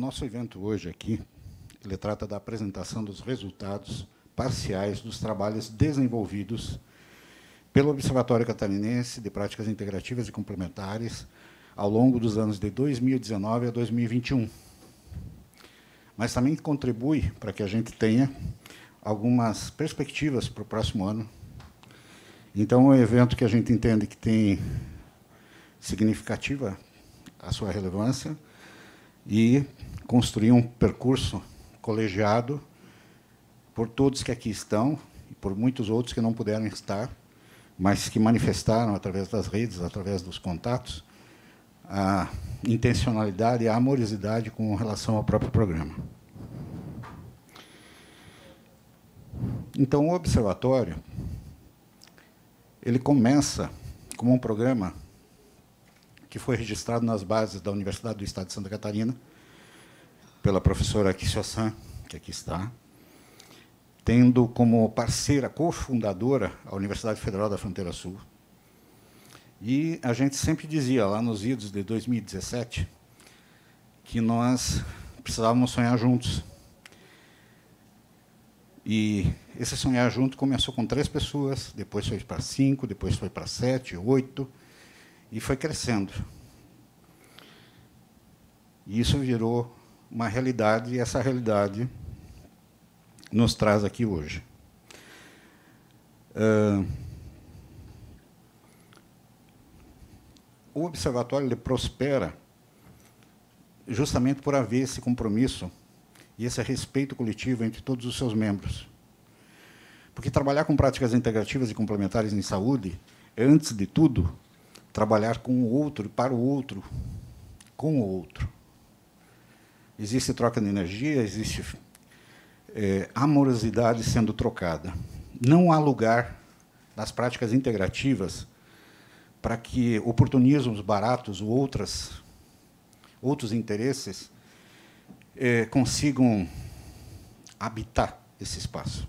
nosso evento hoje aqui, ele trata da apresentação dos resultados parciais dos trabalhos desenvolvidos pelo Observatório Catarinense de Práticas Integrativas e Complementares ao longo dos anos de 2019 a 2021. Mas também contribui para que a gente tenha algumas perspectivas para o próximo ano. Então, é um evento que a gente entende que tem significativa a sua relevância, e construir um percurso colegiado por todos que aqui estão e por muitos outros que não puderam estar, mas que manifestaram através das redes, através dos contatos, a intencionalidade e a amorosidade com relação ao próprio programa. Então, o observatório ele começa como um programa que foi registrado nas bases da Universidade do Estado de Santa Catarina, pela professora Kishosan, que aqui está, tendo como parceira cofundadora a Universidade Federal da Fronteira Sul. E a gente sempre dizia, lá nos idos de 2017, que nós precisávamos sonhar juntos. E esse sonhar junto começou com três pessoas, depois foi para cinco, depois foi para sete, oito, e foi crescendo. E isso virou uma realidade, e essa realidade nos traz aqui hoje. Ah, o observatório ele prospera justamente por haver esse compromisso e esse respeito coletivo entre todos os seus membros. Porque trabalhar com práticas integrativas e complementares em saúde é, antes de tudo, trabalhar com o outro, para o outro, com o outro. Existe troca de energia, existe é, amorosidade sendo trocada. Não há lugar nas práticas integrativas para que oportunismos baratos ou outras, outros interesses é, consigam habitar esse espaço.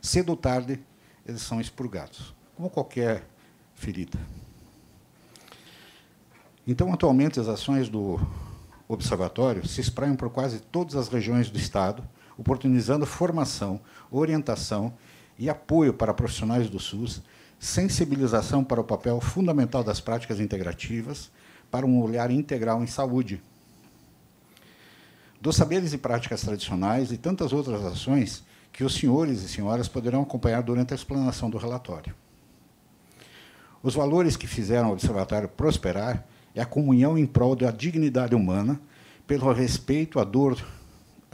Cedo ou tarde, eles são expurgados, como qualquer ferida. Então, atualmente, as ações do Observatório se espraiam por quase todas as regiões do Estado, oportunizando formação, orientação e apoio para profissionais do SUS, sensibilização para o papel fundamental das práticas integrativas, para um olhar integral em saúde. Dos saberes e práticas tradicionais e tantas outras ações que os senhores e senhoras poderão acompanhar durante a explanação do relatório. Os valores que fizeram o Observatório prosperar é a comunhão em prol da dignidade humana, pelo respeito à dor,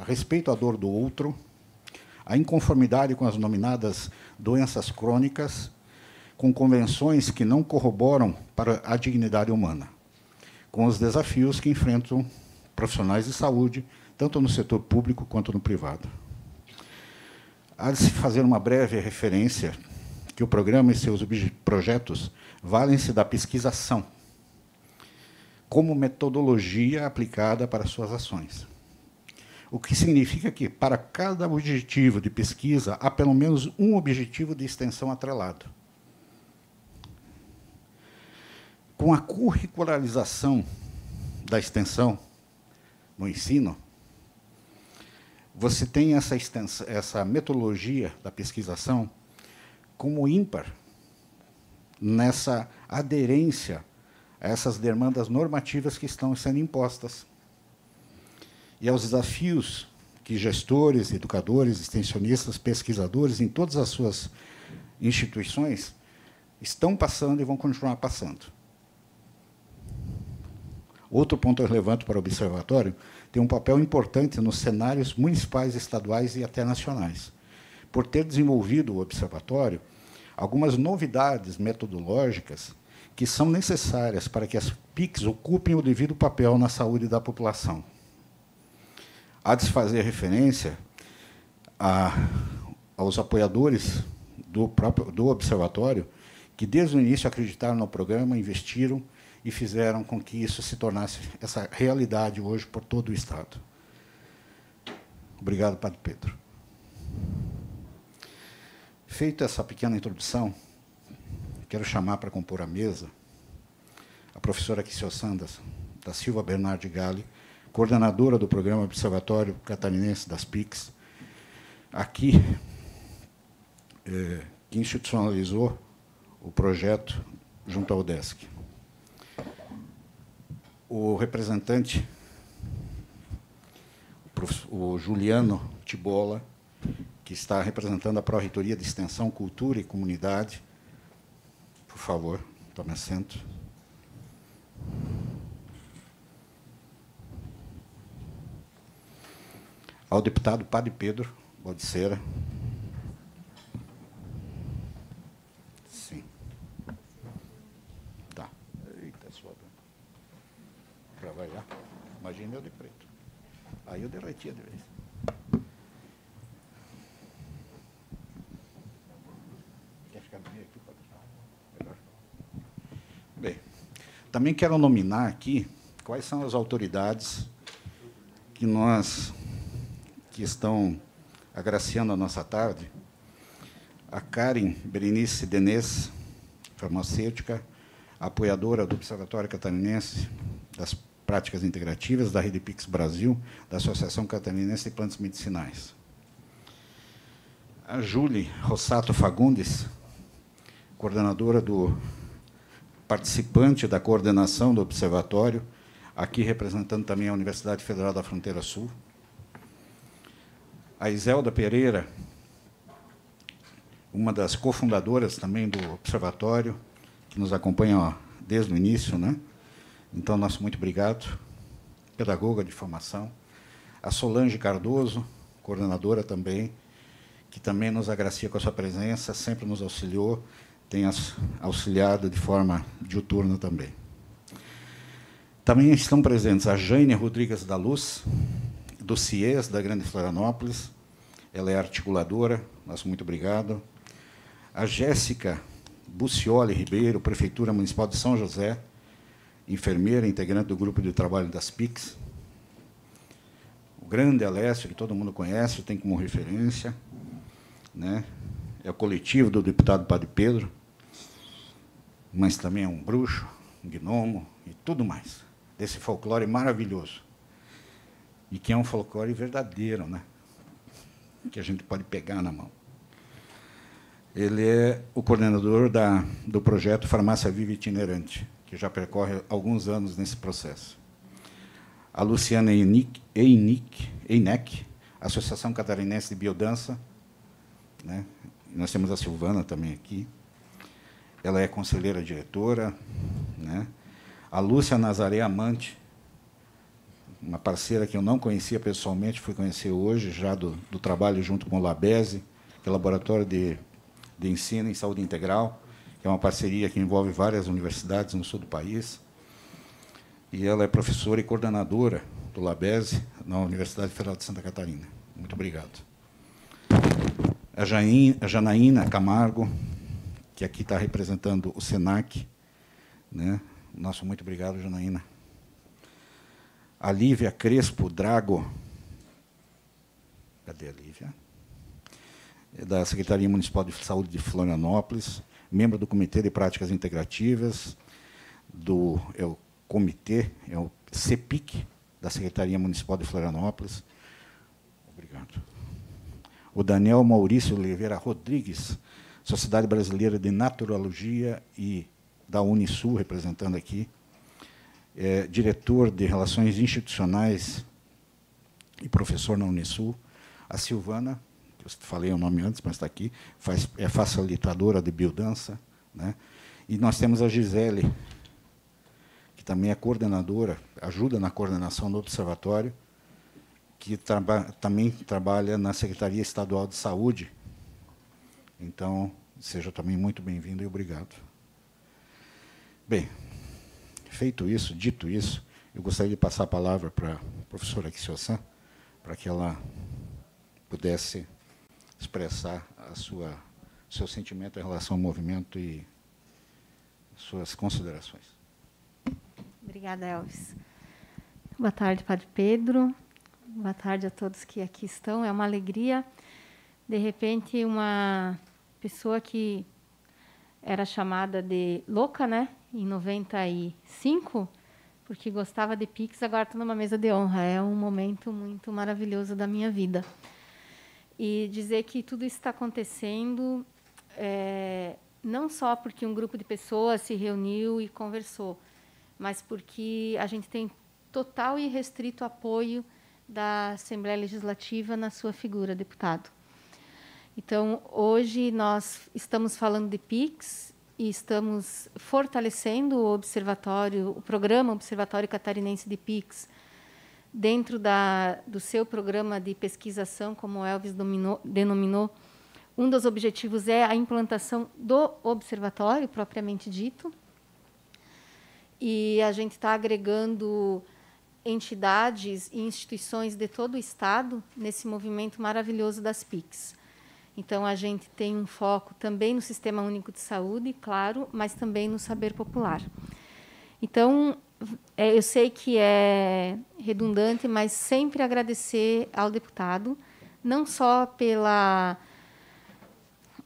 respeito à dor do outro, a inconformidade com as nominadas doenças crônicas, com convenções que não corroboram para a dignidade humana, com os desafios que enfrentam profissionais de saúde, tanto no setor público quanto no privado. Há de se fazer uma breve referência que o programa e seus projetos valem-se da pesquisação como metodologia aplicada para suas ações. O que significa que, para cada objetivo de pesquisa, há pelo menos um objetivo de extensão atrelado. Com a curricularização da extensão no ensino, você tem essa, extensão, essa metodologia da pesquisação como ímpar nessa aderência essas demandas normativas que estão sendo impostas e aos desafios que gestores, educadores, extensionistas, pesquisadores em todas as suas instituições estão passando e vão continuar passando. Outro ponto relevante para o observatório tem um papel importante nos cenários municipais, estaduais e até nacionais. Por ter desenvolvido o observatório, algumas novidades metodológicas que são necessárias para que as PICs ocupem o devido papel na saúde da população. Há de se fazer referência a, aos apoiadores do, próprio, do Observatório, que desde o início acreditaram no programa, investiram e fizeram com que isso se tornasse essa realidade hoje por todo o Estado. Obrigado, Padre Pedro. Feita essa pequena introdução, quero chamar para compor a mesa a professora Kissio Sandas, da Silva Bernardi Gale, coordenadora do Programa Observatório Catarinense das PICs, aqui, é, que institucionalizou o projeto junto ao DESC. O representante, o, o Juliano Tibola, que está representando a Pró-Reitoria de Extensão, Cultura e Comunidade, por favor, tome assento. Ao deputado Padre Pedro Bodiceira. Sim. Tá. Eita, sua Trabalhar. Imagina eu de preto. Aí eu derretia de vez. Também quero nominar aqui quais são as autoridades que nós que estão agraciando a nossa tarde. A Karen Berenice Denez, farmacêutica, apoiadora do Observatório Catarinense das Práticas Integrativas, da Rede Pix Brasil, da Associação Catarinense de Plantas Medicinais. A Julie Rossato Fagundes, coordenadora do participante da coordenação do observatório, aqui representando também a Universidade Federal da Fronteira Sul. A Iselda Pereira, uma das cofundadoras também do observatório, que nos acompanha ó, desde o início, né? Então, nosso muito obrigado. Pedagoga de formação. A Solange Cardoso, coordenadora também, que também nos agracia com a sua presença, sempre nos auxiliou tem auxiliado de forma diuturna também. Também estão presentes a Jane Rodrigues da Luz, do CIES, da Grande Florianópolis, ela é articuladora, nosso muito obrigado. A Jéssica Bucioli Ribeiro, Prefeitura Municipal de São José, enfermeira, integrante do grupo de trabalho das PICs. O grande Alessio, que todo mundo conhece, tem como referência, né? é o coletivo do deputado Padre Pedro, mas também é um bruxo, um gnomo e tudo mais, desse folclore maravilhoso. E que é um folclore verdadeiro, né? que a gente pode pegar na mão. Ele é o coordenador da, do projeto Farmácia Viva Itinerante, que já percorre alguns anos nesse processo. A Luciana Einick, Einick, Einec, Associação Catarinense de Biodança, né? nós temos a Silvana também aqui, ela é conselheira diretora. Né? A Lúcia Nazaré Amante, uma parceira que eu não conhecia pessoalmente, fui conhecer hoje, já do, do trabalho junto com o Labese, que é o Laboratório de, de Ensino em Saúde Integral, que é uma parceria que envolve várias universidades no sul do país. E ela é professora e coordenadora do Labese na Universidade Federal de Santa Catarina. Muito obrigado. A, a Janaína Camargo, que aqui está representando o SENAC. Né? Nosso muito obrigado, Janaína. A Lívia Crespo Drago. Cadê a Lívia? É da Secretaria Municipal de Saúde de Florianópolis, membro do Comitê de Práticas Integrativas, do é o Comitê, é o CEPIC, da Secretaria Municipal de Florianópolis. Obrigado. O Daniel Maurício Oliveira Rodrigues, Sociedade Brasileira de Naturalogia e da Unisul, representando aqui, é, diretor de Relações Institucionais e professor na Unisul, a Silvana, que eu falei o nome antes, mas está aqui, faz, é facilitadora de biodança, né? e nós temos a Gisele, que também é coordenadora, ajuda na coordenação do observatório, que traba, também trabalha na Secretaria Estadual de Saúde, então, seja também muito bem-vindo e obrigado. Bem, feito isso, dito isso, eu gostaria de passar a palavra para a professora kishio para que ela pudesse expressar a sua seu sentimento em relação ao movimento e suas considerações. Obrigada, Elvis. Boa tarde, Padre Pedro. Boa tarde a todos que aqui estão. É uma alegria, de repente, uma pessoa que era chamada de louca, né? Em 95, porque gostava de Pix, agora estou tá numa mesa de honra. É um momento muito maravilhoso da minha vida. E dizer que tudo isso está acontecendo é, não só porque um grupo de pessoas se reuniu e conversou, mas porque a gente tem total e restrito apoio da Assembleia Legislativa na sua figura, deputado. Então, hoje nós estamos falando de PICs e estamos fortalecendo o observatório, o programa Observatório Catarinense de PICs, dentro da, do seu programa de pesquisação, como Elvis dominou, denominou, um dos objetivos é a implantação do observatório, propriamente dito. E a gente está agregando entidades e instituições de todo o Estado nesse movimento maravilhoso das PICs. Então, a gente tem um foco também no Sistema Único de Saúde, claro, mas também no saber popular. Então, é, eu sei que é redundante, mas sempre agradecer ao deputado, não só pela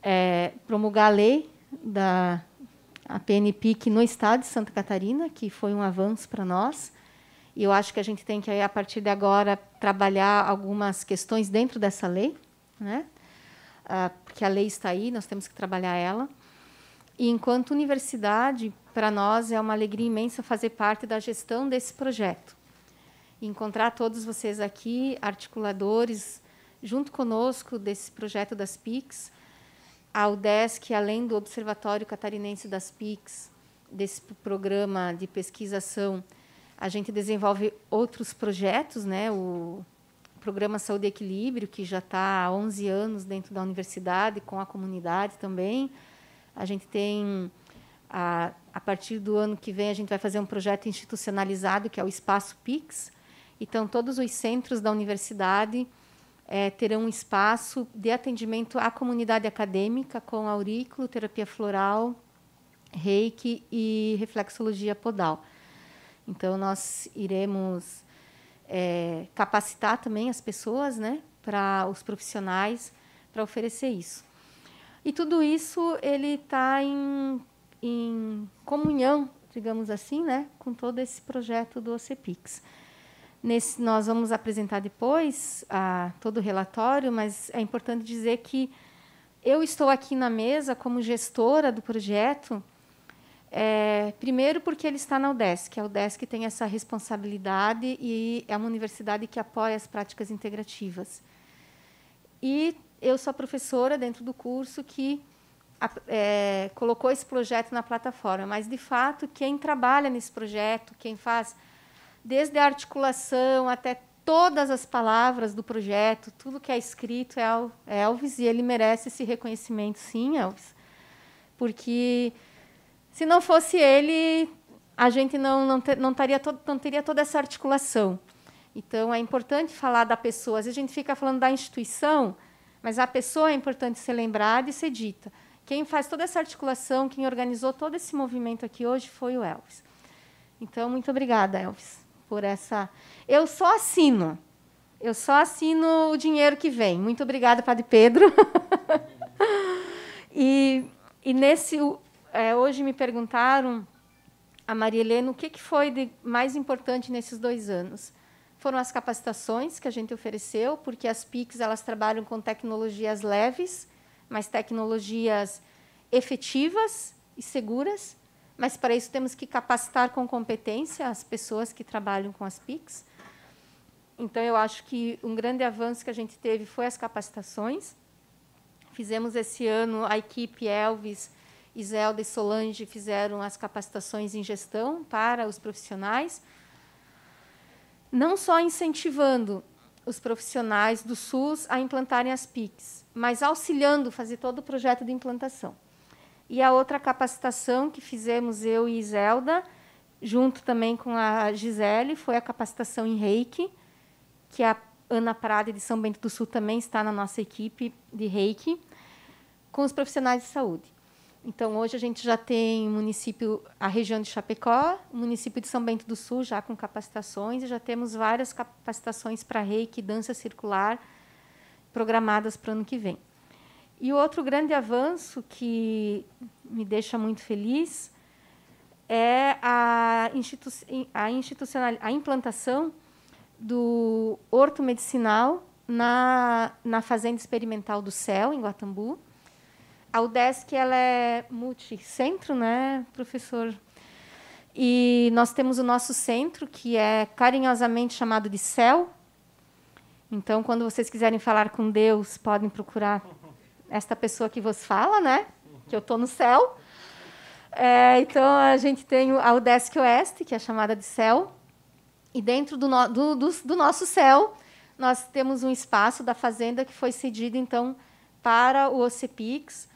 é, promulgar a lei da a PNPIC no estado de Santa Catarina, que foi um avanço para nós, e eu acho que a gente tem que, a partir de agora, trabalhar algumas questões dentro dessa lei, né? Ah, porque a lei está aí, nós temos que trabalhar ela. E enquanto universidade, para nós é uma alegria imensa fazer parte da gestão desse projeto. Encontrar todos vocês aqui, articuladores, junto conosco desse projeto das PICs, a UDESC, além do Observatório Catarinense das PICs, desse programa de pesquisação, a gente desenvolve outros projetos, né? O, programa Saúde e Equilíbrio, que já está há 11 anos dentro da universidade, com a comunidade também. A gente tem, a, a partir do ano que vem, a gente vai fazer um projeto institucionalizado, que é o Espaço PIX. Então, todos os centros da universidade é, terão um espaço de atendimento à comunidade acadêmica, com aurículo, terapia floral, reiki e reflexologia podal. Então, nós iremos é, capacitar também as pessoas, né, para os profissionais, para oferecer isso. E tudo isso ele está em, em comunhão, digamos assim, né, com todo esse projeto do OCPIX. Nesse, nós vamos apresentar depois a, todo o relatório, mas é importante dizer que eu estou aqui na mesa como gestora do projeto é, primeiro, porque ele está na UDESC. A UDESC tem essa responsabilidade e é uma universidade que apoia as práticas integrativas. E eu sou a professora dentro do curso que é, colocou esse projeto na plataforma, mas, de fato, quem trabalha nesse projeto, quem faz desde a articulação até todas as palavras do projeto, tudo que é escrito é Elvis, é e ele merece esse reconhecimento, sim, Elvis, porque se não fosse ele, a gente não, não, ter, não, taria todo, não teria toda essa articulação. Então, é importante falar da pessoa. Às vezes a gente fica falando da instituição, mas a pessoa é importante ser lembrada e ser dita. Quem faz toda essa articulação, quem organizou todo esse movimento aqui hoje foi o Elvis. Então, muito obrigada, Elvis, por essa. Eu só assino. Eu só assino o dinheiro que vem. Muito obrigada, Padre Pedro. e, e nesse é, hoje me perguntaram, a Maria Helena, o que, que foi de mais importante nesses dois anos. Foram as capacitações que a gente ofereceu, porque as PICs elas trabalham com tecnologias leves, mas tecnologias efetivas e seguras, mas para isso temos que capacitar com competência as pessoas que trabalham com as PICs. Então, eu acho que um grande avanço que a gente teve foi as capacitações. Fizemos esse ano, a equipe Elvis Iselda e Solange fizeram as capacitações em gestão para os profissionais, não só incentivando os profissionais do SUS a implantarem as PICs, mas auxiliando fazer todo o projeto de implantação. E a outra capacitação que fizemos eu e Iselda, junto também com a Gisele, foi a capacitação em Reiki, que a Ana Prada de São Bento do Sul também está na nossa equipe de Reiki, com os profissionais de saúde. Então, hoje a gente já tem município, a região de Chapecó, município de São Bento do Sul, já com capacitações, e já temos várias capacitações para reiki, dança circular, programadas para o ano que vem. E outro grande avanço que me deixa muito feliz é a, institu a, institucional, a implantação do horto medicinal na, na Fazenda Experimental do Céu, em Guatambu, a UDESC ela é multicentro, né, professor? E nós temos o nosso centro, que é carinhosamente chamado de céu. Então, quando vocês quiserem falar com Deus, podem procurar esta pessoa que vos fala, né? Que eu estou no céu. É, então, a gente tem a UDESC Oeste, que é chamada de céu. E dentro do, no, do, do, do nosso céu, nós temos um espaço da fazenda que foi cedido, então, para o OCPIX,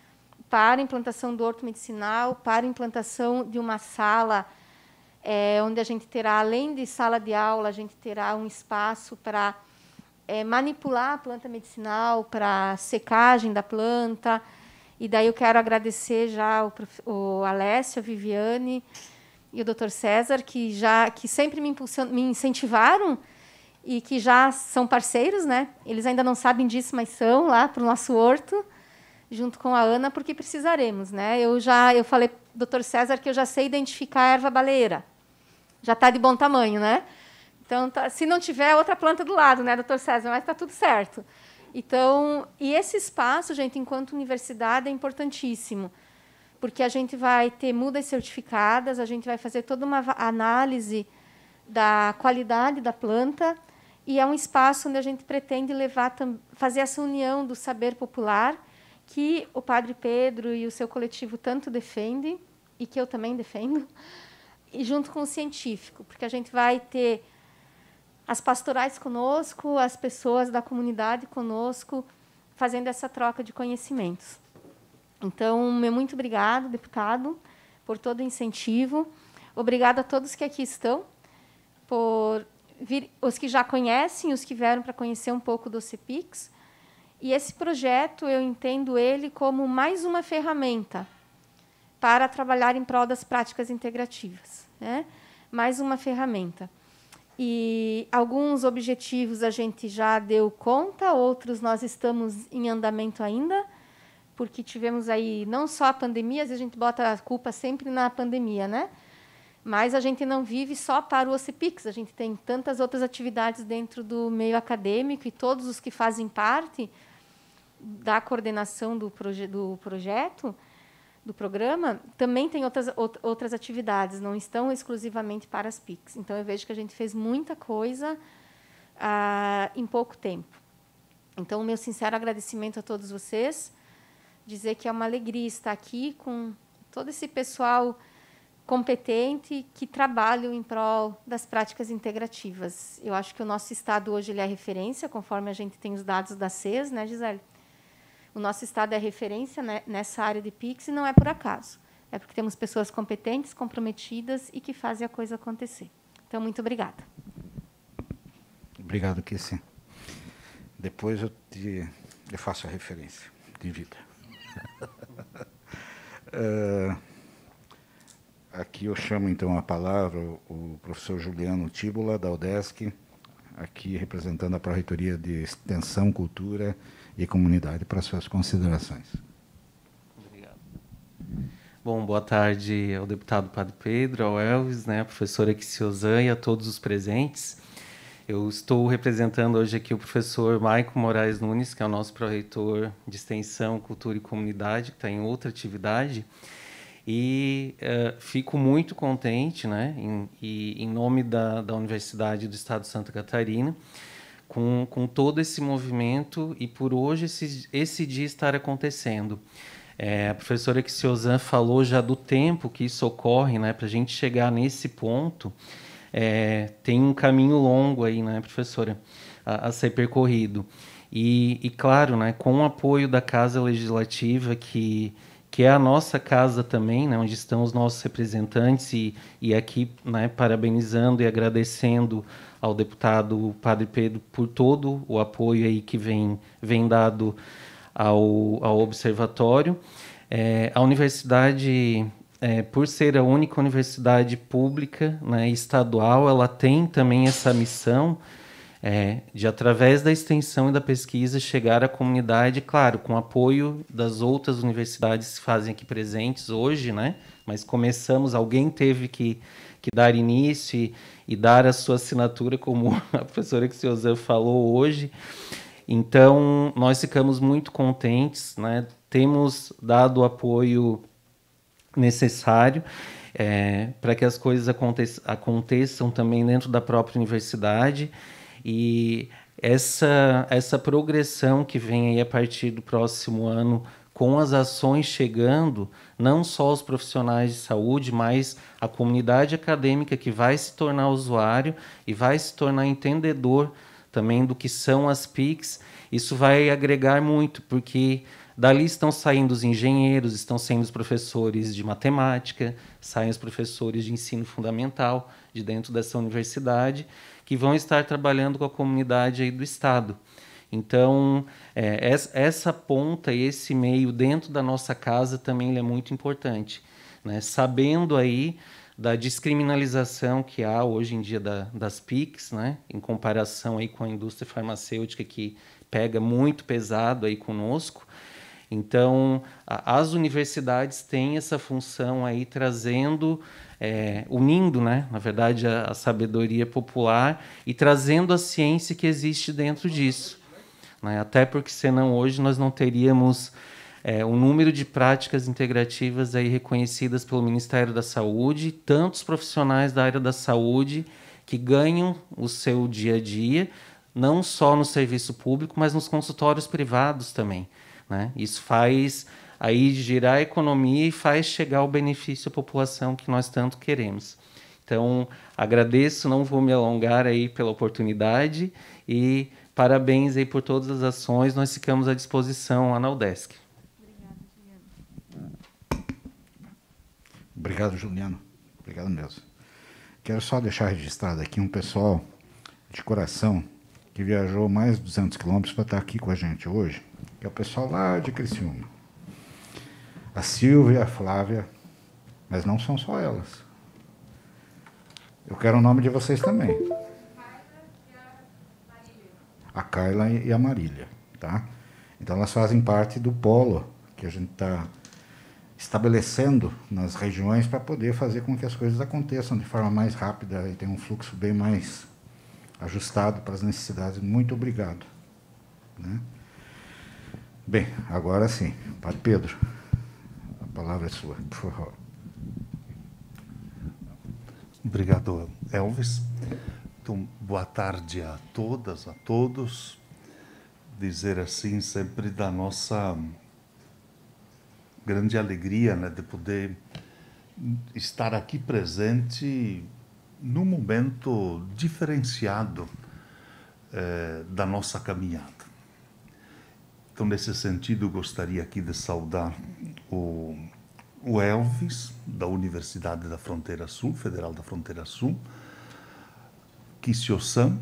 para a implantação do horto medicinal, para a implantação de uma sala é, onde a gente terá, além de sala de aula, a gente terá um espaço para é, manipular a planta medicinal, para secagem da planta. E daí eu quero agradecer já o, o Alessio, a Viviane e o Dr. César, que já que sempre me, me incentivaram e que já são parceiros, né? Eles ainda não sabem disso, mas são lá para o nosso horto junto com a Ana, porque precisaremos. Né? Eu já eu falei, doutor César, que eu já sei identificar a erva baleeira. Já está de bom tamanho, né? Então, tá, se não tiver, é outra planta do lado, né, doutor César? Mas está tudo certo. Então, e esse espaço, gente, enquanto universidade, é importantíssimo, porque a gente vai ter mudas certificadas, a gente vai fazer toda uma análise da qualidade da planta, e é um espaço onde a gente pretende levar fazer essa união do saber popular que o Padre Pedro e o seu coletivo tanto defendem, e que eu também defendo, e junto com o científico, porque a gente vai ter as pastorais conosco, as pessoas da comunidade conosco, fazendo essa troca de conhecimentos. Então, meu muito obrigado, deputado, por todo o incentivo. Obrigado a todos que aqui estão, por vir, os que já conhecem, os que vieram para conhecer um pouco do CEPIX, e esse projeto, eu entendo ele como mais uma ferramenta para trabalhar em prol das práticas integrativas. Né? Mais uma ferramenta. E alguns objetivos a gente já deu conta, outros nós estamos em andamento ainda, porque tivemos aí não só a pandemia, às vezes a gente bota a culpa sempre na pandemia, né? Mas a gente não vive só para o OCPIX, a gente tem tantas outras atividades dentro do meio acadêmico e todos os que fazem parte da coordenação do, proje do projeto, do programa, também tem outras, outras atividades, não estão exclusivamente para as PICs. Então, eu vejo que a gente fez muita coisa ah, em pouco tempo. Então, meu sincero agradecimento a todos vocês, dizer que é uma alegria estar aqui com todo esse pessoal competente que trabalha em prol das práticas integrativas. Eu acho que o nosso estado hoje ele é referência, conforme a gente tem os dados da CES, né, Gisele? O nosso Estado é referência né, nessa área de PIX e não é por acaso. É porque temos pessoas competentes, comprometidas e que fazem a coisa acontecer. Então, muito obrigada. Obrigado, Kissi. Depois eu te eu faço a referência de vida. uh, aqui eu chamo então a palavra o professor Juliano Tíbula, da UDESC, aqui representando a Pró-Reitoria de Extensão, Cultura e comunidade para suas considerações. Obrigado. Bom, boa tarde ao deputado Padre Pedro, ao Elvis, né, à professora Xiosan e a todos os presentes. Eu estou representando hoje aqui o professor Maico Moraes Nunes, que é o nosso proreitor de Extensão, Cultura e Comunidade, que está em outra atividade. E uh, fico muito contente, né, em, em nome da, da Universidade do Estado de Santa Catarina, com, com todo esse movimento e por hoje esse, esse dia estar acontecendo. É, a professora Xiozan falou já do tempo que isso ocorre, né, para a gente chegar nesse ponto. É, tem um caminho longo aí, né, professora, a, a ser percorrido. E, e, claro, né, com o apoio da Casa Legislativa, que, que é a nossa casa também, né, onde estão os nossos representantes, e, e aqui né, parabenizando e agradecendo ao deputado Padre Pedro por todo o apoio aí que vem, vem dado ao, ao observatório. É, a universidade, é, por ser a única universidade pública né, estadual, ela tem também essa missão é, de, através da extensão e da pesquisa, chegar à comunidade, claro, com apoio das outras universidades que fazem aqui presentes hoje, né? Mas começamos, alguém teve que que dar início e, e dar a sua assinatura, como a professora que o falou hoje. Então, nós ficamos muito contentes, né? temos dado o apoio necessário é, para que as coisas aconteçam, aconteçam também dentro da própria universidade e essa, essa progressão que vem aí a partir do próximo ano com as ações chegando, não só os profissionais de saúde, mas a comunidade acadêmica que vai se tornar usuário e vai se tornar entendedor também do que são as PICs. Isso vai agregar muito, porque dali estão saindo os engenheiros, estão saindo os professores de matemática, saem os professores de ensino fundamental de dentro dessa universidade, que vão estar trabalhando com a comunidade aí do Estado. Então, é, essa ponta esse meio dentro da nossa casa também é muito importante. Né? Sabendo aí da descriminalização que há hoje em dia da, das PICs, né? em comparação aí com a indústria farmacêutica que pega muito pesado aí conosco. Então, a, as universidades têm essa função aí trazendo, é, unindo, né? na verdade, a, a sabedoria popular e trazendo a ciência que existe dentro disso. Né? Até porque senão hoje nós não teríamos é, o número de práticas integrativas aí reconhecidas pelo Ministério da Saúde, tantos profissionais da área da saúde que ganham o seu dia a dia, não só no serviço público, mas nos consultórios privados também. Né? Isso faz aí girar a economia e faz chegar o benefício à população que nós tanto queremos. Então, agradeço, não vou me alongar aí pela oportunidade e Parabéns aí por todas as ações. Nós ficamos à disposição lá na UDESC. Obrigado, Juliano. Obrigado mesmo. Quero só deixar registrado aqui um pessoal de coração que viajou mais de 200 quilômetros para estar aqui com a gente hoje, que é o pessoal lá de Criciúma. A Silvia, a Flávia, mas não são só elas. Eu quero o nome de vocês também a Carla e a Marília, tá? Então elas fazem parte do polo que a gente está estabelecendo nas regiões para poder fazer com que as coisas aconteçam de forma mais rápida e tenha um fluxo bem mais ajustado para as necessidades. Muito obrigado. Né? Bem, agora sim, Padre Pedro, a palavra é sua, por favor. Obrigado, Elvis. Muito boa tarde a todas, a todos. Dizer assim, sempre da nossa grande alegria né, de poder estar aqui presente num momento diferenciado eh, da nossa caminhada. Então, nesse sentido, gostaria aqui de saudar o, o Elvis, da Universidade da Fronteira Sul, Federal da Fronteira Sul, Kishio-san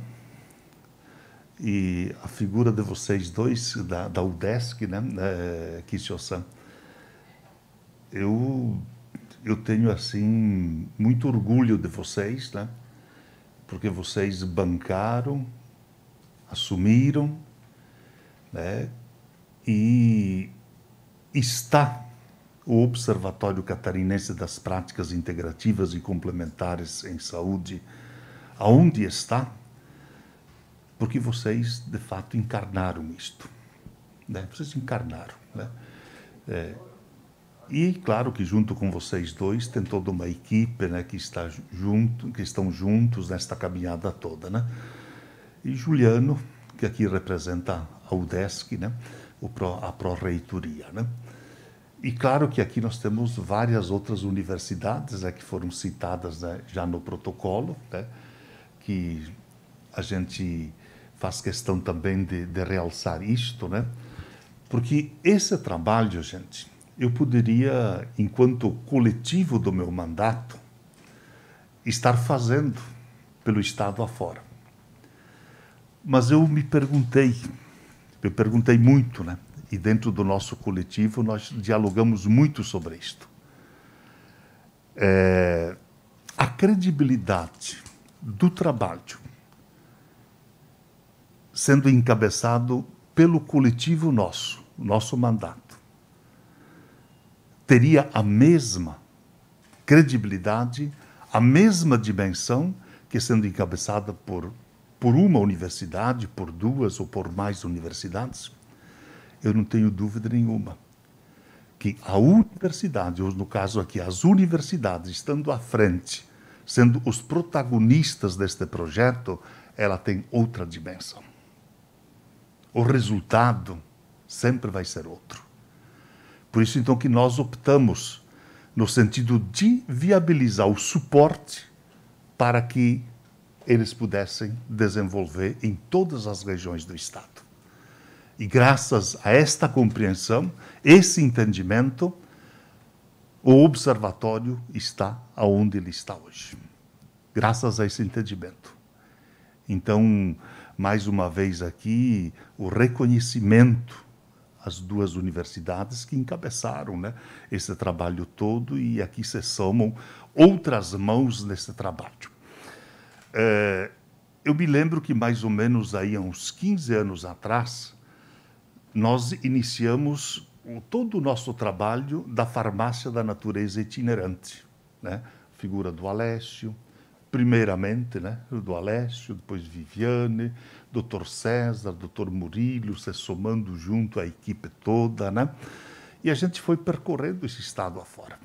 e a figura de vocês dois, da, da UDESC, né, é, kishio Eu, eu tenho, assim, muito orgulho de vocês, né, porque vocês bancaram, assumiram, né, e está o Observatório Catarinense das Práticas Integrativas e Complementares em Saúde aonde está, porque vocês de fato encarnaram isto. Né? Vocês encarnaram. Né? É, e claro que junto com vocês dois tem toda uma equipe né, que está junto, que estão juntos nesta caminhada toda, né? E Juliano, que aqui representa a UDESC, né? O pro, a pró-reitoria, né? E claro que aqui nós temos várias outras universidades né, que foram citadas né, já no protocolo, né? que a gente faz questão também de, de realçar isto, né? Porque esse trabalho, gente, eu poderia, enquanto coletivo do meu mandato, estar fazendo pelo Estado afora. Mas eu me perguntei, eu perguntei muito, né? E dentro do nosso coletivo nós dialogamos muito sobre isto. É, a credibilidade do Trabalho, sendo encabeçado pelo coletivo nosso, nosso mandato, teria a mesma credibilidade, a mesma dimensão que sendo encabeçada por, por uma universidade, por duas ou por mais universidades? Eu não tenho dúvida nenhuma que a universidade, ou no caso aqui, as universidades estando à frente sendo os protagonistas deste projeto, ela tem outra dimensão. O resultado sempre vai ser outro. Por isso, então, que nós optamos no sentido de viabilizar o suporte para que eles pudessem desenvolver em todas as regiões do Estado. E graças a esta compreensão, esse entendimento, o observatório está aonde ele está hoje, graças a esse entendimento. Então, mais uma vez aqui, o reconhecimento às duas universidades que encabeçaram né, esse trabalho todo e aqui se somam outras mãos nesse trabalho. É, eu me lembro que mais ou menos aí há uns 15 anos atrás, nós iniciamos o, todo o nosso trabalho da farmácia da natureza itinerante. Né? Figura do Alessio, primeiramente, né? do Alessio, depois Viviane, Dr. César, Dr. Murilo, se somando junto à equipe toda. Né? E a gente foi percorrendo esse estado afora.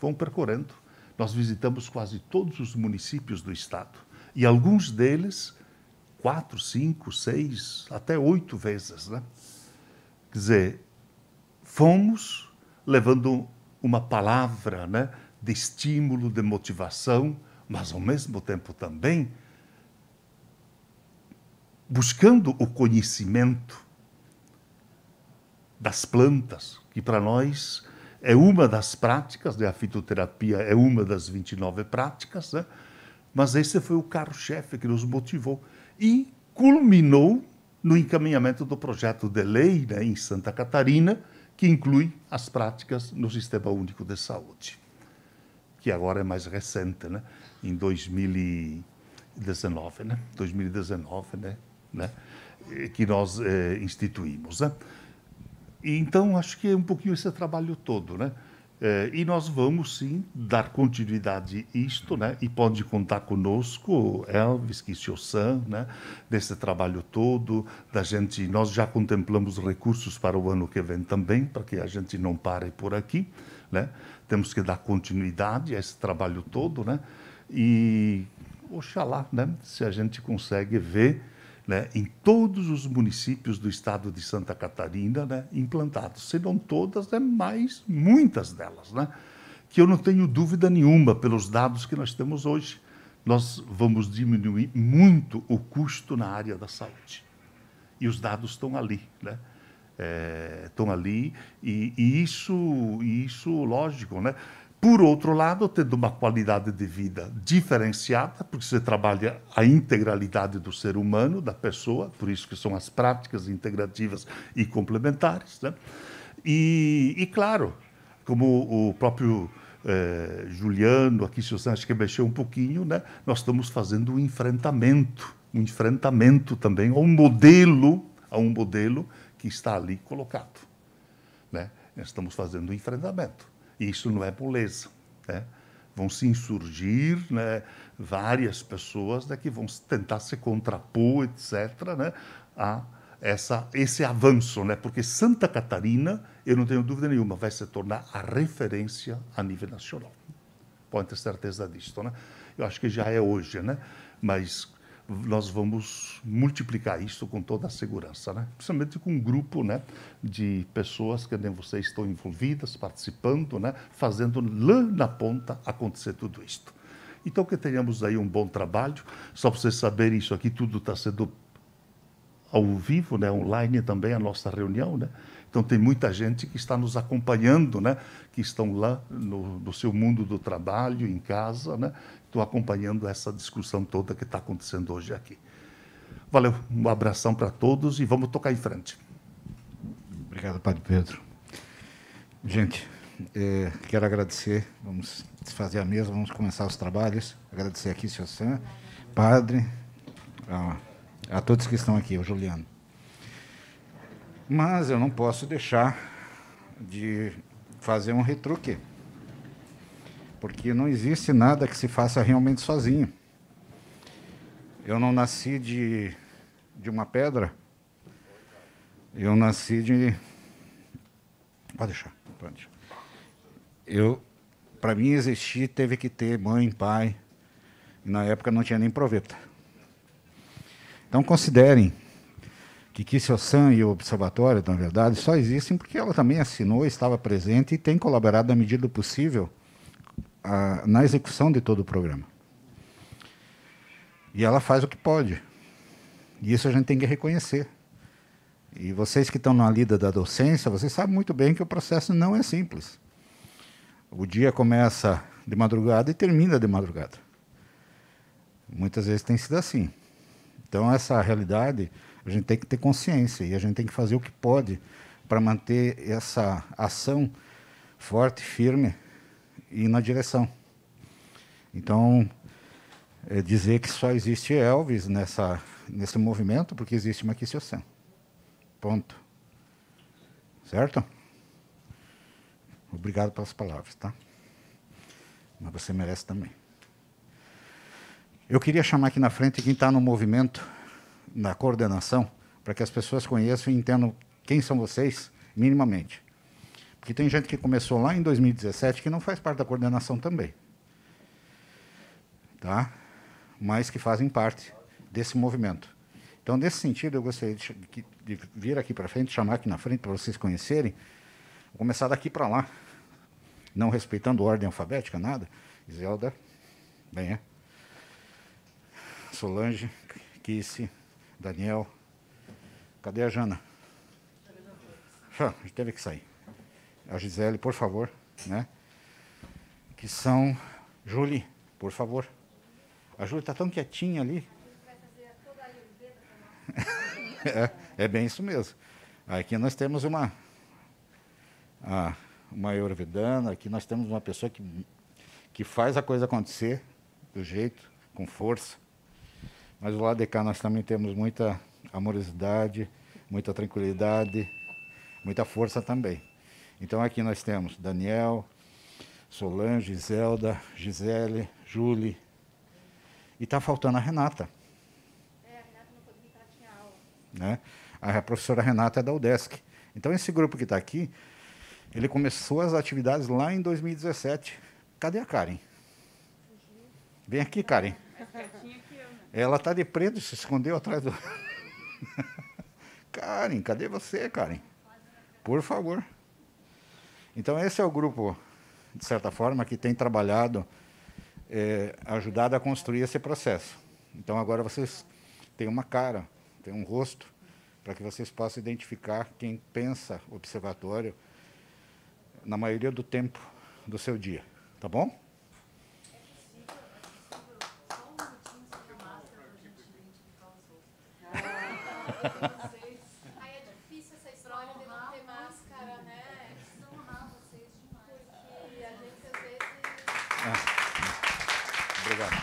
Vão percorrendo. Nós visitamos quase todos os municípios do estado. E alguns deles, quatro, cinco, seis, até oito vezes. Né? Quer dizer, fomos levando uma palavra né, de estímulo, de motivação, mas ao mesmo tempo também buscando o conhecimento das plantas, que para nós é uma das práticas, né? a fitoterapia é uma das 29 práticas, né? mas esse foi o carro-chefe que nos motivou e culminou no encaminhamento do projeto de lei né, em Santa Catarina, que inclui as práticas no Sistema Único de Saúde, que agora é mais recente, né? em 2019, né? 2019, né? né? Eh, que nós é, instituímos. Né? E, então, acho que é um pouquinho esse trabalho todo, né? É, e nós vamos sim dar continuidade a isto, né? E pode contar conosco, Elvis, Kishosan, né? Desse trabalho todo da gente. Nós já contemplamos recursos para o ano que vem também, para que a gente não pare por aqui, né? Temos que dar continuidade a esse trabalho todo, né? E oxalá, né? Se a gente consegue ver né, em todos os municípios do estado de Santa Catarina né, implantados. Se não todas, é né, mais muitas delas. Né, que eu não tenho dúvida nenhuma, pelos dados que nós temos hoje, nós vamos diminuir muito o custo na área da saúde. E os dados estão ali. Né? É, estão ali, e, e, isso, isso, lógico, né? Por outro lado, tendo uma qualidade de vida diferenciada, porque você trabalha a integralidade do ser humano, da pessoa, por isso que são as práticas integrativas e complementares. Né? E, e, claro, como o próprio eh, Juliano aqui, se você acha que mexeu um pouquinho, né? nós estamos fazendo um enfrentamento, um enfrentamento também a um modelo, a um modelo que está ali colocado. Né? Nós estamos fazendo um enfrentamento. Isso não é moleza. Né? Vão se insurgir né, várias pessoas né, que vão tentar se contrapor, etc., né, a essa, esse avanço, né? porque Santa Catarina, eu não tenho dúvida nenhuma, vai se tornar a referência a nível nacional. Pode ter certeza disto. Né? Eu acho que já é hoje, né? mas nós vamos multiplicar isso com toda a segurança, né? Principalmente com um grupo, né, de pessoas que nem vocês estão envolvidas, participando, né, fazendo lã na ponta acontecer tudo isto. Então que tenhamos aí um bom trabalho. Só para vocês saberem, isso aqui tudo está sendo ao vivo, né, online também a nossa reunião, né? Então, tem muita gente que está nos acompanhando, né? que estão lá no, no seu mundo do trabalho, em casa, né? estão acompanhando essa discussão toda que está acontecendo hoje aqui. Valeu, um abração para todos e vamos tocar em frente. Obrigado, Padre Pedro. Gente, é, quero agradecer, vamos desfazer a mesa, vamos começar os trabalhos. Agradecer aqui, senhor Sam, Padre, a, a todos que estão aqui, o Juliano. Mas eu não posso deixar de fazer um retruque, porque não existe nada que se faça realmente sozinho. Eu não nasci de, de uma pedra, eu nasci de. Pode deixar, pode deixar. Eu, para mim existir, teve que ter mãe, pai. E na época não tinha nem proveta. Então considerem que Kissosan e o Observatório, na verdade, só existem porque ela também assinou, estava presente e tem colaborado na medida do possível a, ah, na execução de todo o programa. E ela faz o que pode. E isso a gente tem que reconhecer. E vocês que estão na lida da docência, vocês sabem muito bem que o processo não é simples. O dia começa de madrugada e termina de madrugada. Muitas vezes tem sido assim. Então, essa realidade a gente tem que ter consciência e a gente tem que fazer o que pode para manter essa ação forte, firme e na direção. Então, é dizer que só existe Elvis nessa, nesse movimento porque existe Maquissiocan. Ponto. Certo? Obrigado pelas palavras, tá? Mas você merece também. Eu queria chamar aqui na frente quem está no movimento na coordenação, para que as pessoas conheçam e entendam quem são vocês, minimamente. Porque tem gente que começou lá em 2017 que não faz parte da coordenação também. Tá? Mas que fazem parte desse movimento. Então, nesse sentido, eu gostaria de, de vir aqui para frente, chamar aqui na frente para vocês conhecerem. Vou começar daqui para lá, não respeitando ordem alfabética, nada. Zelda, bem é. Solange, Kissy, Daniel. Cadê a Jana? Ah, teve que sair. A Gisele, por favor, né? Que são. Julie, por favor. A Júlia está tão quietinha ali. é, é bem isso mesmo. Aqui nós temos uma, a, uma Ayurvedana, aqui nós temos uma pessoa que, que faz a coisa acontecer do jeito, com força. Mas do lado de cá nós também temos muita amorosidade, muita tranquilidade, muita força também. Então aqui nós temos Daniel, Solange, Zelda, Gisele, Julie. E está faltando a Renata. É, a Renata não pode tinha aula. Né? A professora Renata é da UDESC. Então esse grupo que está aqui, ele começou as atividades lá em 2017. Cadê a Karen? Vem aqui, Karen. Tá ela está de preto, se escondeu atrás do. Karen, cadê você, Karen? Por favor. Então, esse é o grupo, de certa forma, que tem trabalhado, é, ajudado a construir esse processo. Então, agora vocês têm uma cara, têm um rosto, para que vocês possam identificar quem pensa observatório na maioria do tempo do seu dia. Tá bom? Aí é difícil essa história de não ter máscara, né? vocês demais. Porque a gente às vezes. Obrigado.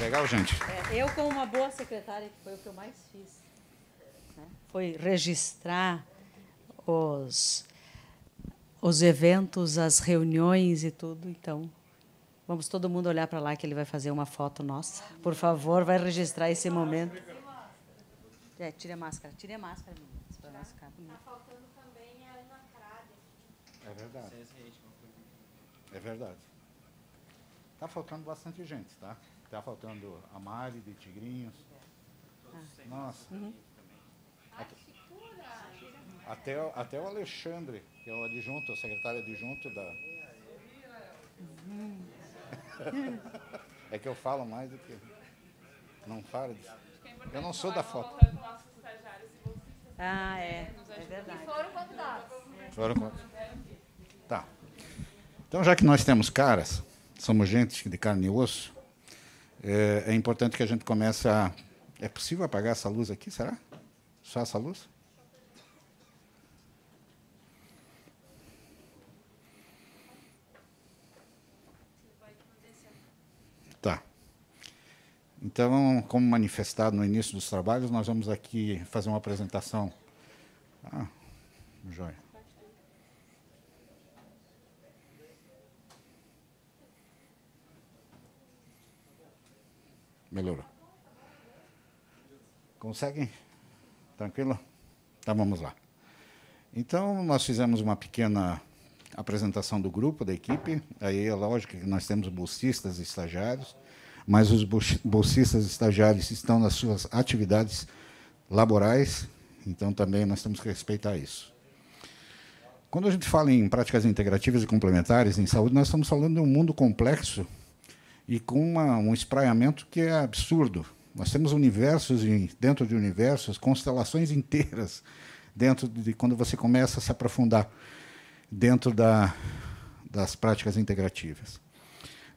Legal, gente. É, eu, como uma boa secretária, que foi o que eu mais fiz, né? foi registrar os, os eventos, as reuniões e tudo. Então, Vamos todo mundo olhar para lá que ele vai fazer uma foto nossa. Por favor, vai registrar esse momento. É, tire a máscara, tire a máscara. Está faltando também a Ana É verdade. É verdade. Está faltando bastante gente, tá? Está faltando a Mari, de Tigrinhos. Ah. Nossa. Uhum. Até, até o Alexandre, que é o adjunto, o secretário adjunto da... Uhum. É que eu falo mais do que. Não falo disso. Eu não sou da foto. Ah, é. É verdade. E foram convidados. Foram quantos? Tá. Então, já que nós temos caras, somos gente de carne e osso, é, é importante que a gente comece a. É possível apagar essa luz aqui, será? Só essa luz? Então, como manifestado no início dos trabalhos, nós vamos aqui fazer uma apresentação. Ah, joia. Melhorou. Conseguem? Tranquilo? Então vamos lá. Então, nós fizemos uma pequena apresentação do grupo, da equipe. Aí é lógico que nós temos bolsistas e estagiários mas os bolsistas estagiários estão nas suas atividades laborais, então também nós temos que respeitar isso. Quando a gente fala em práticas integrativas e complementares em saúde, nós estamos falando de um mundo complexo e com uma, um espraiamento que é absurdo. Nós temos universos dentro de universos, constelações inteiras dentro de quando você começa a se aprofundar dentro da, das práticas integrativas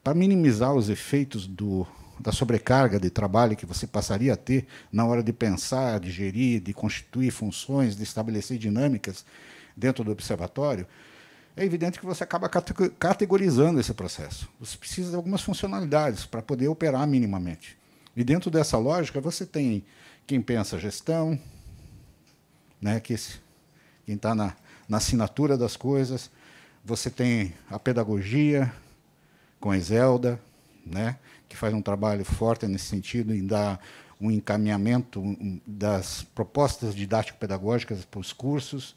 para minimizar os efeitos do, da sobrecarga de trabalho que você passaria a ter na hora de pensar, de gerir, de constituir funções, de estabelecer dinâmicas dentro do observatório, é evidente que você acaba categorizando esse processo. Você precisa de algumas funcionalidades para poder operar minimamente. E dentro dessa lógica, você tem quem pensa gestão, né, que esse, quem está na, na assinatura das coisas, você tem a pedagogia, com a Iselda, né, que faz um trabalho forte nesse sentido em dar um encaminhamento das propostas didático-pedagógicas para os cursos,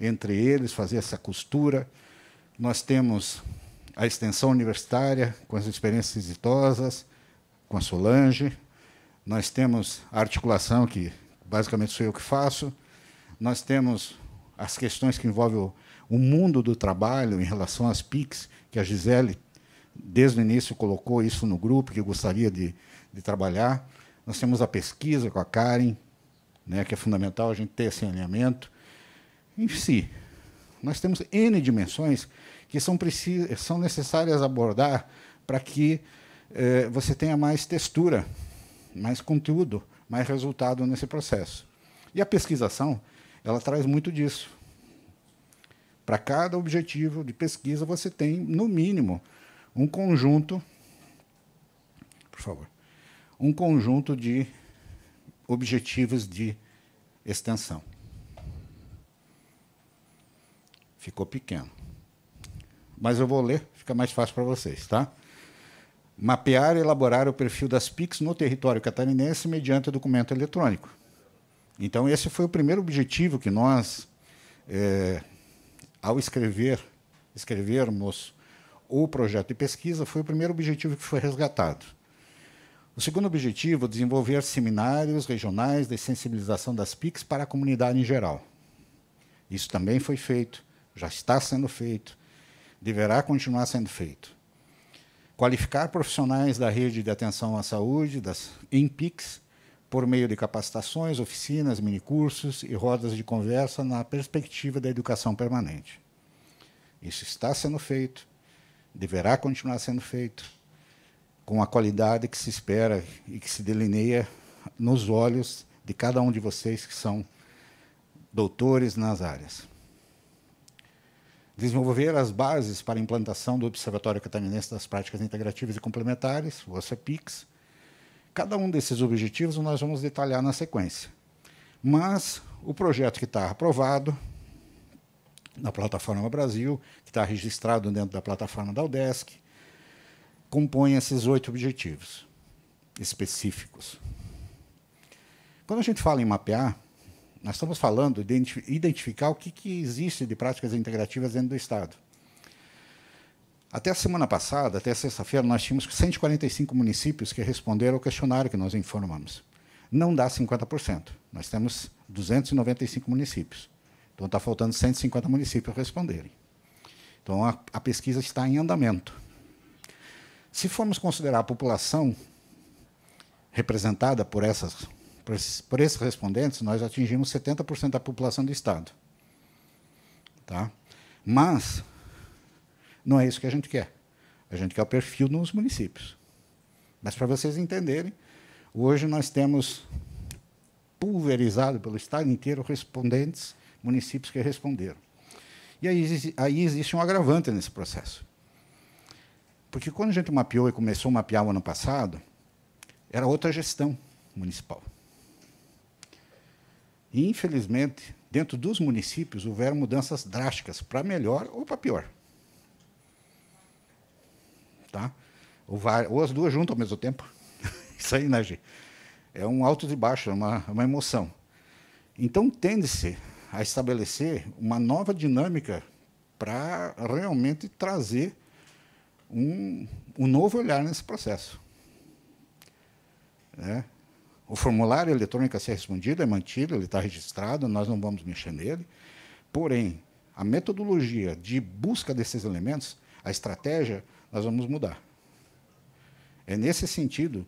entre eles fazer essa costura. Nós temos a extensão universitária com as experiências exitosas, com a Solange. Nós temos a articulação, que basicamente sou eu que faço. Nós temos as questões que envolvem o, o mundo do trabalho em relação às PICs, que a Gisele desde o início colocou isso no grupo, que gostaria de, de trabalhar. Nós temos a pesquisa com a Karen, né, que é fundamental a gente ter esse alinhamento. Em si, nós temos N dimensões que são, precis... são necessárias abordar para que eh, você tenha mais textura, mais conteúdo, mais resultado nesse processo. E a pesquisação, ela traz muito disso. Para cada objetivo de pesquisa, você tem, no mínimo, um conjunto, por favor, um conjunto de objetivos de extensão. Ficou pequeno. Mas eu vou ler, fica mais fácil para vocês, tá? Mapear e elaborar o perfil das PICs no território catarinense mediante documento eletrônico. Então, esse foi o primeiro objetivo que nós, é, ao escrever, escrevermos o projeto de pesquisa foi o primeiro objetivo que foi resgatado. O segundo objetivo é desenvolver seminários regionais de sensibilização das PICs para a comunidade em geral. Isso também foi feito, já está sendo feito, deverá continuar sendo feito. Qualificar profissionais da rede de atenção à saúde, das PICS por meio de capacitações, oficinas, minicursos e rodas de conversa na perspectiva da educação permanente. Isso está sendo feito, deverá continuar sendo feito com a qualidade que se espera e que se delineia nos olhos de cada um de vocês que são doutores nas áreas. Desenvolver as bases para a implantação do Observatório Catarinense das Práticas Integrativas e Complementares, o OCEPIX. Cada um desses objetivos nós vamos detalhar na sequência. Mas o projeto que está aprovado na Plataforma Brasil, que está registrado dentro da plataforma da UDESC, compõe esses oito objetivos específicos. Quando a gente fala em mapear, nós estamos falando de identificar o que, que existe de práticas integrativas dentro do Estado. Até a semana passada, até sexta-feira, nós tínhamos 145 municípios que responderam ao questionário que nós informamos. Não dá 50%. Nós temos 295 municípios. Então, está faltando 150 municípios responderem. Então, a, a pesquisa está em andamento. Se formos considerar a população representada por, essas, por, esses, por esses respondentes, nós atingimos 70% da população do Estado. Tá? Mas não é isso que a gente quer. A gente quer o perfil nos municípios. Mas para vocês entenderem, hoje nós temos pulverizado pelo Estado inteiro respondentes municípios que responderam. E aí, aí existe um agravante nesse processo. Porque quando a gente mapeou e começou a mapear o ano passado, era outra gestão municipal. E, infelizmente, dentro dos municípios, houveram mudanças drásticas, para melhor ou para pior. Tá? Ou, ou, as duas juntas ao mesmo tempo. Isso aí, né, gente? É um alto e baixo, é uma, é uma emoção. Então, tende-se a estabelecer uma nova dinâmica para realmente trazer um, um novo olhar nesse processo. Né? O formulário eletrônico a ser respondido é mantido, ele está registrado, nós não vamos mexer nele. Porém, a metodologia de busca desses elementos, a estratégia, nós vamos mudar. É nesse sentido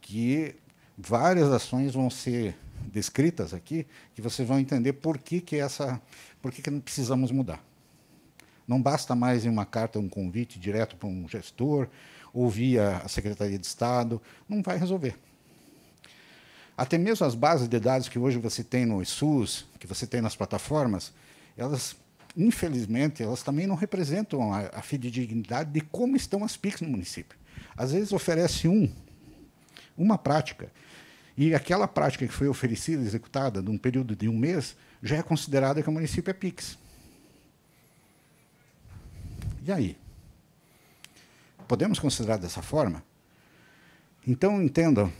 que várias ações vão ser descritas aqui, que vocês vão entender por que, que essa, por que, que precisamos mudar. Não basta mais em uma carta um convite direto para um gestor ou via a Secretaria de Estado, não vai resolver. Até mesmo as bases de dados que hoje você tem no SUS, que você tem nas plataformas, elas infelizmente, elas também não representam a, a fidedignidade de como estão as PICs no município. Às vezes oferece um, uma prática, e aquela prática que foi oferecida, executada, num período de um mês, já é considerada que o município é PIX. E aí? Podemos considerar dessa forma? Então, entendam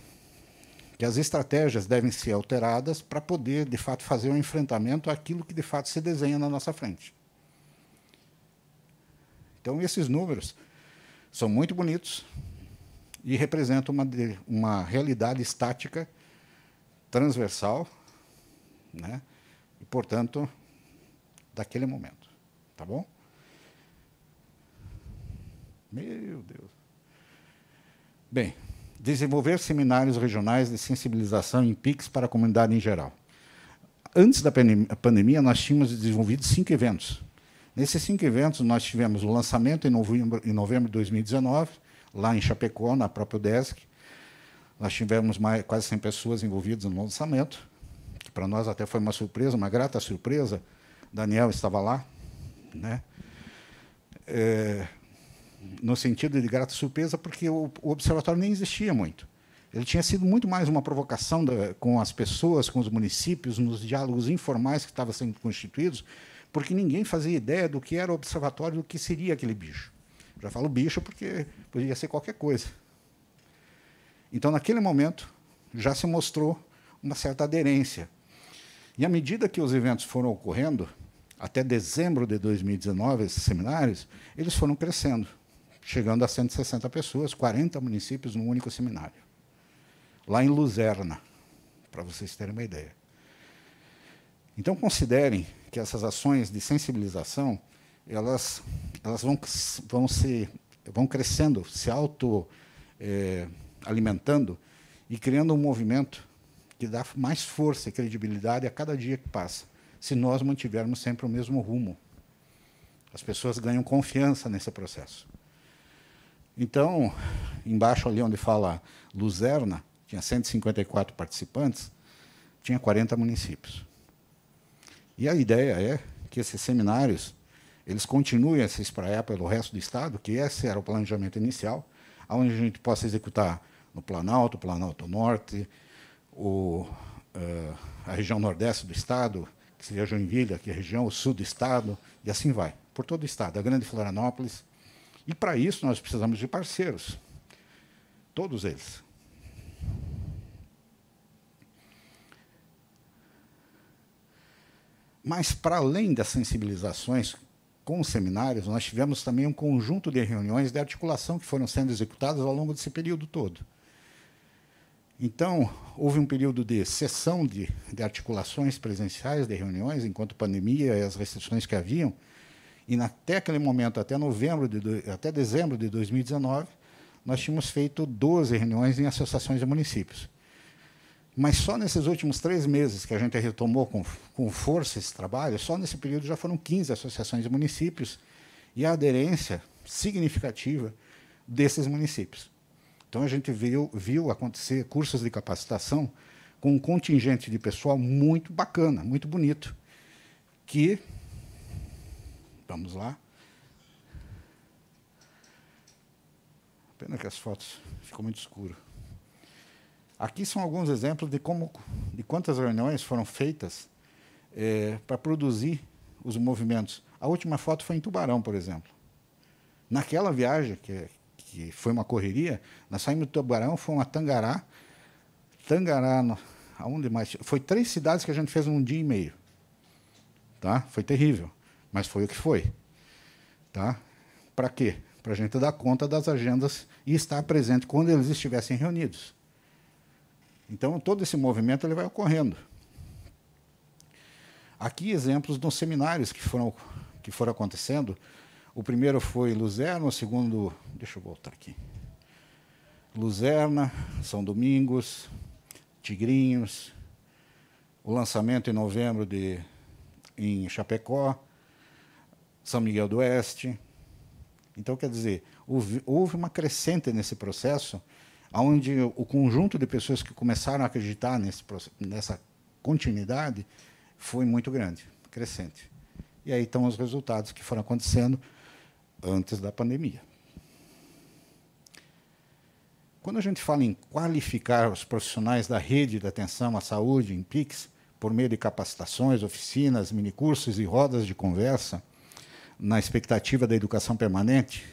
que as estratégias devem ser alteradas para poder, de fato, fazer um enfrentamento àquilo que, de fato, se desenha na nossa frente. Então, esses números são muito bonitos, e representa uma, uma realidade estática transversal, né? e, portanto, daquele momento. Tá bom? Meu Deus. Bem, desenvolver seminários regionais de sensibilização em PICs para a comunidade em geral. Antes da pandemia, nós tínhamos desenvolvido cinco eventos. Nesses cinco eventos, nós tivemos o lançamento em novembro, em novembro de 2019, lá em Chapecó, na própria UDESC. Nós tivemos mais, quase 100 pessoas envolvidas no lançamento, que para nós até foi uma surpresa, uma grata surpresa. Daniel estava lá, né? É, no sentido de grata surpresa, porque o, o, observatório nem existia muito. Ele tinha sido muito mais uma provocação da, com as pessoas, com os municípios, nos diálogos informais que estavam sendo constituídos, porque ninguém fazia ideia do que era o observatório, do que seria aquele bicho. Já falo bicho porque podia ser qualquer coisa. Então, naquele momento, já se mostrou uma certa aderência. E à medida que os eventos foram ocorrendo, até dezembro de 2019, esses seminários, eles foram crescendo, chegando a 160 pessoas, 40 municípios num único seminário. Lá em Luzerna, para vocês terem uma ideia. Então, considerem que essas ações de sensibilização elas, elas vão, vão, se, vão crescendo, se auto-alimentando é, e criando um movimento que dá mais força e credibilidade a cada dia que passa, se nós mantivermos sempre o mesmo rumo. As pessoas ganham confiança nesse processo. Então, embaixo ali onde fala Luzerna, tinha 154 participantes, tinha 40 municípios. E a ideia é que esses seminários eles continuem a se espraiar pelo resto do Estado, que esse era o planejamento inicial, onde a gente possa executar no Planalto, Planalto Norte, o, uh, a região nordeste do Estado, que seria Joinville, é a região, o sul do Estado, e assim vai, por todo o Estado, a Grande Florianópolis. E, para isso, nós precisamos de parceiros, todos eles. Mas, para além das sensibilizações com os seminários, nós tivemos também um conjunto de reuniões de articulação que foram sendo executadas ao longo desse período todo. Então, houve um período de sessão de, de articulações presenciais, de reuniões, enquanto pandemia e as restrições que haviam, e até aquele momento, até novembro, de, até dezembro de 2019, nós tínhamos feito 12 reuniões em associações de municípios. Mas só nesses últimos três meses que a gente retomou com, com força esse trabalho, só nesse período já foram 15 associações de municípios e a aderência significativa desses municípios. Então a gente viu, viu acontecer cursos de capacitação com um contingente de pessoal muito bacana, muito bonito, que vamos lá. Pena que as fotos ficou muito escuro. Aqui são alguns exemplos de como, de quantas reuniões foram feitas é, para produzir os movimentos. A última foto foi em Tubarão, por exemplo. Naquela viagem que, é, que foi uma correria, nós saímos do Tubarão, foi uma Tangará, Tangará, no, aonde mais? Foi três cidades que a gente fez num dia e meio, tá? Foi terrível, mas foi o que foi, tá? Para quê? Para a gente dar conta das agendas e estar presente quando eles estivessem reunidos. Então, todo esse movimento ele vai ocorrendo. Aqui, exemplos dos seminários que foram, que foram acontecendo. O primeiro foi Luzerna, o segundo. Deixa eu voltar aqui. Luzerna, São Domingos, Tigrinhos, o lançamento em novembro de, em Chapecó, São Miguel do Oeste. Então, quer dizer, houve, houve uma crescente nesse processo onde o conjunto de pessoas que começaram a acreditar nesse, nessa continuidade foi muito grande, crescente. E aí estão os resultados que foram acontecendo antes da pandemia. Quando a gente fala em qualificar os profissionais da rede de atenção à saúde em PICS, por meio de capacitações, oficinas, minicursos e rodas de conversa, na expectativa da educação permanente,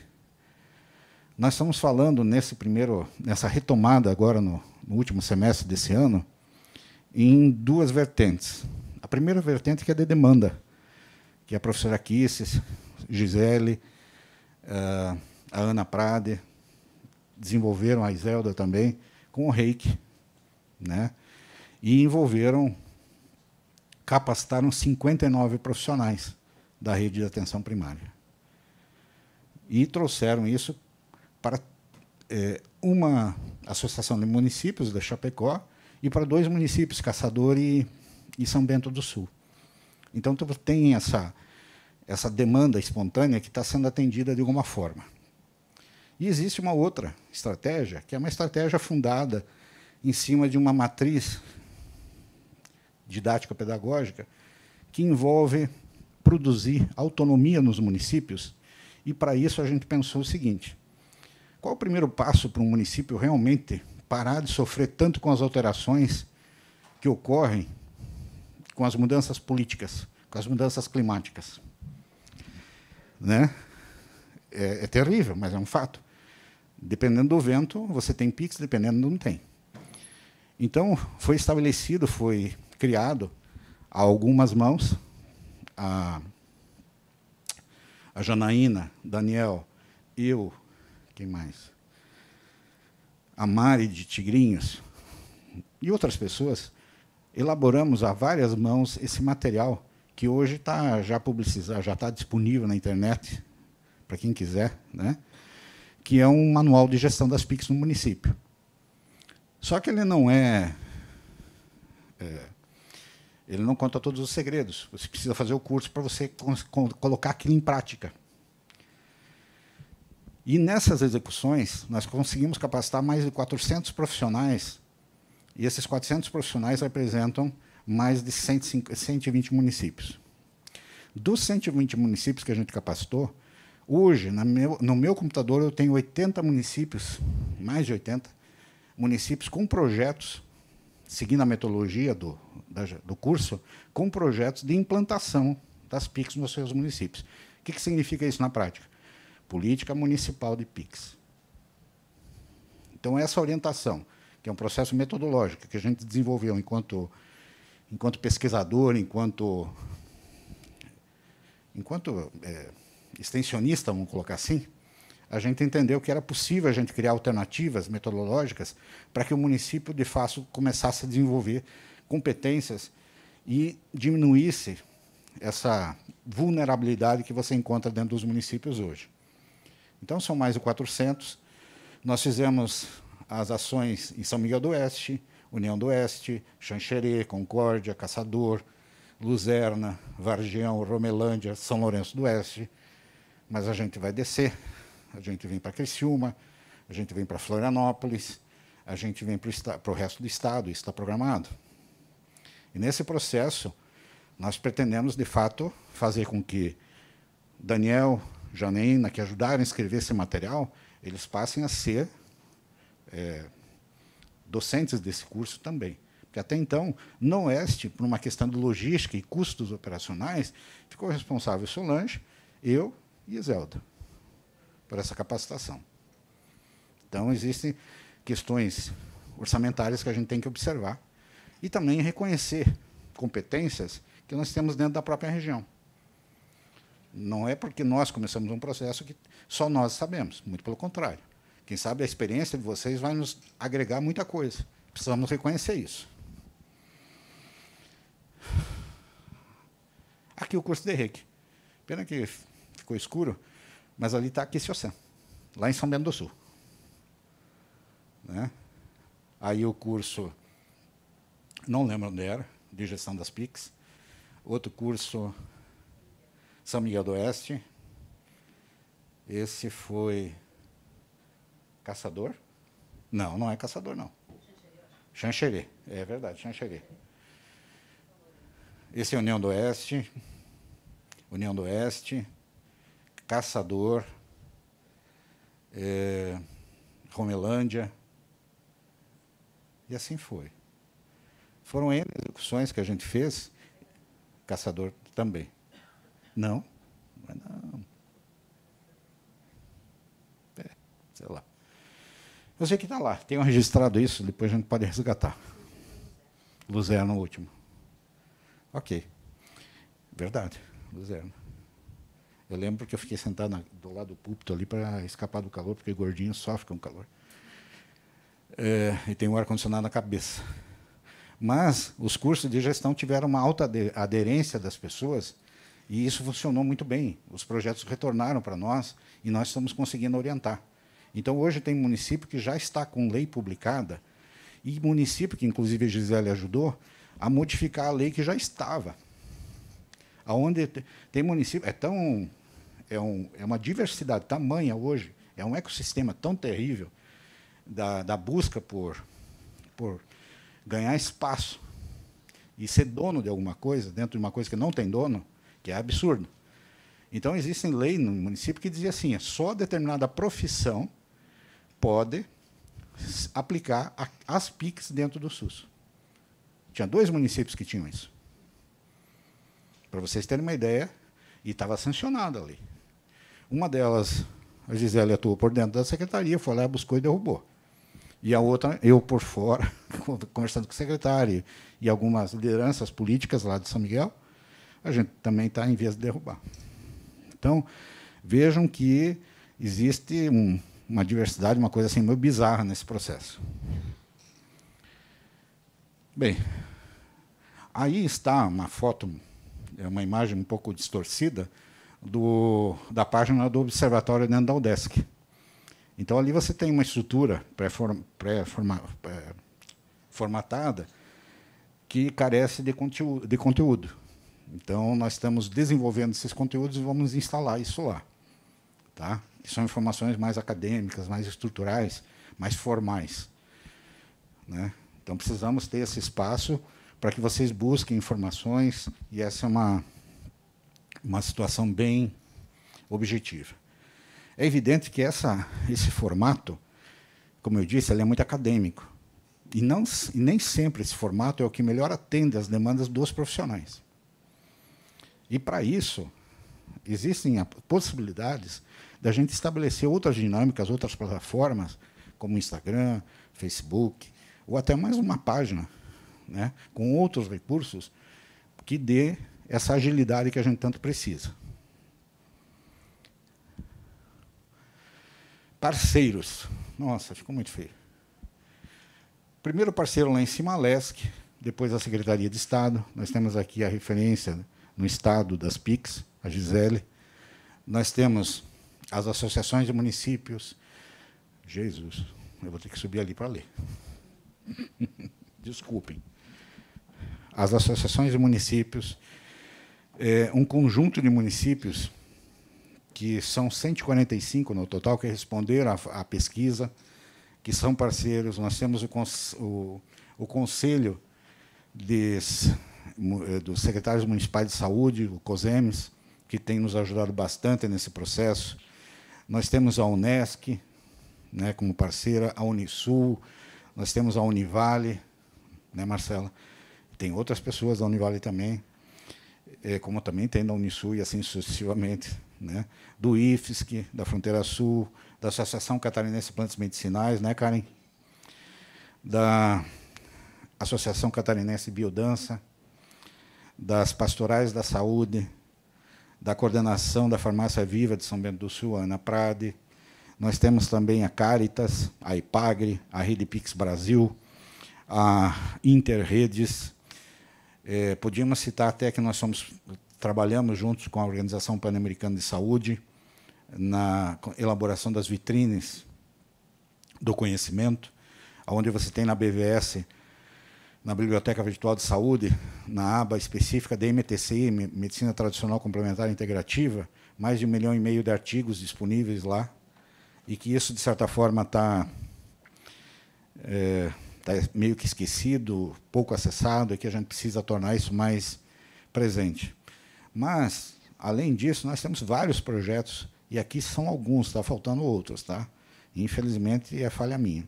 nós estamos falando nesse primeiro, nessa retomada agora no, no último semestre desse ano, em duas vertentes. A primeira vertente é que é de demanda, que a professora Kisses, Gisele, eh, a Ana Prade, desenvolveram a Iselda também, com o reiki, né? e envolveram, capacitaram 59 profissionais da rede de atenção primária. E trouxeram isso para é, uma associação de municípios da Chapecó e para dois municípios, Caçador e, e São Bento do Sul. Então tem essa essa demanda espontânea que está sendo atendida de alguma forma. E existe uma outra estratégia, que é uma estratégia fundada em cima de uma matriz didática pedagógica que envolve produzir autonomia nos municípios. E para isso a gente pensou o seguinte: qual o primeiro passo para um município realmente parar de sofrer tanto com as alterações que ocorrem com as mudanças políticas, com as mudanças climáticas? Né? É, é terrível, mas é um fato. Dependendo do vento, você tem piques, dependendo não tem. Então, foi estabelecido, foi criado há algumas mãos, a, a Janaína, Daniel, eu, mais. A Mari de Tigrinhos e outras pessoas elaboramos a várias mãos esse material que hoje está já publicizado, já está disponível na internet para quem quiser, né? Que é um manual de gestão das PICs no município. Só que ele não é, é ele não conta todos os segredos. Você precisa fazer o curso para você colocar aquilo em prática. E nessas execuções, nós conseguimos capacitar mais de 400 profissionais, e esses 400 profissionais representam mais de 120 municípios. Dos 120 municípios que a gente capacitou, hoje, no meu computador, eu tenho 80 municípios, mais de 80 municípios com projetos, seguindo a metodologia do, do curso, com projetos de implantação das PICs nos seus municípios. O que significa isso na prática? política municipal de PIX. Então, essa orientação, que é um processo metodológico que a gente desenvolveu enquanto, enquanto pesquisador, enquanto, enquanto é, extensionista, vamos colocar assim, a gente entendeu que era possível a gente criar alternativas metodológicas para que o município, de fato, começasse a desenvolver competências e diminuísse essa vulnerabilidade que você encontra dentro dos municípios hoje. Então, são mais de 400. Nós fizemos as ações em São Miguel do Oeste, União do Oeste, Xanxerê, Concórdia, Caçador, Luzerna, Vargião, Romelândia, São Lourenço do Oeste. Mas a gente vai descer, a gente vem para Criciúma, a gente vem para Florianópolis, a gente vem para o resto do Estado, isso está programado. E nesse processo, nós pretendemos, de fato, fazer com que Daniel, Janaína, que ajudaram a escrever esse material, eles passem a ser é, docentes desse curso também. Porque até então, no Oeste, por uma questão de logística e custos operacionais, ficou responsável Solange, eu e Zelda, por essa capacitação. Então, existem questões orçamentárias que a gente tem que observar e também reconhecer competências que nós temos dentro da própria região. Não é porque nós começamos um processo que só nós sabemos, muito pelo contrário. Quem sabe a experiência de vocês vai nos agregar muita coisa. Precisamos reconhecer isso. Aqui o curso de Reiki. Pena que ficou escuro, mas ali está aqui Oceano, lá em São Bento do Sul. Né? Aí o curso, não lembro onde era, de gestão das PICs. Outro curso são Miguel do Oeste. Esse foi Caçador? Não, não é Caçador, não. Xanxerê, é verdade, Xanxerê. Esse é União do Oeste, União do Oeste, Caçador, é, Romelândia, e assim foi. Foram N execuções que a gente fez, Caçador também. Não, mas não. É, sei lá. Eu sei que está lá, tenho registrado isso, depois a gente pode resgatar. Luzerno último. Ok. Verdade, Luzerno. Eu lembro que eu fiquei sentado do lado do púlpito ali para escapar do calor, porque gordinho sofre com calor. É, e tem um ar-condicionado na cabeça. Mas os cursos de gestão tiveram uma alta aderência das pessoas e isso funcionou muito bem. Os projetos retornaram para nós e nós estamos conseguindo orientar. Então, hoje tem município que já está com lei publicada e município, que inclusive a Gisele ajudou, a modificar a lei que já estava. Aonde tem município, é tão é, um, é uma diversidade tamanha hoje, é um ecossistema tão terrível da, da busca por, por ganhar espaço e ser dono de alguma coisa, dentro de uma coisa que não tem dono, que é absurdo. Então, existem leis no município que dizia assim: é só determinada profissão pode aplicar as PICs dentro do SUS. Tinha dois municípios que tinham isso. Para vocês terem uma ideia, e estava sancionada ali. Uma delas, a Gisele atuou por dentro da secretaria, foi lá, buscou e derrubou. E a outra, eu por fora, conversando com o secretário e algumas lideranças políticas lá de São Miguel, a gente também está em vias de derrubar. Então, vejam que existe um, uma diversidade, uma coisa assim meio bizarra nesse processo. Bem, aí está uma foto, é uma imagem um pouco distorcida do, da página do Observatório dentro da UDESC. Então, ali você tem uma estrutura pré-formatada é, pré que carece de conteúdo, de conteúdo. Então, nós estamos desenvolvendo esses conteúdos e vamos instalar isso lá. Tá? são informações mais acadêmicas, mais estruturais, mais formais. Né? Então, precisamos ter esse espaço para que vocês busquem informações, e essa é uma, uma situação bem objetiva. É evidente que essa, esse formato, como eu disse, ele é muito acadêmico. E, não, e nem sempre esse formato é o que melhor atende às demandas dos profissionais. E para isso, existem possibilidades da gente estabelecer outras dinâmicas, outras plataformas, como Instagram, Facebook, ou até mais uma página, né, com outros recursos que dê essa agilidade que a gente tanto precisa. Parceiros. Nossa, ficou muito feio. Primeiro parceiro lá em cima, a LESC, depois a Secretaria de Estado. Nós temos aqui a referência no estado das PICs, a Gisele. Nós temos as associações de municípios. Jesus, eu vou ter que subir ali para ler. Desculpem. As associações de municípios, é, um conjunto de municípios, que são 145 no total, que responderam à, pesquisa, que são parceiros. Nós temos o, o, o Conselho de eh, dos secretários municipais de saúde, o COSEMES, que tem nos ajudado bastante nesse processo. Nós temos a Unesc né, como parceira, a Unisul, nós temos a Univale, né, Marcela? Tem outras pessoas da Univale também, eh, como também tem da Unisul e assim sucessivamente, né? do IFSC, da Fronteira Sul, da Associação Catarinense de Plantas Medicinais, né, Karen? Da Associação Catarinense Biodança, das pastorais da saúde, da coordenação da Farmácia Viva de São Bento do Sul, Ana Prade. Nós temos também a Caritas, a IPAGRE, a Rede Pix Brasil, a Interredes. É, podíamos citar até que nós somos, trabalhamos juntos com a Organização Pan-Americana de Saúde na elaboração das vitrines do conhecimento, onde você tem na BVS na Biblioteca Virtual de Saúde, na aba específica da MTCI, Medicina Tradicional Complementar Integrativa, mais de um milhão e meio de artigos disponíveis lá, e que isso, de certa forma, está é, tá meio que esquecido, pouco acessado, e que a gente precisa tornar isso mais presente. Mas, além disso, nós temos vários projetos, e aqui são alguns, está faltando outros. Tá? Infelizmente, é falha minha.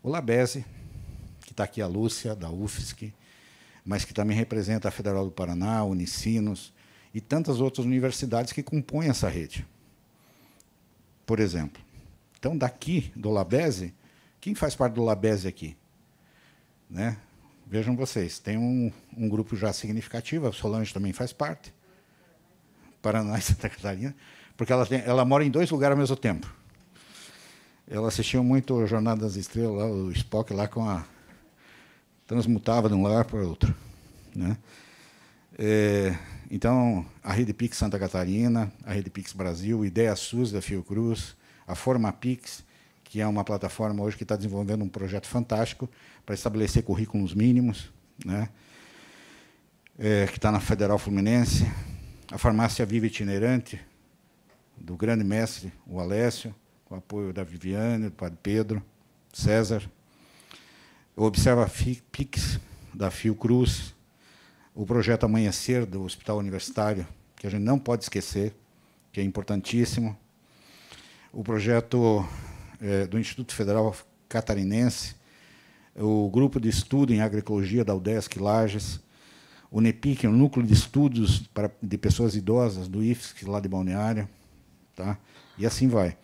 O Labese que está aqui a Lúcia, da UFSC, mas que também representa a Federal do Paraná, a Unicinos e tantas outras universidades que compõem essa rede. Por exemplo. Então, daqui do Labese, quem faz parte do Labese aqui? Né? Vejam vocês, tem um, um grupo já significativo, a Solange também faz parte, Paraná e Santa Catarina, porque ela, tem, ela mora em dois lugares ao mesmo tempo. Ela assistiu muito Jornada das Estrelas, o Spock lá com a transmutava de um lugar para outro. Né? É, então, a Rede Pix Santa Catarina, a Rede Pix Brasil, Ideia SUS da Fiocruz, a Forma Pix, que é uma plataforma hoje que está desenvolvendo um projeto fantástico para estabelecer currículos mínimos, né? É, que está na Federal Fluminense, a Farmácia Viva Itinerante, do grande mestre, o Alessio, com o apoio da Viviane, do Padre Pedro, César, observa PIX da Fiocruz, o projeto Amanhecer do Hospital Universitário, que a gente não pode esquecer, que é importantíssimo, o projeto eh, do Instituto Federal Catarinense, o Grupo de Estudo em Agroecologia da UDESC Lages, o NEPIC, o Núcleo de Estudos para, de Pessoas Idosas do IFSC, lá de Balneária, tá? e assim vai.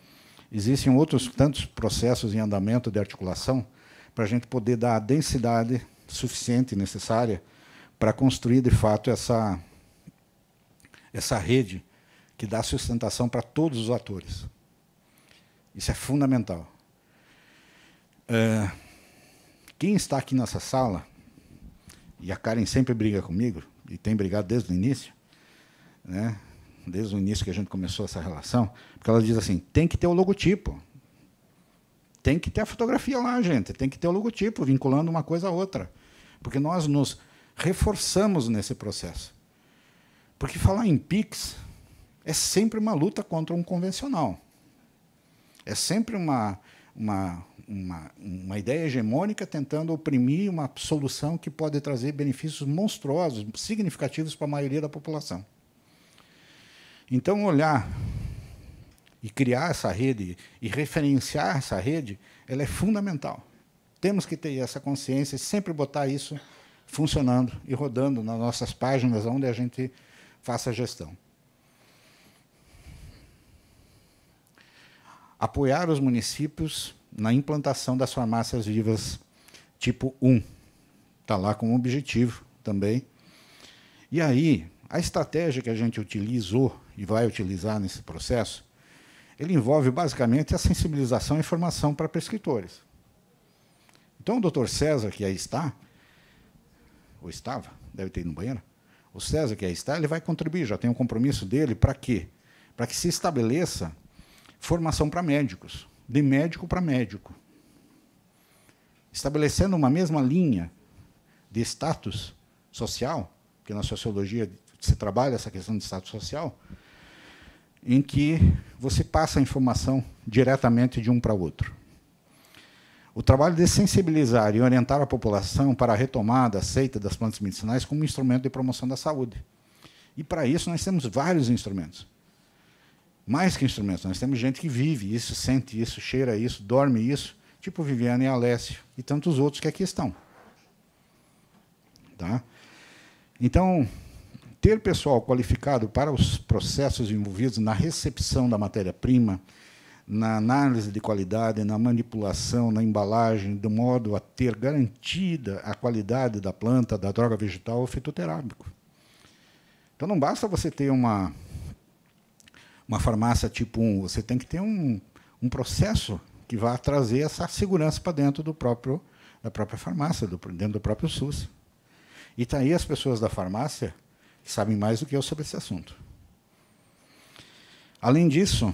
Existem outros tantos processos em andamento de articulação, para a gente poder dar a densidade suficiente necessária para construir de fato essa essa rede que dá sustentação para todos os atores. Isso é fundamental. É, quem está aqui nessa sala, e a Karen sempre briga comigo, e tem brigado desde o início, né? desde o início que a gente começou essa relação, porque ela diz assim: tem que ter o logotipo. Tem que ter a fotografia lá, gente. Tem que ter o logotipo vinculando uma coisa a outra. Porque nós nos reforçamos nesse processo. Porque falar em PIX é sempre uma luta contra um convencional. É sempre uma, uma, uma, uma ideia hegemônica tentando oprimir uma solução que pode trazer benefícios monstruosos, significativos para a maioria da população. Então, olhar e criar essa rede e referenciar essa rede, ela é fundamental. Temos que ter essa consciência e sempre botar isso funcionando e rodando nas nossas páginas, onde a gente faça a gestão. Apoiar os municípios na implantação das farmácias vivas tipo 1. Está lá como objetivo também. E aí, a estratégia que a gente utilizou e vai utilizar nesse processo ele envolve basicamente a sensibilização e formação para prescritores. Então, o doutor César, que aí está, ou estava, deve ter ido no banheiro, o César, que aí está, ele vai contribuir, já tem um compromisso dele para quê? Para que se estabeleça formação para médicos, de médico para médico, estabelecendo uma mesma linha de status social, porque na sociologia se trabalha essa questão de status social, em que você passa a informação diretamente de um para outro. O trabalho de sensibilizar e orientar a população para a retomada aceita das plantas medicinais como instrumento de promoção da saúde. E para isso nós temos vários instrumentos. Mais que instrumentos, nós temos gente que vive isso, sente isso, cheira isso, dorme isso, tipo Viviane e Alessio e tantos outros que aqui estão. Tá? Então, ter pessoal qualificado para os processos envolvidos na recepção da matéria-prima, na análise de qualidade, na manipulação, na embalagem, de modo a ter garantida a qualidade da planta, da droga vegetal ou fitoterápico. Então não basta você ter uma, uma farmácia tipo 1, você tem que ter um, um processo que vá trazer essa segurança para dentro do próprio, da própria farmácia, do, dentro do próprio SUS. E está aí as pessoas da farmácia que sabem mais do que eu sobre esse assunto. Além disso,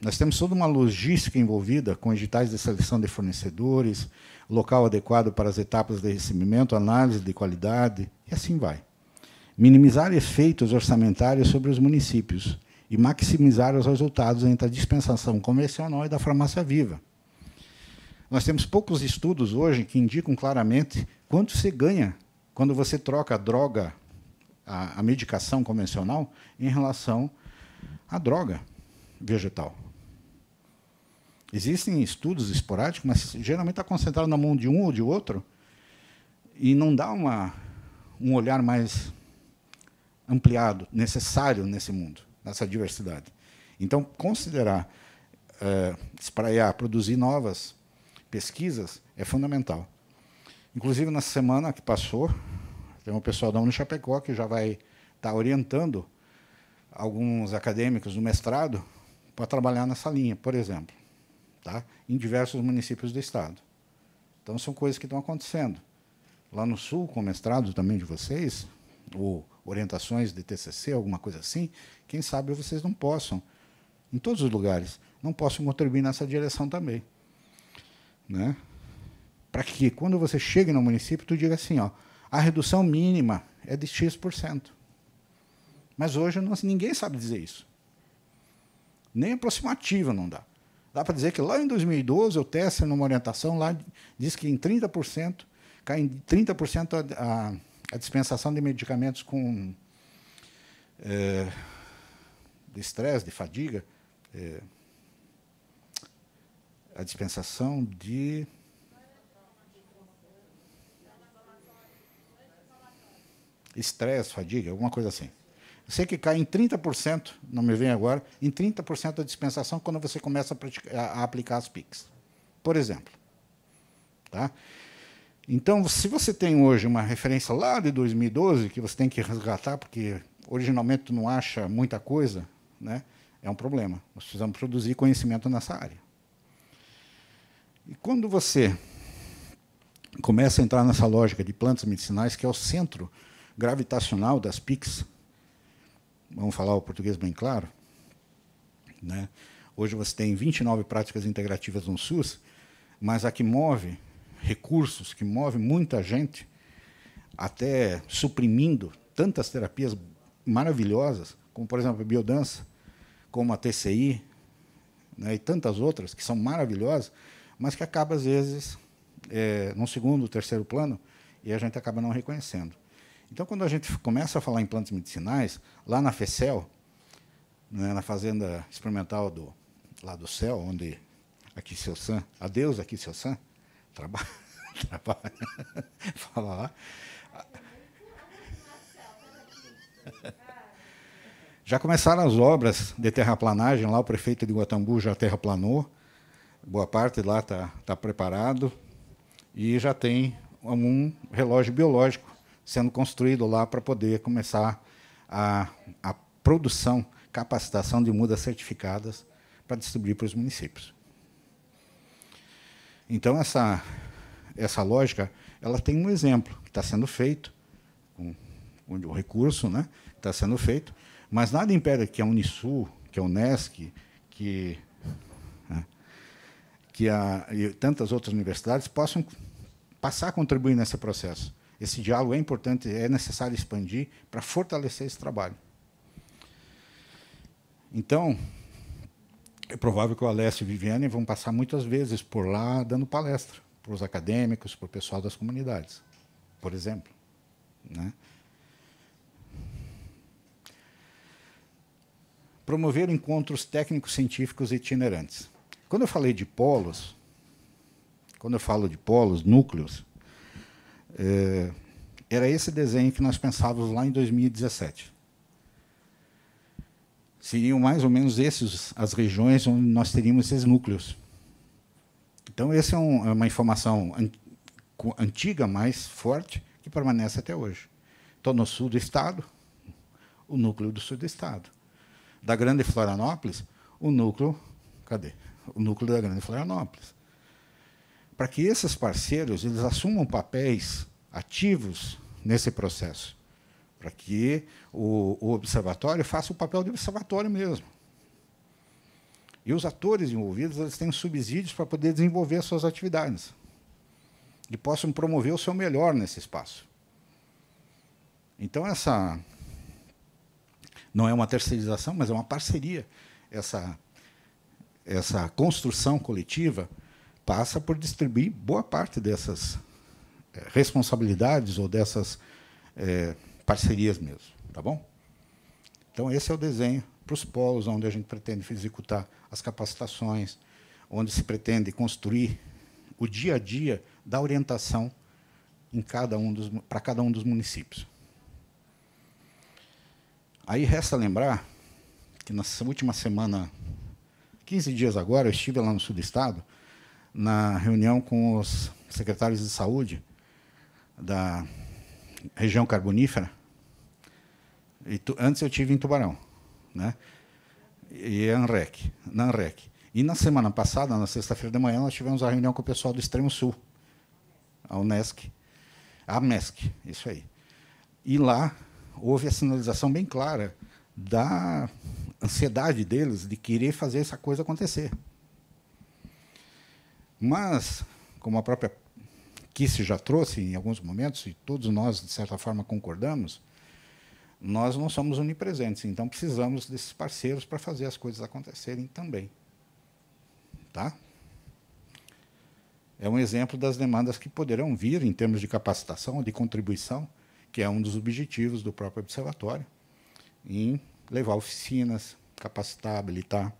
nós temos toda uma logística envolvida com editais de seleção de fornecedores, local adequado para as etapas de recebimento, análise de qualidade, e assim vai. Minimizar efeitos orçamentários sobre os municípios e maximizar os resultados entre a dispensação convencional e da farmácia viva. Nós temos poucos estudos hoje que indicam claramente quanto se ganha quando você troca droga a, a medicação convencional em relação à droga vegetal. Existem estudos esporádicos, mas geralmente está concentrado na mão de um ou de outro e não dá uma, um olhar mais ampliado, necessário nesse mundo, nessa diversidade. Então, considerar, é, espraiar, produzir novas pesquisas é fundamental. Inclusive, na semana que passou, tem um pessoal da Chapecó que já vai estar tá orientando alguns acadêmicos do mestrado para trabalhar nessa linha, por exemplo, tá? em diversos municípios do estado. Então, são coisas que estão acontecendo. Lá no sul, com o mestrado também de vocês, ou orientações de TCC, alguma coisa assim, quem sabe vocês não possam, em todos os lugares, não possam contribuir nessa direção também. Né? Para que, quando você chegue no município, tu diga assim, ó, a redução mínima é de X%. Mas hoje não, ninguém sabe dizer isso. Nem aproximativa não dá. Dá para dizer que lá em 2012, o Tesser, numa orientação, lá diz que em 30%, cai em 30% a, a, a, dispensação de medicamentos com é, de estresse, de fadiga, é, a dispensação de estresse, fadiga, alguma coisa assim. Eu sei que cai em 30%, não me vem agora, em 30% da dispensação quando você começa a, praticar, a aplicar as PICs, por exemplo. Tá? Então, se você tem hoje uma referência lá de 2012, que você tem que resgatar, porque originalmente tu não acha muita coisa, né? é um problema. Nós precisamos produzir conhecimento nessa área. E quando você começa a entrar nessa lógica de plantas medicinais, que é o centro gravitacional das PICs. Vamos falar o português bem claro. Né? Hoje você tem 29 práticas integrativas no SUS, mas a que move recursos, que move muita gente, até suprimindo tantas terapias maravilhosas, como por exemplo a biodança, como a TCI, né, e tantas outras que são maravilhosas, mas que acaba às vezes é, no segundo, terceiro plano e a gente acaba não reconhecendo. Então, quando a gente começa a falar em plantas medicinais, lá na FECEL, né, na fazenda experimental do, lá do céu, onde aqui seu Sam, adeus aqui seu sangue, trabalha, trabalha, fala lá. Já começaram as obras de terraplanagem lá, o prefeito de Guatambu já terraplanou, boa parte lá está tá preparado e já tem um relógio biológico sendo construído lá para poder começar a, a produção, capacitação de mudas certificadas para distribuir para os municípios. Então, essa, essa lógica ela tem um exemplo que está sendo feito, um, um recurso né, está sendo feito, mas nada impede que a Unisul, que a Unesc, que, né, que a, e tantas outras universidades possam passar a contribuir nesse processo. Esse diálogo é importante, é necessário expandir para fortalecer esse trabalho. Então, é provável que o Alessio e Viviane vão passar muitas vezes por lá dando palestra para os acadêmicos, para o pessoal das comunidades, por exemplo. Né? Promover encontros técnicos científicos itinerantes. Quando eu falei de polos, quando eu falo de polos, núcleos, é, era esse desenho que nós pensávamos lá em 2017. Seriam mais ou menos esses as regiões onde nós teríamos esses núcleos. Então, essa é, um, é uma informação an antiga, mais forte, que permanece até hoje. Então, no sul do estado, o núcleo do sul do estado. Da Grande Florianópolis, o núcleo. Cadê? O núcleo da Grande Florianópolis para que esses parceiros eles assumam papéis ativos nesse processo, para que o, o observatório faça o papel de observatório mesmo. E os atores envolvidos eles têm subsídios para poder desenvolver as suas atividades e possam promover o seu melhor nesse espaço. Então essa não é uma terceirização, mas é uma parceria essa essa construção coletiva passa por distribuir boa parte dessas eh, responsabilidades ou dessas é, parcerias mesmo, tá bom? Então esse é o desenho para os polos onde a gente pretende executar as capacitações, onde se pretende construir o dia a dia da orientação em cada um dos para cada um dos municípios. Aí resta lembrar que na última semana, 15 dias agora, eu estive lá no sul do estado na reunião com os secretários de saúde da região carbonífera. Tu, antes eu tive em Tubarão, né? E Anrec, na Anrec. E na semana passada, na sexta-feira de manhã, nós tivemos a reunião com o pessoal do Extremo Sul, a Unesc, a MESC, isso aí. E lá houve a sinalização bem clara da ansiedade deles de querer fazer essa coisa acontecer. Mas, como a própria Kiss já trouxe em alguns momentos, e todos nós, de certa forma, concordamos, nós não somos onipresentes, então precisamos desses parceiros para fazer as coisas acontecerem também. Tá? É um exemplo das demandas que poderão vir em termos de capacitação, de contribuição, que é um dos objetivos do próprio observatório, em levar oficinas, capacitar, habilitar.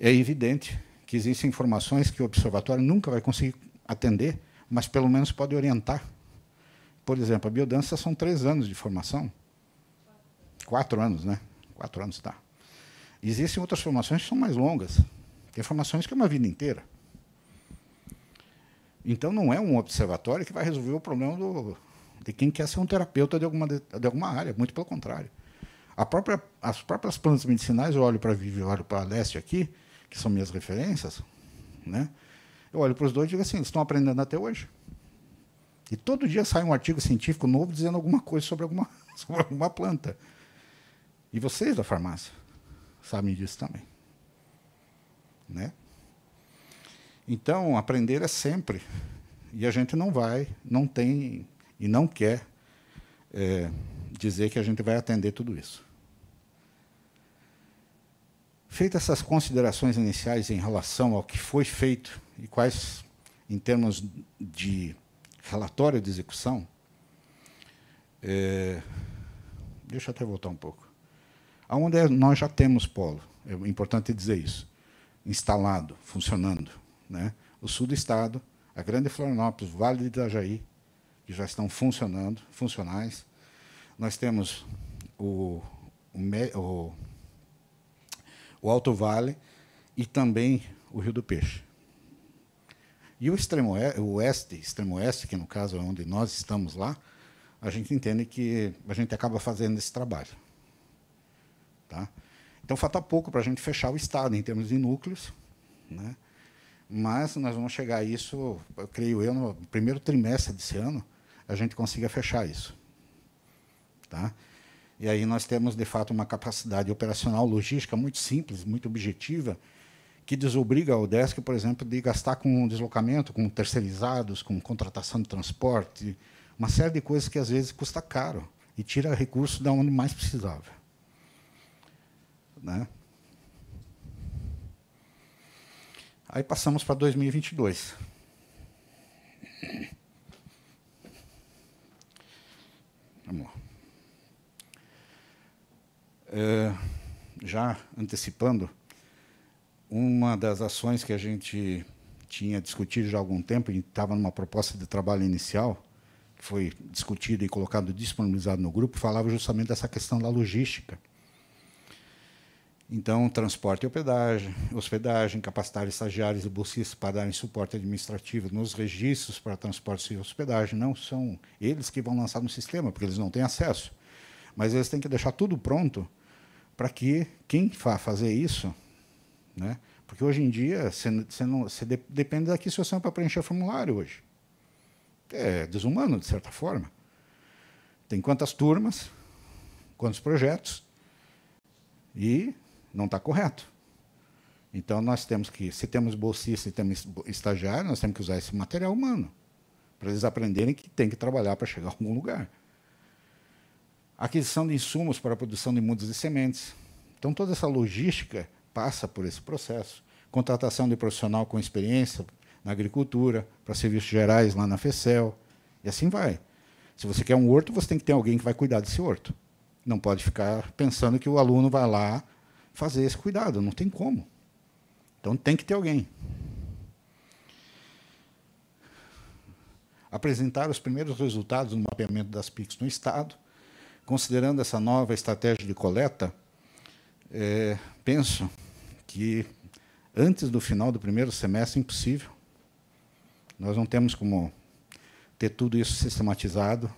É evidente que existem informações que o observatório nunca vai conseguir atender, mas pelo menos pode orientar. Por exemplo, a biodança são três anos de formação. Quatro anos, né? Quatro anos, está. Existem outras formações que são mais longas. Tem formações que é uma vida inteira. Então, não é um observatório que vai resolver o problema do, de quem quer ser um terapeuta de alguma, de, de alguma área, muito pelo contrário. Própria, as próprias plantas medicinais, eu olho para Vivi, olho para a Leste aqui, que são minhas referências, né? Eu olho para os dois e digo assim, eles estão aprendendo até hoje. E todo dia sai um artigo científico novo dizendo alguma coisa sobre alguma, sobre alguma planta. E vocês da farmácia sabem disso também. Né? Então, aprender é sempre. E a gente não vai, não tem e não quer é, dizer que a gente vai atender tudo isso. Feitas essas considerações iniciais em relação ao que foi feito e quais, em termos de relatório de execução, é, deixa eu até voltar um pouco. Onde nós já temos polo, é importante dizer isso, instalado, funcionando. Né? O sul do estado, a Grande Florianópolis, Vale de Itajaí, que já estão funcionando, funcionais. Nós temos o, o, o o Alto Vale e também o Rio do Peixe. E o extremo oeste, extremo oeste, que no caso é onde nós estamos lá, a gente entende que a gente acaba fazendo esse trabalho. Tá? Então falta pouco para a gente fechar o estado em termos de núcleos, né? Mas nós vamos chegar a isso, eu creio eu, no primeiro trimestre desse ano, a gente consiga fechar isso, tá? E aí nós temos, de fato, uma capacidade operacional logística muito simples, muito objetiva, que desobriga o desk por exemplo, de gastar com deslocamento, com terceirizados, com contratação de transporte, uma série de coisas que às vezes custa caro e tira recursos da onde mais precisava. Né? Aí passamos para 2022. Vamos lá. Eh, já antecipando, uma das ações que a gente tinha discutido já há algum tempo, e estava numa proposta de trabalho inicial, que foi discutida e colocada disponibilizada no grupo, falava justamente dessa questão da logística. Então, transporte e hospedagem, hospedagem capacitar estagiários e bolsistas para darem suporte administrativo nos registros para transporte e hospedagem. Não são eles que vão lançar no sistema, porque eles não têm acesso. Mas eles têm que deixar tudo pronto para que quem vá fazer isso, né? Porque hoje em dia você, não, você de, depende da situação é para preencher o formulário hoje. É desumano de certa forma. Tem quantas turmas, quantos projetos e não está correto. Então nós temos que, se temos bolsista e temos estagiário, nós temos que usar esse material humano para eles aprenderem que tem que trabalhar para chegar a algum lugar aquisição de insumos para a produção de mudas de sementes. Então, toda essa logística passa por esse processo. Contratação de profissional com experiência na agricultura, para serviços gerais lá na FECEL, e assim vai. Se você quer um horto, você tem que ter alguém que vai cuidar desse horto. Não pode ficar pensando que o aluno vai lá fazer esse cuidado, não tem como. Então tem que ter alguém. Apresentar os primeiros resultados do mapeamento das PICs no Estado, considerando essa nova estratégia de coleta, é, penso que antes do final do primeiro semestre é impossível. Nós não temos como ter tudo isso sistematizado.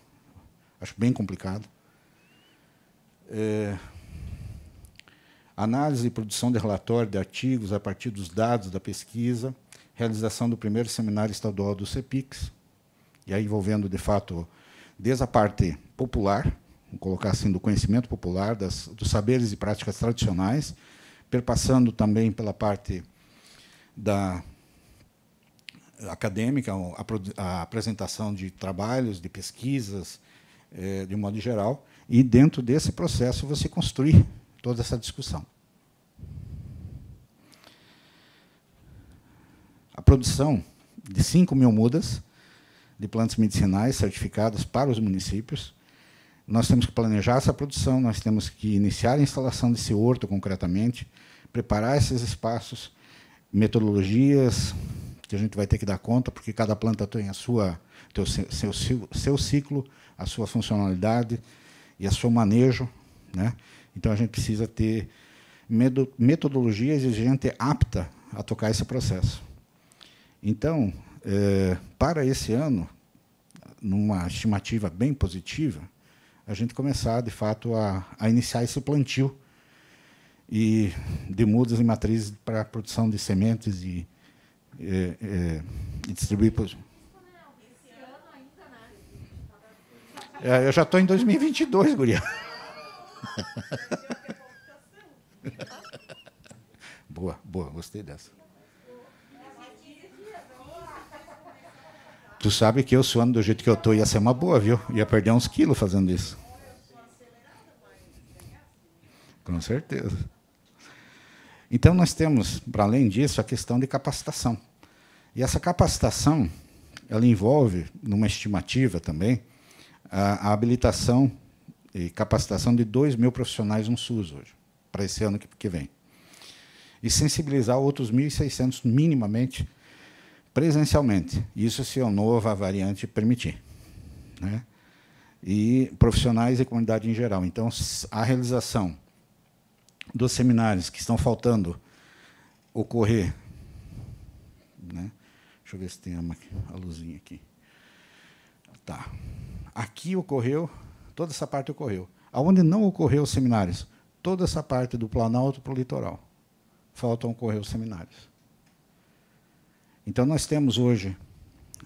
Acho bem complicado. É, análise e produção de relatório de artigos a partir dos dados da pesquisa, realização do primeiro seminário estadual do CEPIX, e aí envolvendo, de fato, desde a parte popular, vamos colocar assim, do conhecimento popular, das, dos saberes e práticas tradicionais, perpassando também pela parte da acadêmica, a, apresentação de trabalhos, de pesquisas, é, de um modo geral, e dentro desse processo você construir toda essa discussão. A produção de 5 mil mudas de plantas medicinais certificadas para os municípios, nós temos que planejar essa produção, nós temos que iniciar a instalação desse horto concretamente, preparar esses espaços, metodologias que a gente vai ter que dar conta, porque cada planta tem a sua seu, seu, seu ciclo, a sua funcionalidade e a seu manejo, né? Então a gente precisa ter metodologia exigente apta a tocar esse processo. Então, eh, para esse ano, numa estimativa bem positiva, a gente começar, de fato, a, a iniciar esse plantio e de mudas e matrizes para a produção de sementes e, e, é, e, é, e distribuir para é, eu já estou em 2022, guria. boa, boa, gostei dessa. Tu sabe que eu suando do jeito que eu estou ia ser uma boa, viu? Ia perder uns quilos fazendo isso. Com certeza. Então, nós temos, para além disso, a questão de capacitação. E essa capacitação ela envolve, numa estimativa também, a, habilitação e capacitação de 2 mil profissionais no SUS hoje, para esse ano que, vem. E sensibilizar outros 1.600 minimamente presencialmente. Isso se a nova variante permitir. Né? E profissionais e comunidade em geral. Então, a realização dos seminários que estão faltando ocorrer. Né? Deixa eu ver se tem uma, a luzinha aqui. Tá. Aqui ocorreu, toda essa parte ocorreu. Aonde não ocorreu os seminários? Toda essa parte do Planalto para o litoral. Faltam ocorrer os seminários. Então, nós temos hoje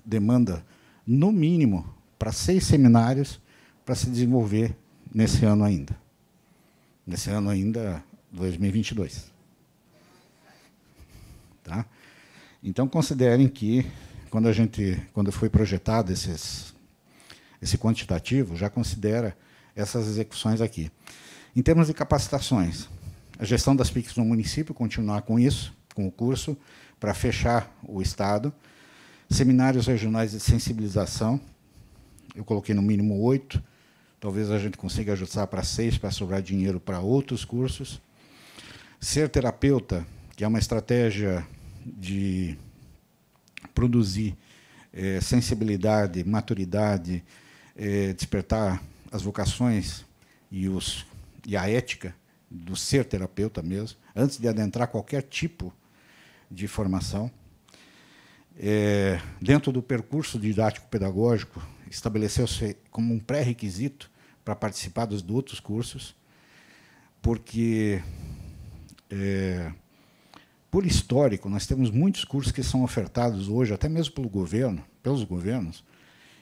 demanda, no mínimo, para seis seminários para se desenvolver nesse ano ainda nesse ano ainda, 2022. Tá? Então, considerem que, quando, a gente, quando foi projetado esses, esse quantitativo, já considera essas execuções aqui. Em termos de capacitações, a gestão das PICs no município, continuar com isso, com o curso, para fechar o Estado. Seminários regionais de sensibilização, eu coloquei no mínimo oito, Talvez a gente consiga ajustar para seis, para sobrar dinheiro para outros cursos. Ser terapeuta, que é uma estratégia de produzir é, sensibilidade, maturidade, é, despertar as vocações e, os, e a ética do ser terapeuta mesmo, antes de adentrar qualquer tipo de formação. É, dentro do percurso didático-pedagógico, estabeleceu-se como um pré-requisito para participar dos outros cursos, porque, é, por histórico, nós temos muitos cursos que são ofertados hoje, até mesmo pelo governo, pelos governos,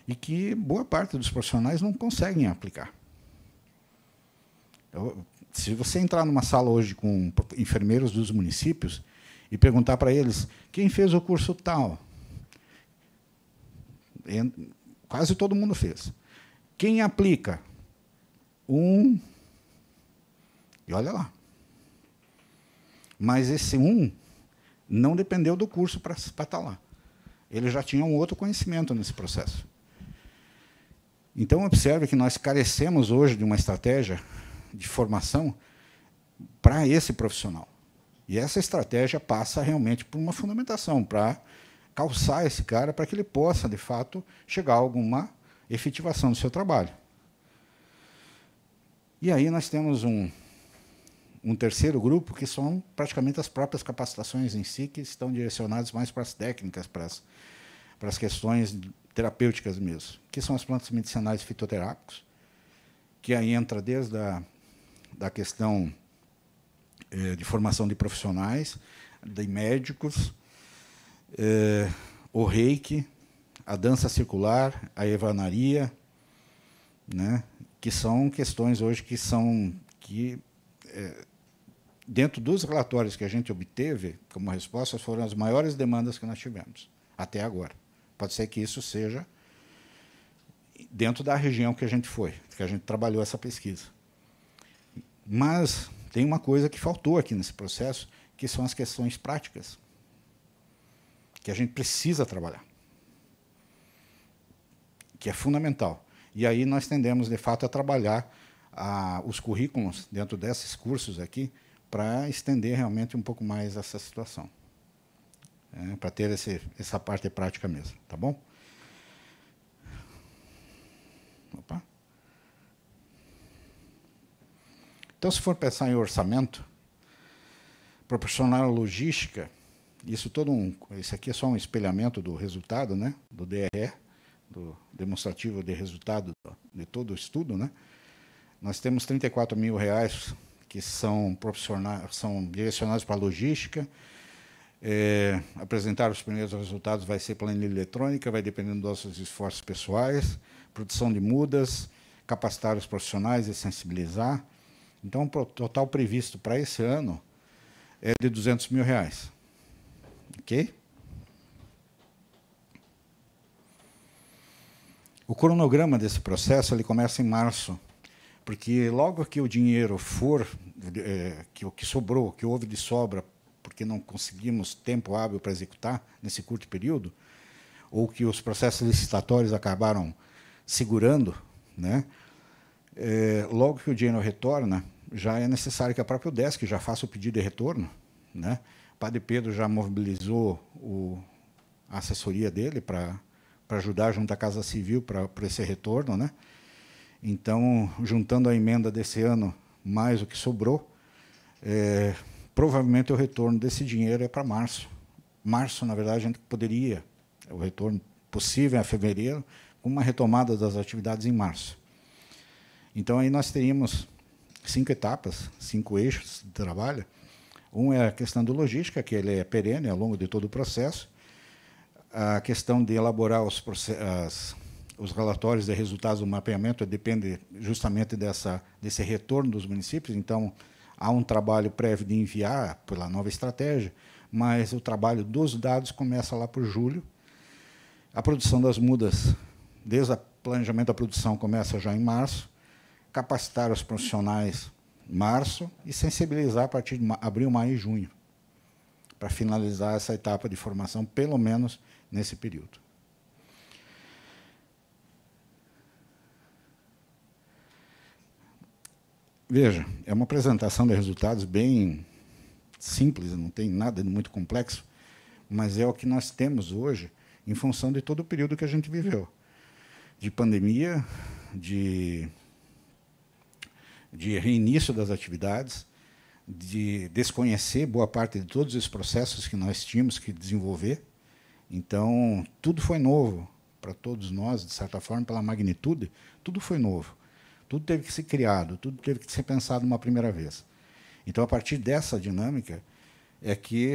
e que boa parte dos profissionais não conseguem aplicar. Eu, então, se você entrar numa sala hoje com enfermeiros dos municípios e perguntar para eles quem fez o curso tal, quase todo mundo fez. Quem aplica? um. E olha lá. Mas esse um não dependeu do curso para estar tá lá. Ele já tinha um outro conhecimento nesse processo. Então, observe que nós carecemos hoje de uma estratégia de formação para esse profissional. E essa estratégia passa realmente por uma fundamentação, para calçar esse cara para que ele possa, de fato, chegar a alguma efetivação do seu trabalho. E aí nós temos um, um terceiro grupo que são praticamente as próprias capacitações em si, que estão direcionadas mais para as técnicas, para as, para as questões terapêuticas mesmo, que são as plantas medicinais fitoterápicos, que aí entra desde a da questão eh, de formação de profissionais, de médicos, eh, o reiki, a dança circular, a evanaria, né? que são questões hoje que são que é, dentro dos relatórios que a gente obteve como respostas foram as maiores demandas que nós tivemos até agora. Pode ser que isso seja dentro da região que a gente foi, que a gente trabalhou essa pesquisa. Mas tem uma coisa que faltou aqui nesse processo, que são as questões práticas que a gente precisa trabalhar, que é fundamental. E aí nós tendemos, de fato, a trabalhar a, os currículos dentro desses cursos aqui para estender realmente um pouco mais essa situação, é, para ter esse, essa parte prática mesmo, tá bom? Opa. Então, se for pensar em orçamento, proporcionar logística, isso todo um, isso aqui é só um espelhamento do resultado, né, do DRE, do demonstrativo de resultado de todo o estudo, né? Nós temos 34 mil reais que são profissionais, são direcionados para logística. É, apresentar os primeiros resultados vai ser planilha eletrônica, vai dependendo dos nossos esforços pessoais, produção de mudas, capacitar os profissionais e sensibilizar. Então, o total previsto para esse ano é de 200 mil reais. Ok? O cronograma desse processo ele começa em março, porque logo que o dinheiro for, é, que o que sobrou, que houve de sobra, porque não conseguimos tempo hábil para executar nesse curto período, ou que os processos licitatórios acabaram segurando, né? É, logo que o dinheiro retorna, já é necessário que a própria UDESC já faça o pedido de retorno. Né? O padre Pedro já mobilizou o, a assessoria dele para para ajudar junto à Casa Civil para, esse retorno. Né? Então, juntando a emenda desse ano mais o que sobrou, é, provavelmente o retorno desse dinheiro é para março. Março, na verdade, a gente poderia, o retorno possível é fevereiro, com uma retomada das atividades em março. Então, aí nós teríamos cinco etapas, cinco eixos de trabalho. Um é a questão do logística, que ele é perene ao longo de todo o processo a questão de elaborar os, as, os relatórios de resultados do mapeamento depende justamente dessa, desse retorno dos municípios. Então, há um trabalho prévio de enviar pela nova estratégia, mas o trabalho dos dados começa lá por julho. A produção das mudas, desde o planejamento da produção, começa já em março. Capacitar os profissionais em março e sensibilizar a partir de abril, maio e junho, para finalizar essa etapa de formação, pelo menos nesse período. Veja, é uma apresentação de resultados bem simples, não tem nada de muito complexo, mas é o que nós temos hoje em função de todo o período que a gente viveu de pandemia, de, de reinício das atividades, de desconhecer boa parte de todos os processos que nós tínhamos que desenvolver então, tudo foi novo para todos nós, de certa forma, pela magnitude, tudo foi novo. Tudo teve que ser criado, tudo teve que ser pensado uma primeira vez. Então, a partir dessa dinâmica, é que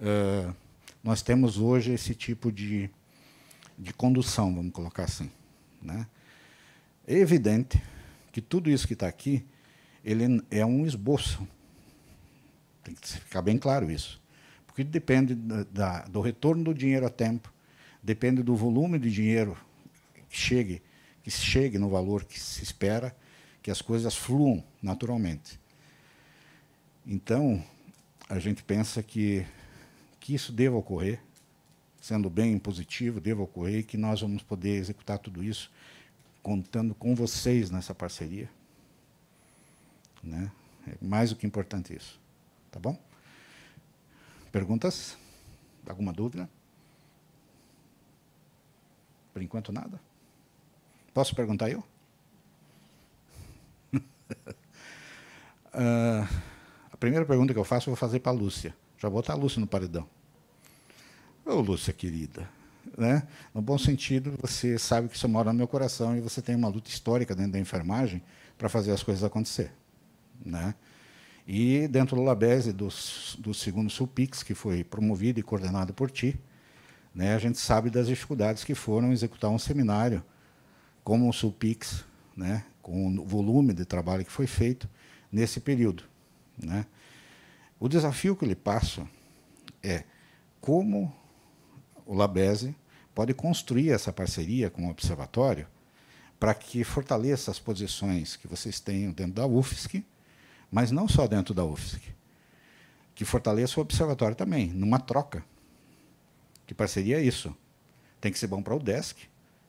uh, nós temos hoje esse tipo de, de condução, vamos colocar assim. Né? É evidente que tudo isso que está aqui ele é um esboço. Tem que ficar bem claro isso porque depende da, do retorno do dinheiro a tempo, depende do volume de dinheiro que chegue, que chegue no valor que se espera, que as coisas fluam naturalmente. Então, a gente pensa que, que isso deva ocorrer, sendo bem positivo, deva ocorrer, e que nós vamos poder executar tudo isso contando com vocês nessa parceria. Né? É mais do que importante isso. Tá bom? Perguntas? Alguma dúvida? Por enquanto, nada? Posso perguntar eu? uh, a primeira pergunta que eu faço, eu vou fazer para a Lúcia. Já vou botar a Lúcia no paredão. Ô, oh, Lúcia, querida. Né? No bom sentido, você sabe que isso mora no meu coração e você tem uma luta histórica dentro da enfermagem para fazer as coisas acontecer. Né? E dentro do Labese, do, do segundo Sulpix, que foi promovido e coordenado por ti, né, a gente sabe das dificuldades que foram executar um seminário como o Sulpix, né, com o volume de trabalho que foi feito nesse período. Né. O desafio que eu lhe passo é como o Labese pode construir essa parceria com o Observatório para que fortaleça as posições que vocês tenham dentro da UFSC, mas não só dentro da UFSC, que fortaleça o observatório também, numa troca. Que parceria é isso. Tem que ser bom para o UDESC,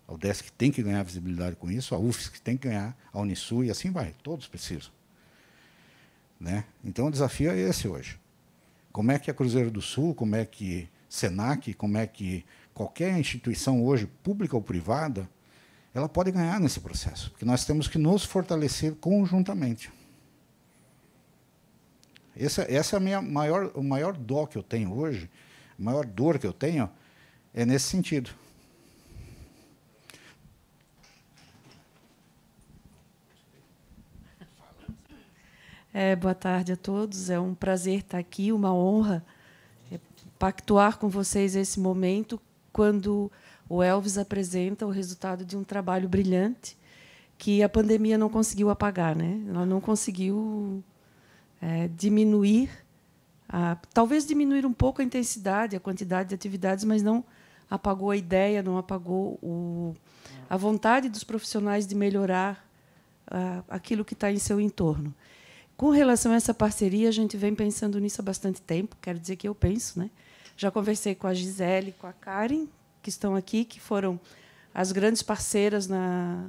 a UDESC tem que ganhar visibilidade com isso, a UFSC tem que ganhar, a Unisul e assim vai, todos precisam. Né? Então o desafio é esse hoje. Como é que a Cruzeiro do Sul, como é que Senac, como é que qualquer instituição hoje, pública ou privada, ela pode ganhar nesse processo, porque nós temos que nos fortalecer conjuntamente. Essa, essa é a minha maior, o maior dó que eu tenho hoje, a maior dor que eu tenho é nesse sentido. É, boa tarde a todos. É um prazer estar aqui, uma honra é, pactuar com vocês esse momento quando o Elvis apresenta o resultado de um trabalho brilhante que a pandemia não conseguiu apagar, né? Ela não conseguiu é, diminuir, a, talvez diminuir um pouco a intensidade, a quantidade de atividades, mas não apagou a ideia, não apagou o, a vontade dos profissionais de melhorar a, aquilo que está em seu entorno. Com relação a essa parceria, a gente vem pensando nisso há bastante tempo, quero dizer que eu penso. Né? Já conversei com a Gisele, com a Karen, que estão aqui, que foram as grandes parceiras na,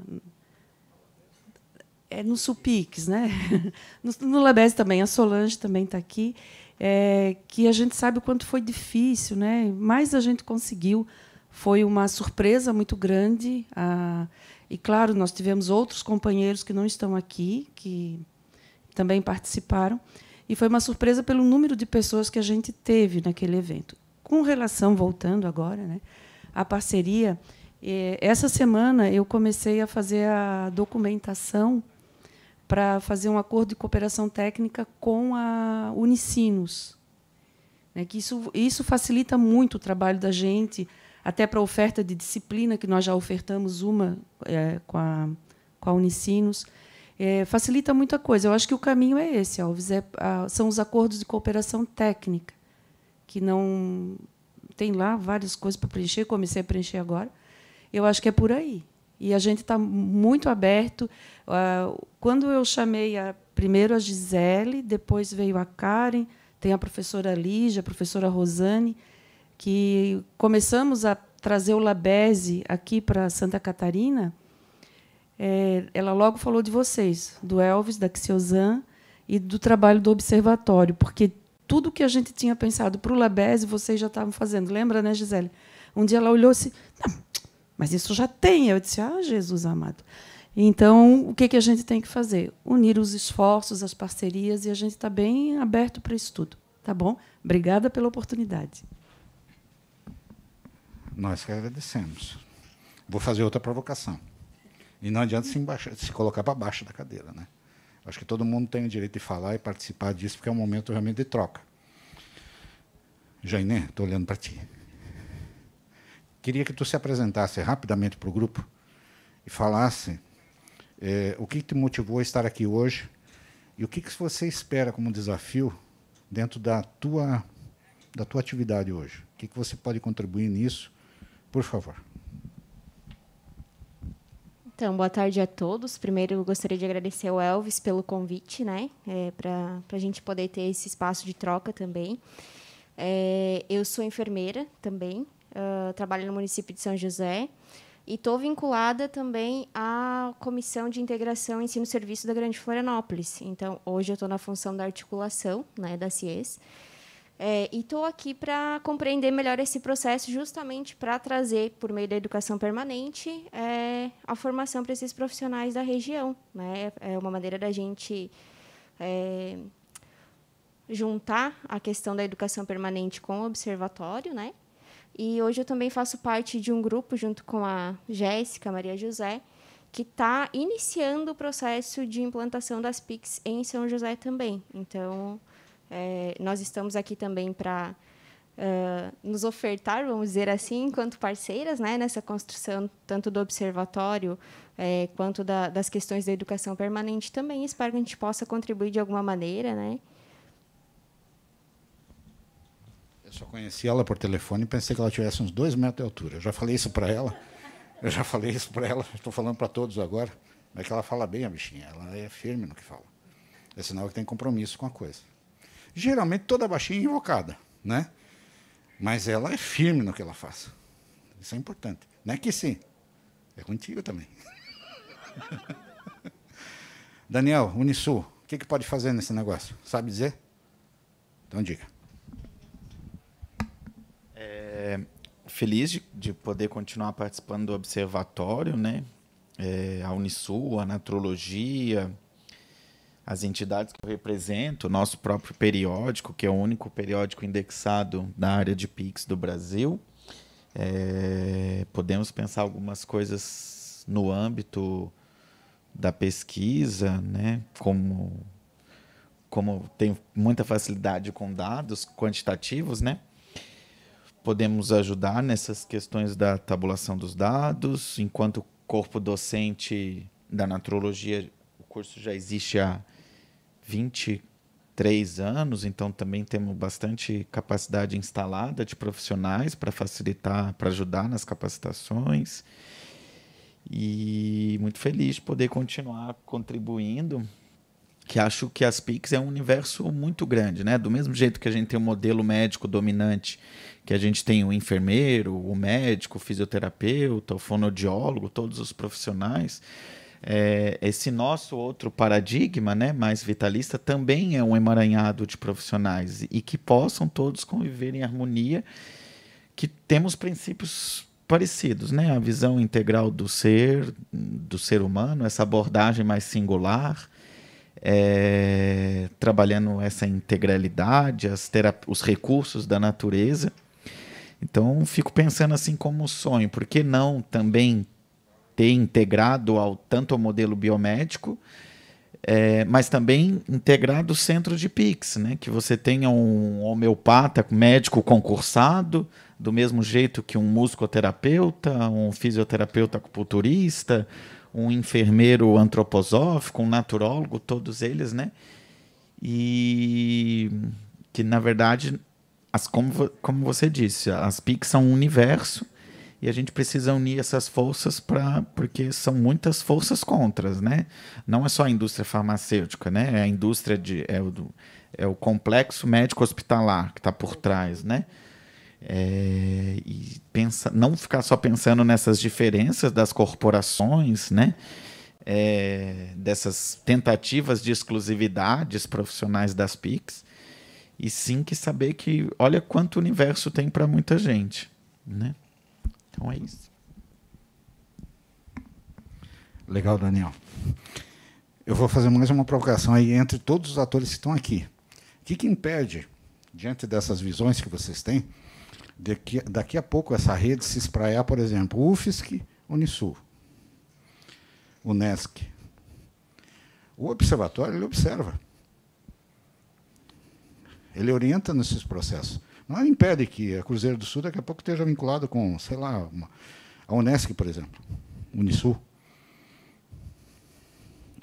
é no Supix, né? No, no Labés também, a Solange também está aqui, é, que a gente sabe o quanto foi difícil, né? Mas a gente conseguiu. Foi uma surpresa muito grande. A, e claro, nós tivemos outros companheiros que não estão aqui, que também participaram. E foi uma surpresa pelo número de pessoas que a gente teve naquele evento. Com relação, voltando agora, né, à parceria, é, essa semana eu comecei a fazer a documentação para fazer um acordo de cooperação técnica com a Unicinos. Né, que isso, isso facilita muito o trabalho da gente, até para a oferta de disciplina, que nós já ofertamos uma é, com, a, com a Unicinos. É, facilita muita coisa. Eu acho que o caminho é esse, Alves. É, a, são os acordos de cooperação técnica, que não. Tem lá várias coisas para preencher, comecei a preencher agora. Eu acho que é por aí e a gente está muito aberto. Ah, quando eu chamei a, primeiro a Gisele, depois veio a Karen, tem a professora Lígia, a professora Rosane, que começamos a trazer o Labese aqui para Santa Catarina, é, ela logo falou de vocês, do Elvis, da Xiozan e do trabalho do observatório, porque tudo que a gente tinha pensado para o Labese vocês já estavam fazendo. Lembra, né, Gisele? Um dia ela olhou assim, mas isso já tem. Eu disse, ah, Jesus amado. Então, o que, que a gente tem que fazer? Unir os esforços, as parcerias, e a gente está bem aberto para isso tudo. Tá bom? Obrigada pela oportunidade. Nós que agradecemos. Vou fazer outra provocação. E não adianta se, se colocar para baixo da cadeira. Né? Acho que todo mundo tem o direito de falar e participar disso, porque é um momento realmente de troca. Jainé, estou olhando para ti. Queria que tu se apresentasse rapidamente para o grupo e falasse é, o que te motivou a estar aqui hoje e o que, que você espera como desafio dentro da tua, da tua atividade hoje. O que, que você pode contribuir nisso, por favor. Então, boa tarde a todos. Primeiro, eu gostaria de agradecer ao Elvis pelo convite, né, é, para a gente poder ter esse espaço de troca também. É, eu sou enfermeira também, trabalho no município de São José. E estou vinculada também à Comissão de Integração Ensino Serviço da Grande Florianópolis. Então, hoje eu estou na função da articulação né, da CIES. É, e estou aqui para compreender melhor esse processo, justamente para trazer, por meio da educação permanente, é, a formação para esses profissionais da região. Né? É uma maneira da gente é, juntar a questão da educação permanente com o observatório, né? E hoje eu também faço parte de um grupo junto com a Jéssica Maria José, que está iniciando o processo de implantação das PICs em São José também. Então, é, nós estamos aqui também para uh, é, nos ofertar, vamos dizer assim, enquanto parceiras né, nessa construção tanto do observatório é, quanto da, das questões da educação permanente também. Espero que a gente possa contribuir de alguma maneira, né? Eu só conheci ela por telefone e pensei que ela tivesse uns dois metros de altura. Eu já falei isso para ela. Eu já falei isso para ela. Estou falando para todos agora. é que ela fala bem, a bichinha. Ela é firme no que fala. É sinal que tem compromisso com a coisa. Geralmente toda baixinha é invocada, né? Mas ela é firme no que ela faz. Isso é importante. Não é que sim. É contigo também. Daniel, Unisul, o que, que pode fazer nesse negócio? Sabe dizer? Então diga. É, feliz de, de, poder continuar participando do observatório, né? É, a Unisul, a Natrologia, as entidades que eu represento, o nosso próprio periódico, que é o único periódico indexado na área de PIX do Brasil. É, podemos pensar algumas coisas no âmbito da pesquisa, né? Como, como tenho muita facilidade com dados quantitativos, né? podemos ajudar nessas questões da tabulação dos dados, enquanto corpo docente da natrologia, o curso já existe há 23 anos, então também temos bastante capacidade instalada de profissionais para facilitar, para ajudar nas capacitações. E muito feliz de poder continuar contribuindo, que acho que as PICs é um universo muito grande, né? Do mesmo jeito que a gente tem um modelo médico dominante que a gente tem o enfermeiro, o médico, o fisioterapeuta, o fonodiólogo, todos os profissionais. É, esse nosso outro paradigma, né, mais vitalista, também é um emaranhado de profissionais e que possam todos conviver em harmonia, que temos princípios parecidos, né? A visão integral do ser, do ser humano, essa abordagem mais singular, é, trabalhando essa integralidade, as os recursos da natureza então, fico pensando assim como sonho, por que não também ter integrado ao, tanto ao modelo biomédico, é, mas também integrado o centro de PIX, né? que você tenha um homeopata, médico concursado, do mesmo jeito que um musicoterapeuta, um fisioterapeuta acupunturista, um enfermeiro antroposófico, um naturólogo, todos eles, né? E que na verdade as, como, como você disse, as PICs são um universo e a gente precisa unir essas forças para porque são muitas forças contras, né? Não é só a indústria farmacêutica, né? É a indústria de é o, é o complexo médico hospitalar que está por trás, né? É, e pensa, não ficar só pensando nessas diferenças das corporações, né? É, dessas tentativas de exclusividades profissionais das PICs, e sim que saber que olha quanto universo tem para muita gente, né? Então é isso. Legal, Daniel. Eu vou fazer mais uma provocação aí entre todos os atores que estão aqui. O que, que impede, diante dessas visões que vocês têm, de que daqui a pouco essa rede se espraiar, por exemplo, UFSC, Unisul, UNESC? O observatório ele observa ele orienta nesses processos. Não impede que a Cruzeiro do Sul daqui a pouco esteja vinculado com, sei lá, uma, a Unesc, por exemplo, Unisul.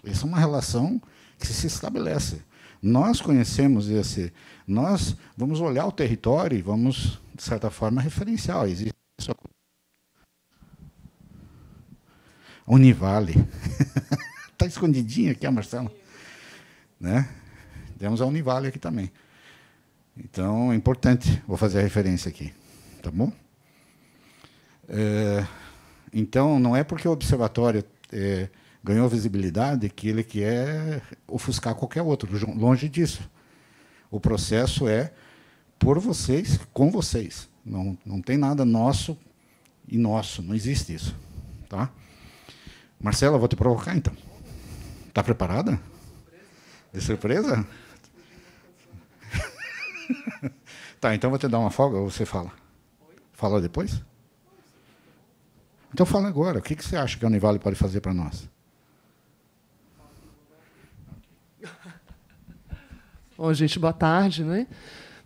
Essa é uma relação que se estabelece. Nós conhecemos esse, nós vamos olhar o território e vamos, de certa forma, referencial. Existe isso. Univale. Está escondidinha aqui a Marcela. Né? Temos a Univale aqui também. Então, é importante. Vou fazer a referência aqui. Tá bom? É, então, não é porque o observatório é, ganhou visibilidade que ele quer ofuscar qualquer outro. Longe disso. O processo é por vocês, com vocês. Não, não tem nada nosso e nosso. Não existe isso. Tá? Marcela, vou te provocar então. Está preparada? De surpresa? tá, então vou te dar uma folga ou você fala? Fala depois? Então fala agora. O que, que você acha que a Univale pode fazer para nós? Bom, gente, boa tarde, né?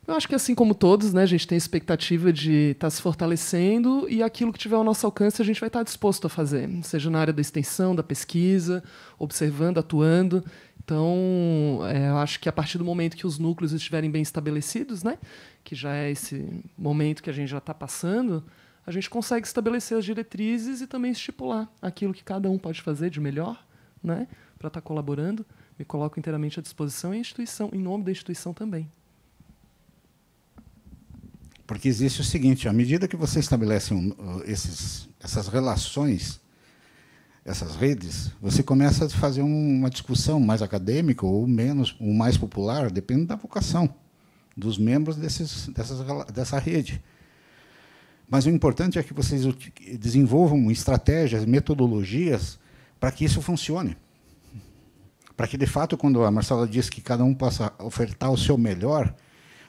Eu acho que assim como todos, né, a gente tem expectativa de estar tá se fortalecendo e aquilo que tiver ao nosso alcance a gente vai estar tá disposto a fazer, seja na área da extensão, da pesquisa, observando, atuando então, é, eu acho que a partir do momento que os núcleos estiverem bem estabelecidos, né, que já é esse momento que a gente já está passando, a gente consegue estabelecer as diretrizes e também estipular aquilo que cada um pode fazer de melhor, né, para estar tá colaborando. Me coloco inteiramente à disposição e instituição, em nome da instituição também. Porque existe o seguinte: à medida que você estabelece um, uh, esses, essas relações essas redes, você começa a fazer uma discussão mais acadêmica ou menos, ou mais popular, depende da vocação dos membros desses, dessas, dessa rede. Mas o importante é que vocês desenvolvam estratégias, metodologias para que isso funcione. Para que, de fato, quando a Marcela diz que cada um possa ofertar o seu melhor,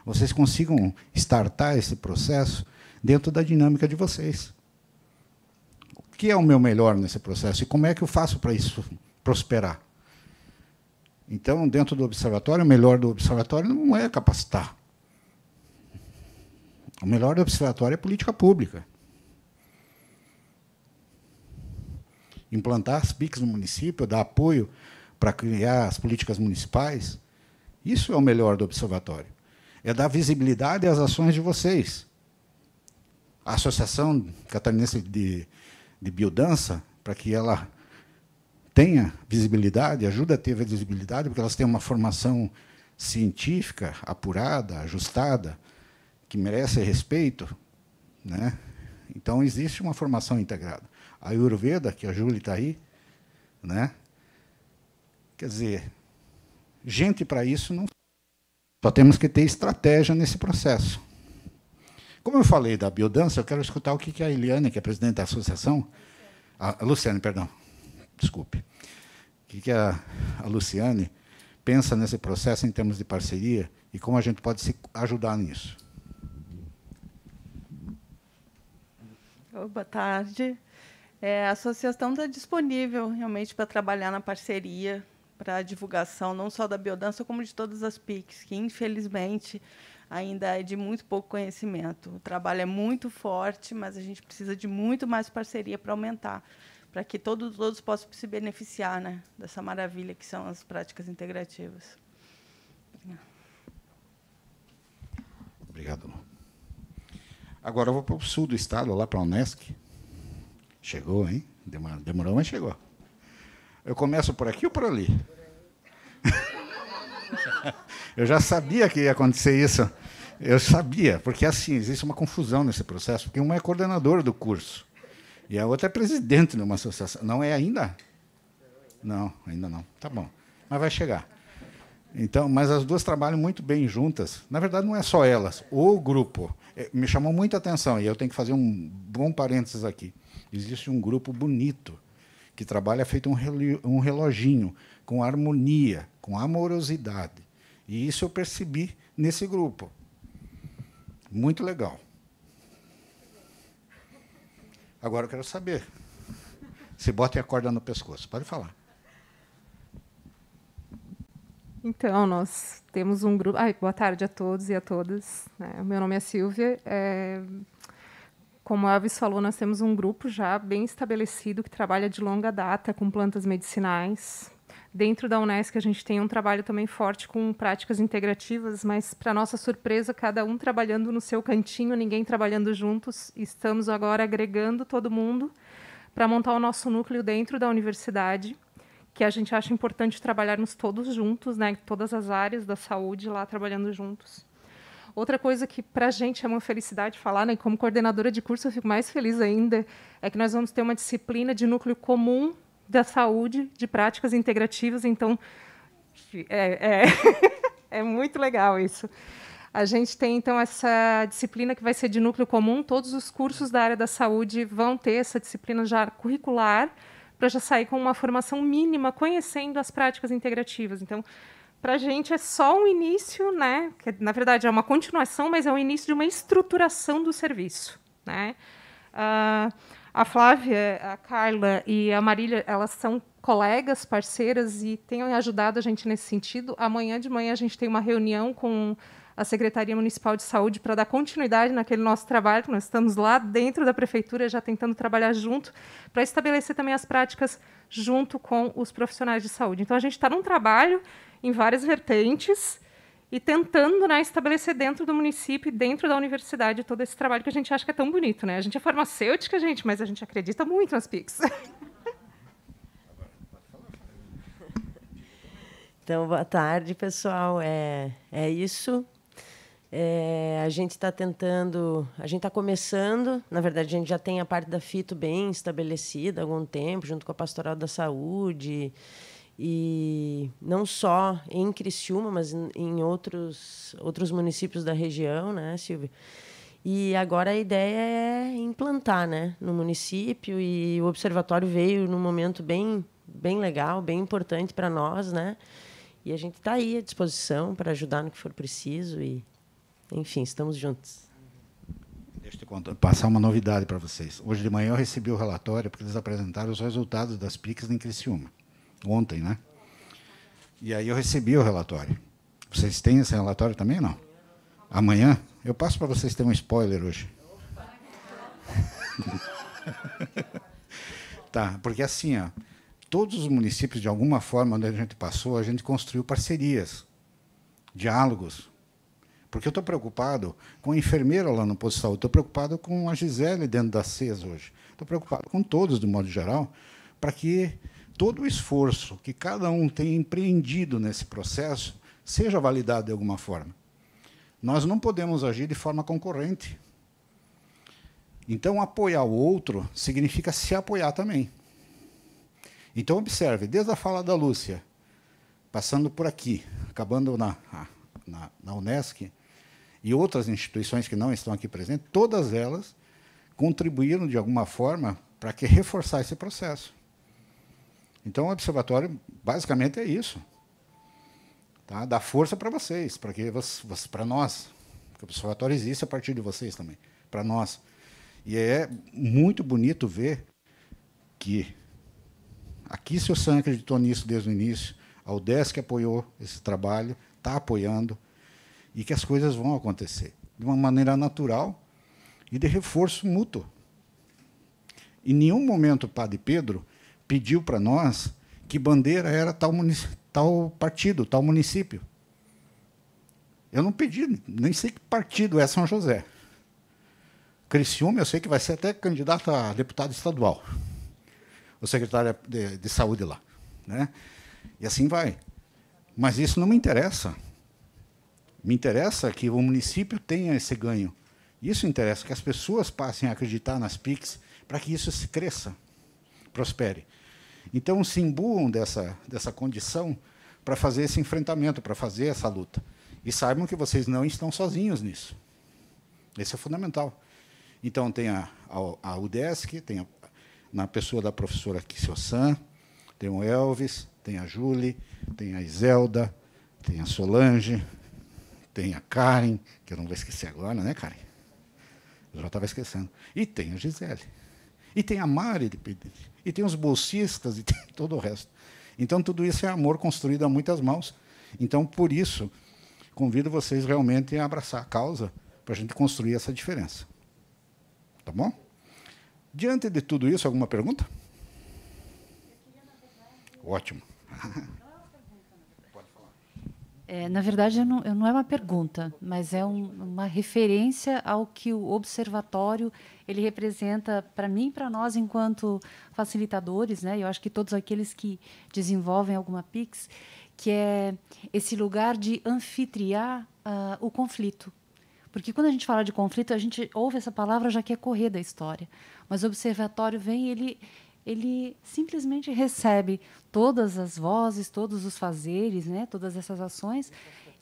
vocês consigam startar esse processo dentro da dinâmica de vocês que é o meu melhor nesse processo e como é que eu faço para isso prosperar. Então, dentro do observatório, o melhor do observatório não é capacitar. O melhor do observatório é política pública. Implantar as PICs no município, dar apoio para criar as políticas municipais, isso é o melhor do observatório. É dar visibilidade às ações de vocês. A Associação Catarinense de de biodança, para que ela tenha visibilidade, ajuda a ter visibilidade, porque elas têm uma formação científica apurada, ajustada, que merece respeito. Né? Então, existe uma formação integrada. A Ayurveda, que a Júlia está aí, né? quer dizer, gente para isso não. Só temos que ter estratégia nesse processo. Como eu falei da biodança, eu quero escutar o que a Eliane, que é presidente da associação, a Luciane, perdão, desculpe, o que a, a Luciane pensa nesse processo em termos de parceria e como a gente pode se ajudar nisso. Boa tarde. É, a associação está disponível realmente para trabalhar na parceria, para a divulgação não só da biodança, como de todas as PICs, que infelizmente ainda é de muito pouco conhecimento. O trabalho é muito forte, mas a gente precisa de muito mais parceria para aumentar, para que todos, todos possam se beneficiar né, dessa maravilha que são as práticas integrativas. Obrigado. Agora eu vou para o sul do estado, lá para a Unesc. Chegou, hein? Demorou, mas chegou. Eu começo por aqui ou por ali? eu já sabia que ia acontecer isso. Eu sabia, porque assim, existe uma confusão nesse processo, porque uma é coordenadora do curso e a outra é presidente de uma associação. Não é ainda? Não, ainda não. Tá bom. Mas vai chegar. Então, mas as duas trabalham muito bem juntas. Na verdade, não é só elas, o grupo. É, me chamou muita atenção, e eu tenho que fazer um bom parênteses aqui. Existe um grupo bonito que trabalha feito um reloginho, com harmonia, com amorosidade. E isso eu percebi nesse grupo. Muito legal. Agora eu quero saber. Se bota a corda no pescoço, pode falar. Então, nós temos um grupo. Ai, boa tarde a todos e a todas. É, meu nome é Silvia. É... Como a Elvis falou, nós temos um grupo já bem estabelecido que trabalha de longa data com plantas medicinais, Dentro da UNESCO a gente tem um trabalho também forte com práticas integrativas, mas, para nossa surpresa, cada um trabalhando no seu cantinho, ninguém trabalhando juntos. Estamos agora agregando todo mundo para montar o nosso núcleo dentro da universidade, que a gente acha importante trabalharmos todos juntos, né? todas as áreas da saúde lá trabalhando juntos. Outra coisa que para a gente é uma felicidade falar, né? como coordenadora de curso eu fico mais feliz ainda, é que nós vamos ter uma disciplina de núcleo comum da saúde, de práticas integrativas. Então, é, é, é muito legal isso. A gente tem, então, essa disciplina que vai ser de núcleo comum. Todos os cursos da área da saúde vão ter essa disciplina já curricular, para já sair com uma formação mínima, conhecendo as práticas integrativas. Então, para a gente é só um início, né? Que, na verdade, é uma continuação, mas é o início de uma estruturação do serviço, né? Uh, a Flávia, a Carla e a Marília, elas são colegas, parceiras e têm ajudado a gente nesse sentido. Amanhã de manhã a gente tem uma reunião com a Secretaria Municipal de Saúde para dar continuidade naquele nosso trabalho, que nós estamos lá dentro da prefeitura já tentando trabalhar junto para estabelecer também as práticas junto com os profissionais de saúde. Então a gente está num trabalho em várias vertentes e tentando né, estabelecer dentro do município e dentro da universidade todo esse trabalho que a gente acha que é tão bonito. Né? A gente é farmacêutica, gente, mas a gente acredita muito nas PICs. Então, boa tarde, pessoal. É, é isso. É, a gente está tentando, a gente está começando. Na verdade, a gente já tem a parte da FITO bem estabelecida há algum tempo, junto com a Pastoral da Saúde e não só em Criciúma, mas em outros, outros municípios da região, né, Silvia? E agora a ideia é implantar, né, no município e o observatório veio num momento bem bem legal, bem importante para nós, né? E a gente está aí à disposição para ajudar no que for preciso e enfim, estamos juntos. Deixa eu te contar, passar uma novidade para vocês. Hoje de manhã eu recebi o relatório porque eles apresentaram os resultados das PICs em Criciúma ontem, né? E aí eu recebi o relatório. Vocês têm esse relatório também não? Amanhã? Eu passo para vocês terem um spoiler hoje. tá, porque assim, ó, todos os municípios, de alguma forma, onde a gente passou, a gente construiu parcerias, diálogos. Porque eu estou preocupado com a enfermeira lá no posto de saúde, estou preocupado com a Gisele dentro da CES hoje, estou preocupado com todos, de modo geral, para que todo o esforço que cada um tem empreendido nesse processo seja validado de alguma forma. Nós não podemos agir de forma concorrente. Então, apoiar o outro significa se apoiar também. Então, observe, desde a fala da Lúcia, passando por aqui, acabando na, na, na Unesc e outras instituições que não estão aqui presentes, todas elas contribuíram de alguma forma para que reforçar esse processo. Então, o observatório basicamente é isso. Tá? Dá força para vocês, para que para nós. Porque o observatório existe a partir de vocês também, para nós. E é muito bonito ver que aqui seu sangue acreditou nisso desde o início, a UDESC que apoiou esse trabalho, está apoiando, e que as coisas vão acontecer de uma maneira natural e de reforço mútuo. Em nenhum momento o padre Pedro pediu para nós que bandeira era tal, tal partido, tal município. Eu não pedi, nem sei que partido é São José. Criciúma, eu sei que vai ser até candidato a deputado estadual, o secretário de, de saúde lá. Né? E assim vai. Mas isso não me interessa. Me interessa que o município tenha esse ganho. Isso interessa que as pessoas passem a acreditar nas PICs para que isso se cresça, prospere. Então, se imbuam dessa, dessa condição para fazer esse enfrentamento, para fazer essa luta. E saibam que vocês não estão sozinhos nisso. Esse é fundamental. Então, tem a, a, a UDESC, tem a, na pessoa da professora Kissiossan, tem o Elvis, tem a Julie, tem a Iselda, tem a Solange, tem a Karen, que eu não vou esquecer agora, né, Karen? Eu já estava esquecendo. E tem a Gisele. E tem a Mari de Pedro e tem os bolsistas e tem todo o resto. Então, tudo isso é amor construído a muitas mãos. Então, por isso, convido vocês realmente a abraçar a causa para a gente construir essa diferença. Tá bom? Diante de tudo isso, alguma pergunta? Ótimo. É, na verdade, não, não, é uma pergunta, mas é um, uma referência ao que o observatório ele representa para mim, para nós enquanto facilitadores, né? Eu acho que todos aqueles que desenvolvem alguma Pix, que é esse lugar de anfitriar uh, o conflito, porque quando a gente fala de conflito, a gente ouve essa palavra já quer é correr da história. Mas o observatório vem, ele ele simplesmente recebe todas as vozes, todos os fazeres, né, todas essas ações.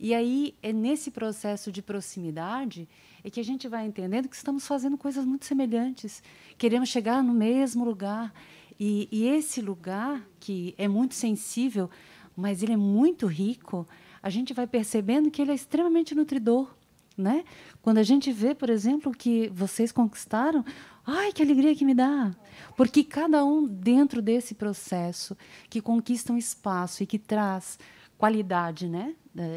E aí é nesse processo de proximidade é que a gente vai entendendo que estamos fazendo coisas muito semelhantes, queremos chegar no mesmo lugar. E, e esse lugar que é muito sensível, mas ele é muito rico, a gente vai percebendo que ele é extremamente nutridor. Né? Quando a gente vê, por exemplo, que vocês conquistaram Ai, que alegria que me dá! Porque cada um dentro desse processo que conquista um espaço e que traz qualidade, né,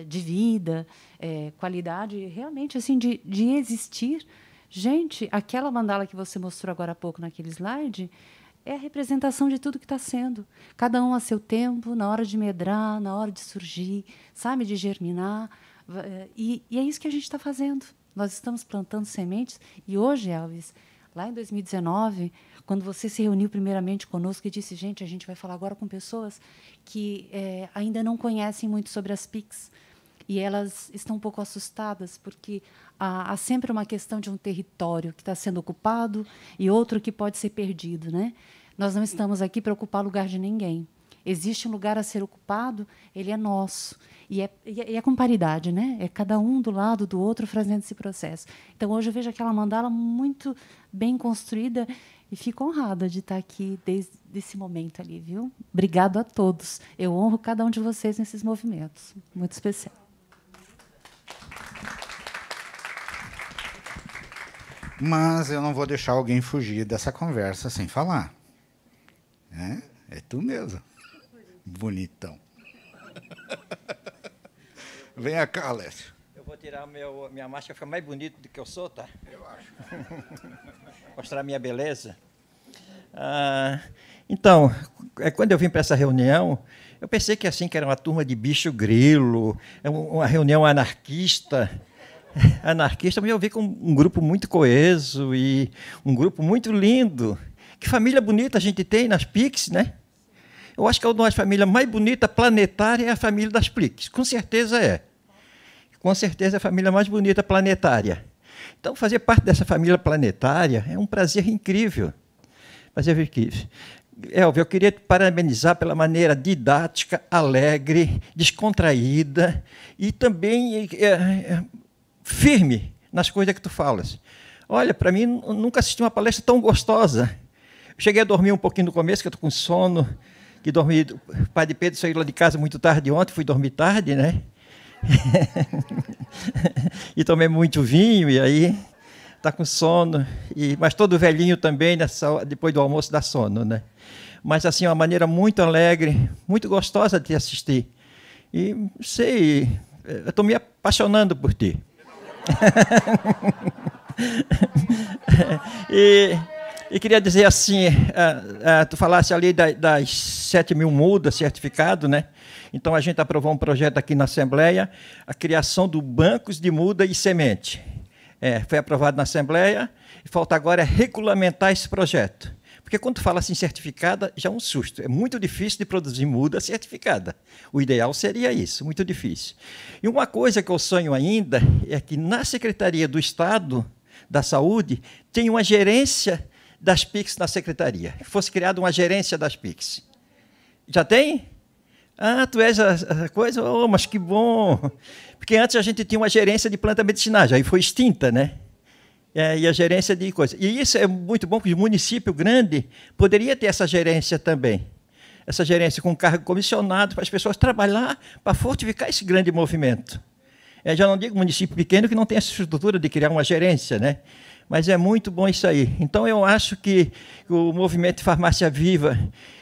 de vida, é, qualidade realmente assim de, de existir. Gente, aquela mandala que você mostrou agora há pouco naquele slide é a representação de tudo que está sendo. Cada um a seu tempo, na hora de medrar, na hora de surgir, sabe, de germinar. Eh, e, e é isso que a gente está fazendo. Nós estamos plantando sementes e hoje, Elvis, lá em 2019, quando você se reuniu primeiramente conosco e disse, gente, a gente vai falar agora com pessoas que é, ainda não conhecem muito sobre as PICs e elas estão um pouco assustadas porque há, há sempre uma questão de um território que está sendo ocupado e outro que pode ser perdido, né? Nós não estamos aqui para ocupar lugar de ninguém existe um lugar a ser ocupado, ele é nosso. É, e é, e é, com paridade, né? É cada um do lado do outro fazendo esse processo. Então, hoje eu vejo aquela mandala muito bem construída e fico honrada de estar aqui desde esse momento ali, viu? Obrigado a todos. Eu honro cada um de vocês nesses movimentos. Muito especial. Mas eu não vou deixar alguém fugir dessa conversa sem falar. É, é tu mesmo bonitão. Venha cá, Alessio. Eu vou tirar meu, minha máscara, ficar mais bonito do que eu sou, tá? Eu acho. Mostrar minha beleza. Ah, então, é, quando eu vim para essa reunião, eu pensei que assim que era uma turma de bicho grilo, é uma reunião anarquista anarquista, mas eu vi com um grupo muito coeso e um grupo muito lindo. Que família bonita a gente tem nas PICs, né? Eu acho que é uma das famílias mais bonitas planetária é a família das pliques. Com certeza é. Com certeza é a família mais bonita planetária. Então, fazer parte dessa família planetária é um prazer incrível. vi que Elvio, eu queria te parabenizar pela maneira didática, alegre, descontraída e também é, é, firme nas coisas que tu falas. Olha, para mim, nunca assisti uma palestra tão gostosa. cheguei a dormir um pouquinho no começo, que eu estou com sono, que dormi. O pai de Pedro saiu lá de casa muito tarde ontem, fui dormir tarde, né? e tomei muito vinho, e aí está com sono. E, mas todo velhinho também, nessa, depois do almoço, dá sono, né? Mas assim, uma maneira muito alegre, muito gostosa de assistir. E sei, eu estou me apaixonando por ti. e e queria dizer assim, uh, uh, tu falasse ali da, das 7 mil mudas certificado, né? Então a gente aprovou um projeto aqui na Assembleia, a criação do bancos de muda e semente. É, foi aprovado na Assembleia e falta agora é regulamentar esse projeto. Porque quando fala assim certificada, já é um susto. É muito difícil de produzir muda certificada. O ideal seria isso, muito difícil. E uma coisa que eu sonho ainda é que na Secretaria do Estado da Saúde tem uma gerência das PICs na secretaria. Que fosse criada uma gerência das PICs. Já tem? Ah, tu és a, coisa? Oh, mas que bom! Porque antes a gente tinha uma gerência de planta medicinais, aí foi extinta, né? É, e a gerência de coisa. E isso é muito bom, porque o município grande poderia ter essa gerência também. Essa gerência com cargo comissionado, para as pessoas trabalhar para fortificar esse grande movimento. É, já não digo município pequeno que não tem essa estrutura de criar uma gerência, né? Mas é muito bom isso aí. Então eu acho que o movimento Farmácia Viva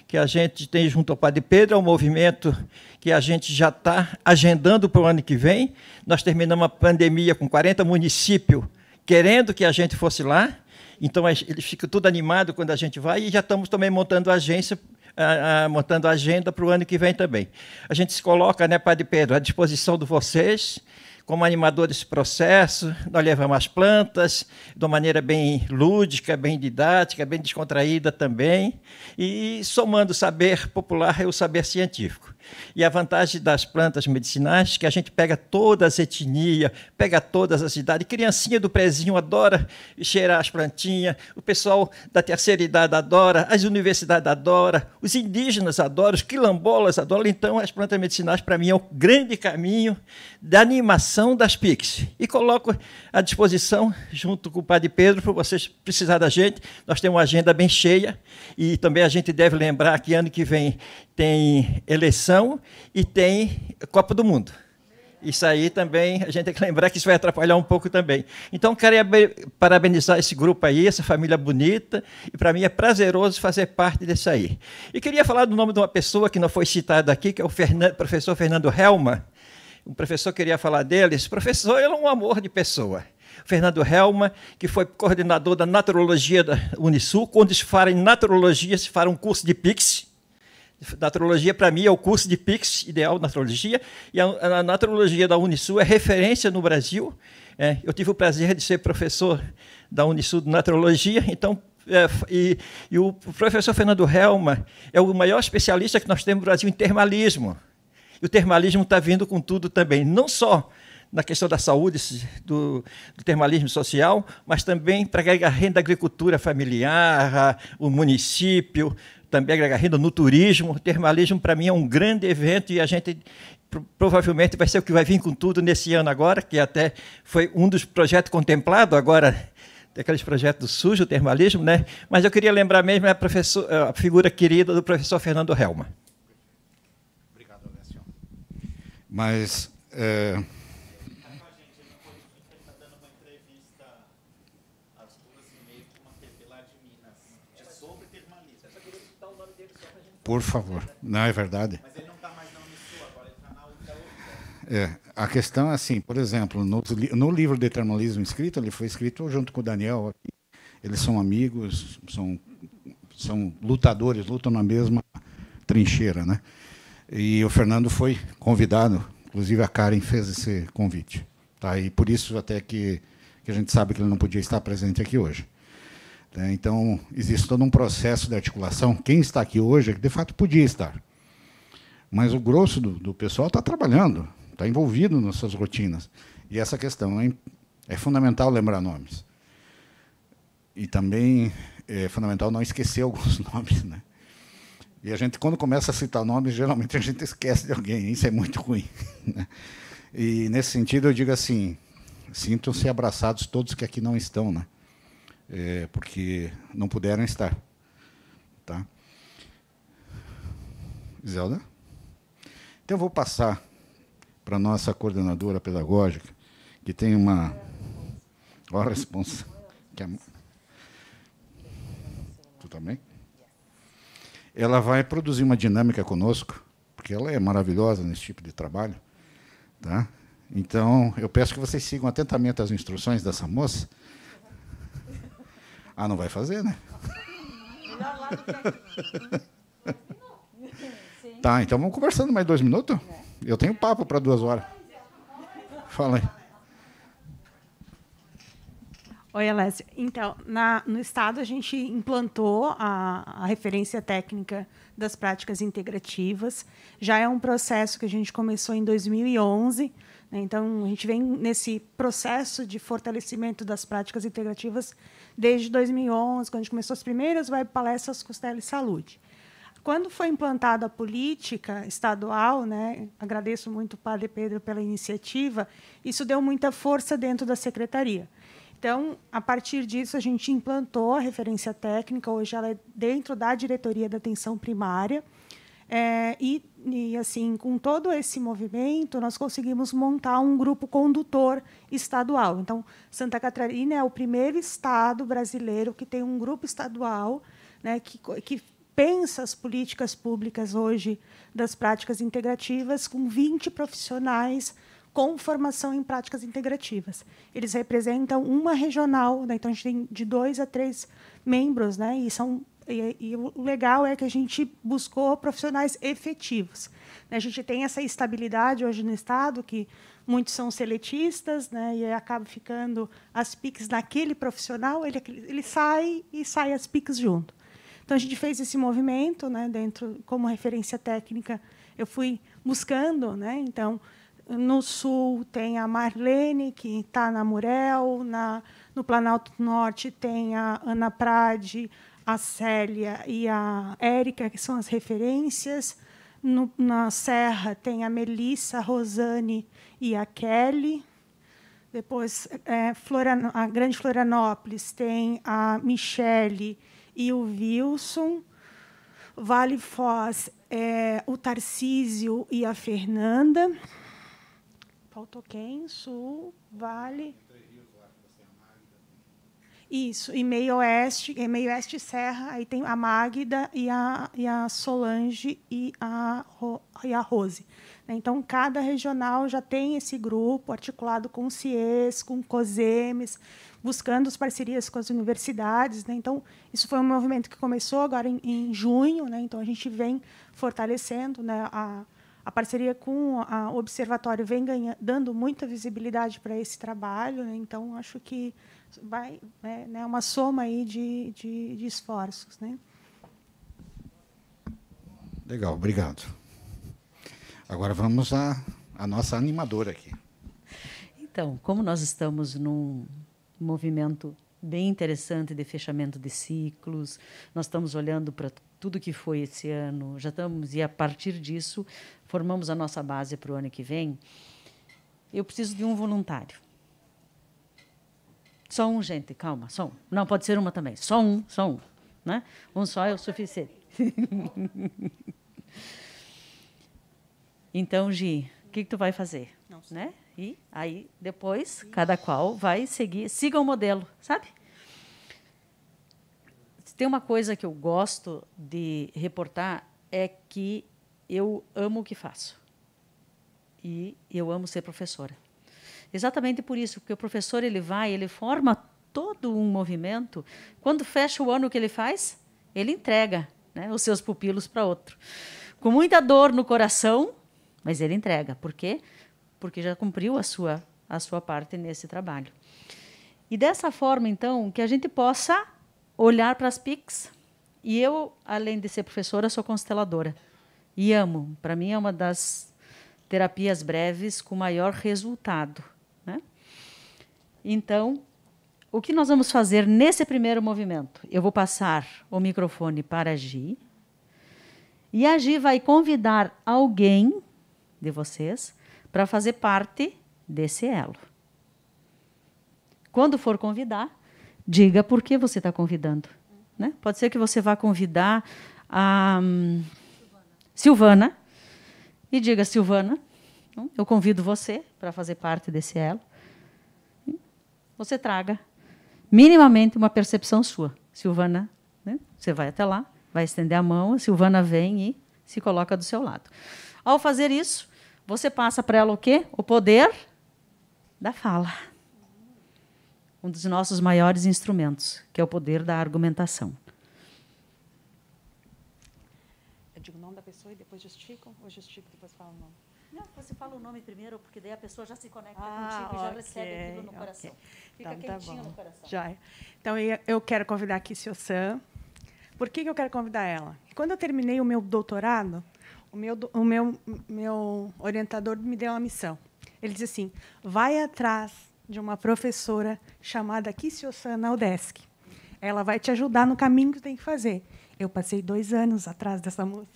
que a gente tem junto ao Padre Pedro, é um movimento que a gente já está agendando para o ano que vem. Nós terminamos a pandemia com 40 municípios querendo que a gente fosse lá. Então eles ficam tudo animado quando a gente vai e já estamos também montando agência a, a, montando a agenda para o ano que vem também. A gente se coloca, né, Padre Pedro, à disposição de vocês, como animador desse processo, nós levamos as plantas de uma maneira bem lúdica, bem didática, bem descontraída também, e somando o saber popular e é o saber científico. E a vantagem das plantas medicinais que a gente pega todas as etnias, pega todas as idades. Criancinha do prezinho adora cheirar as plantinhas, o pessoal da terceira idade adora, as universidades adoram os indígenas adoram, os quilombolas adoram. Então, as plantas medicinais, para mim, é o grande caminho da animação das PICs. E coloco à disposição, junto com o Padre Pedro, para vocês precisar da gente. Nós temos uma agenda bem cheia e também a gente deve lembrar que ano que vem tem eleição e tem Copa do Mundo. Isso aí também, a gente tem que lembrar que isso vai atrapalhar um pouco também. Então, quero parabenizar esse grupo aí, essa família bonita, e para mim é prazeroso fazer parte desse aí. E queria falar do nome de uma pessoa que não foi citada aqui, que é o professor Fernando Helma, o professor queria falar deles. esse professor ele é um amor de pessoa. Fernando Helma, que foi coordenador da naturologia da Unisul, quando se fala em naturologia, se fala um curso de PIX. Naturologia, para mim, é o curso de PIX, ideal naturologia, e a, a naturologia da Unisul é referência no Brasil. É, eu tive o prazer de ser professor da Unisul de naturologia, então é, e, e, o professor Fernando Helma é o maior especialista que nós temos no Brasil em termalismo. E o termalismo está vindo com tudo também, não só na questão da saúde, do, do termalismo social, mas também para agregar renda à agricultura familiar, o município, também agregar renda no turismo. O termalismo, para mim, é um grande evento e a gente provavelmente vai ser o que vai vir com tudo nesse ano agora, que até foi um dos projetos contemplados agora daqueles projetos sujos, o termalismo, né? Mas eu queria lembrar mesmo é a, é a figura querida do professor Fernando Helma. Mas. É... Por favor. Não, é verdade. Mas ele não está mais na Unisul, agora ele está na É, a questão é assim, por exemplo, no, no livro de termalismo escrito, ele foi escrito junto com o Daniel. Eles são amigos, são, são lutadores, lutam na mesma trincheira. Né? E o Fernando foi convidado, inclusive a Karen fez esse convite. Tá? E por isso até que, que a gente sabe que ele não podia estar presente aqui hoje. Né? Então, existe todo um processo de articulação. Quem está aqui hoje é que, de fato, podia estar. Mas o grosso do, do pessoal está trabalhando, está envolvido nas suas rotinas. E essa questão é, é fundamental lembrar nomes. E também é fundamental não esquecer alguns nomes. Né? E a gente, quando começa a citar nomes, geralmente a gente esquece de alguém. Isso é muito ruim. Né? E nesse sentido, eu digo assim: sintam-se abraçados todos que aqui não estão, né? É, porque não puderam estar. Tá? Zelda? Então, eu vou passar para a nossa coordenadora pedagógica, que tem uma. Olha a resposta. Que Tu também? ela vai produzir uma dinâmica conosco, porque ela é maravilhosa nesse tipo de trabalho. Tá? Então, eu peço que vocês sigam atentamente as instruções dessa moça. Ah, não vai fazer, né? Tá, então vamos conversando mais dois minutos? É. Eu tenho papo para duas horas. Fala aí. Oi, Alessio. Então, na, no Estado, a gente implantou a, a, referência técnica das práticas integrativas. Já é um processo que a gente começou em 2011. Né? Então, a gente vem nesse processo de fortalecimento das práticas integrativas desde 2011, quando a gente começou as primeiras web palestras Costela e Saúde. Quando foi implantada a política estadual, né, agradeço muito o Padre Pedro pela iniciativa, isso deu muita força dentro da secretaria. Então, a partir disso, a gente implantou a referência técnica, hoje ela é dentro da diretoria da atenção primária. É, e, e, assim, com todo esse movimento, nós conseguimos montar um grupo condutor estadual. Então, Santa Catarina é o primeiro estado brasileiro que tem um grupo estadual né, que, que pensa as políticas públicas hoje das práticas integrativas, com 20 profissionais com formação em práticas integrativas. Eles representam uma regional, né? então a gente tem de dois a três membros, né? e, são, e, e o legal é que a gente buscou profissionais efetivos. Né? A gente tem essa estabilidade hoje no Estado, que muitos são seletistas, né? e acaba ficando as PICs naquele profissional, ele, ele sai e sai as PICs junto. Então a gente fez esse movimento, né, dentro como referência técnica, eu fui buscando, né? Então no sul tem a Marlene, que está na Murel. Na, no Planalto Norte tem a Ana Prade, a Célia e a Érica, que são as referências. No, na Serra tem a Melissa, a Rosane e a Kelly. Depois, é, a Grande Florianópolis tem a Michele e o Wilson. Vale Foz, é, o Tarcísio e a Fernanda. Faltou quem? Sul, Vale. Isso, e meio oeste, e meio oeste Serra, aí tem a Magda e a, e a Solange e a, e a Rose. Né? Então, cada regional já tem esse grupo articulado com o CIES, com o COSEMES, buscando as parcerias com as universidades. Né? Então, isso foi um movimento que começou agora em, em junho, né? então a gente vem fortalecendo né, a, a parceria com o Observatório vem ganha, dando muita visibilidade para esse trabalho, né? então acho que vai é né, uma soma aí de, de, de esforços. Né? Legal, obrigado. Agora vamos à, à nossa animadora aqui. Então, como nós estamos num movimento bem interessante de fechamento de ciclos, nós estamos olhando para tudo que foi esse ano. Já estamos, e a partir disso, formamos a nossa base para o ano que vem. Eu preciso de um voluntário. Só um, gente, calma, só um. Não, pode ser uma também. Só um, só um. Né? Um só é o suficiente. então, Gi, o que, que, tu vai fazer? Nossa. Né? E aí, depois, cada qual vai seguir, siga o modelo, sabe? Se tem uma coisa que eu gosto de reportar é que eu amo o que faço. E eu amo ser professora. Exatamente por isso, porque o professor ele vai, ele forma todo um movimento. Quando fecha o ano, o que ele faz? Ele entrega né, os seus pupilos para outro. Com muita dor no coração, mas ele entrega. Por quê? Porque já cumpriu a sua, a sua parte nesse trabalho. E dessa forma, então, que a gente possa olhar para as PICs. E eu, além de ser professora, sou consteladora. E amo. Para mim é uma das terapias breves com maior resultado. Né? Então, o que nós vamos fazer nesse primeiro movimento? Eu vou passar o microfone para a Gi. E a Gi vai convidar alguém de vocês para fazer parte desse elo. Quando for convidar, diga por que você está convidando. Né? Pode ser que você vá convidar a Silvana. Hum, Silvana e diga, Silvana, hum, eu convido você para fazer parte desse elo. Você traga minimamente uma percepção sua. Silvana, né? você vai até lá, vai estender a mão, a Silvana vem e se coloca do seu lado. Ao fazer isso, você passa para ela o quê? O poder da fala um dos nossos maiores instrumentos, que é o poder da argumentação. Eu digo o nome da pessoa e depois justifico, Ou justifico e depois falo o nome? Não, você fala o nome primeiro, porque daí a pessoa já se conecta ah, contigo e já recebe aquilo no okay. coração. Fica então, quentinho tá no coração. Já. É. Então, eu quero convidar aqui Sio Sam. Por que, que eu quero convidar ela? Quando eu terminei o meu doutorado, o meu, o meu, meu orientador me deu uma missão. Ele disse assim: vai atrás de uma professora chamada kisio Aldesk. Ela vai te ajudar no caminho que tem que fazer. Eu passei dois anos atrás dessa moça.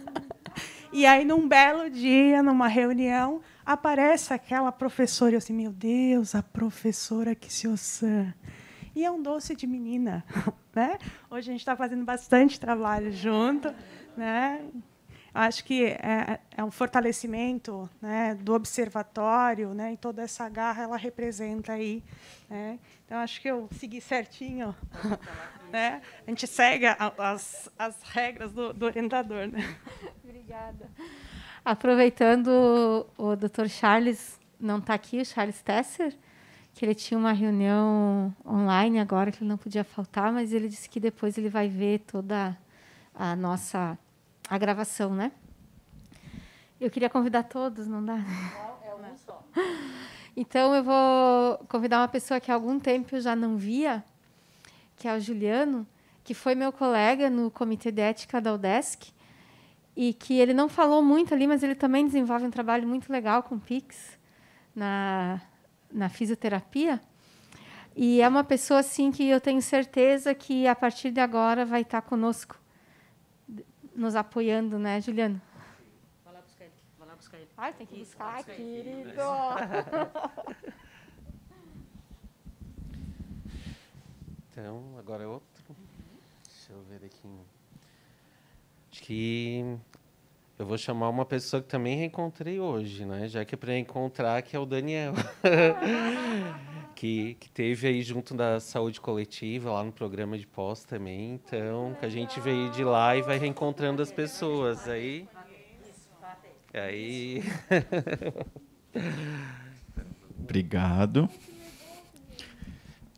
e aí, num belo dia, numa reunião, aparece aquela professora. eu assim, meu Deus, a professora kisio E é um doce de menina. Né? Hoje a gente está fazendo bastante trabalho junto. Né? acho que é, é um fortalecimento né, do observatório, né, e toda essa garra ela representa aí. Né? Então acho que eu segui certinho, né? A gente segue as, as regras do, do orientador. Né? Obrigada. Aproveitando o Dr. Charles não está aqui, o Charles Tesser, que ele tinha uma reunião online agora que ele não podia faltar, mas ele disse que depois ele vai ver toda a nossa a gravação, né? Eu queria convidar todos, não dá? Não, é um só. Então eu vou convidar uma pessoa que há algum tempo eu já não via, que é o Juliano, que foi meu colega no Comitê de Ética da UDESC e que ele não falou muito ali, mas ele também desenvolve um trabalho muito legal com Pix na na fisioterapia. E é uma pessoa assim que eu tenho certeza que a partir de agora vai estar conosco nos apoiando, né, Juliano? Vai lá buscar ele. Vai lá buscar ele. Ai, tem que buscar, buscar querido. então, agora é outro. Deixa eu ver aqui. Acho que eu vou chamar uma pessoa que também reencontrei hoje, né? Já que é para encontrar, que é o Daniel. Ah. que, que teve aí junto da saúde coletiva, lá no programa de pós também. Então, que a gente veio de lá e vai reencontrando as pessoas. Aí. Aí. Obrigado.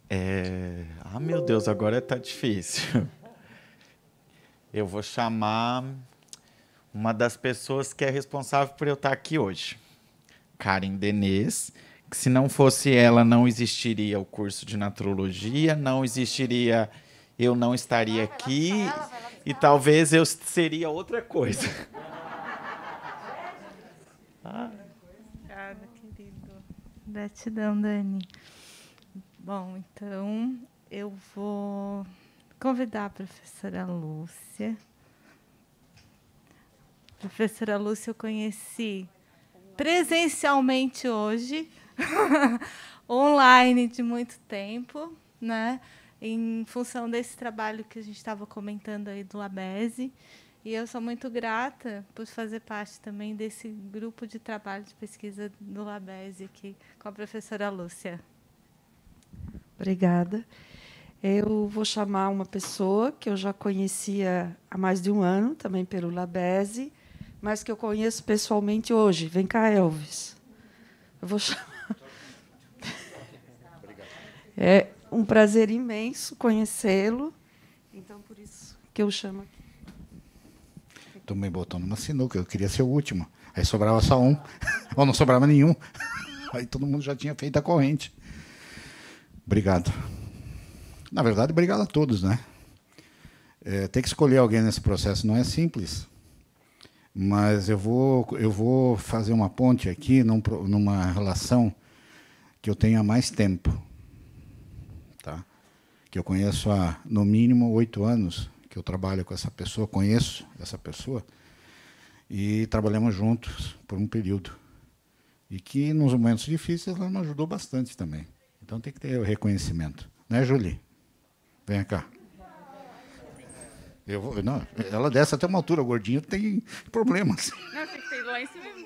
É... Ah, meu Deus, agora tá difícil. Eu vou chamar uma das pessoas que é responsável por eu estar tá aqui hoje. Karen Denez, que se não fosse ela, não existiria o curso de natrologia, não existiria. Eu não estaria ah, aqui e talvez eu seria outra coisa. ah. Obrigada, querido. Gratidão, Dani. Bom, então eu vou convidar a professora Lúcia Professora Lúcia, eu conheci presencialmente hoje, online de muito tempo, né? Em função desse trabalho que a gente estava comentando aí do Labese. E eu sou muito grata por fazer parte também desse grupo de trabalho de pesquisa do Labese aqui com a professora Lúcia. Obrigada. Eu vou chamar uma pessoa que eu já conhecia há mais de um ano, também pelo Labese, mas que eu conheço pessoalmente hoje. Vem cá, Elvis. Eu vou chamar. É um prazer imenso conhecê-lo. Então, por isso que eu chamo aqui. Estou me botando uma sinuca, eu queria ser o último. Aí sobrava só um, ou não sobrava nenhum. Aí todo mundo já tinha feito a corrente. Obrigado. Na verdade, obrigado a todos, né? É, tem que escolher alguém nesse processo, não é simples. Mas eu vou, eu vou fazer uma ponte aqui num, numa relação que eu tenho há mais tempo. Tá? Que eu conheço há, no mínimo, oito anos que eu trabalho com essa pessoa, conheço essa pessoa, e trabalhamos juntos por um período. E que, nos momentos difíceis, ela me ajudou bastante também. Então tem que ter o reconhecimento. Né, Julie? Vem cá. Eu, não, ela desce até uma altura, gordinha tem problemas. Não, tem que ir lá em cima é?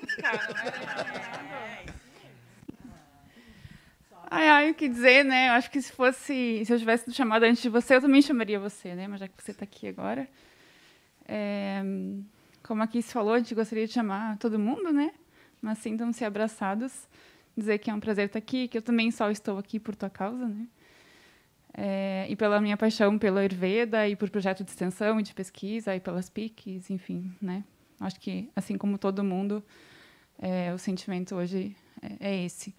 Ai, ai, o que dizer, né? Eu acho que se fosse. Se eu tivesse chamado antes de você, eu também chamaria você, né? Mas já que você está aqui agora. É, como aqui se falou, a gente gostaria de chamar todo mundo, né? Mas sintam-se abraçados. Dizer que é um prazer estar aqui, que eu também só estou aqui por tua causa, né? É, e pela minha paixão pela Ayurveda e por projeto de extensão e de pesquisa e pelas PICs, enfim, né? Acho que, assim como todo mundo, é, o sentimento hoje é, é, esse.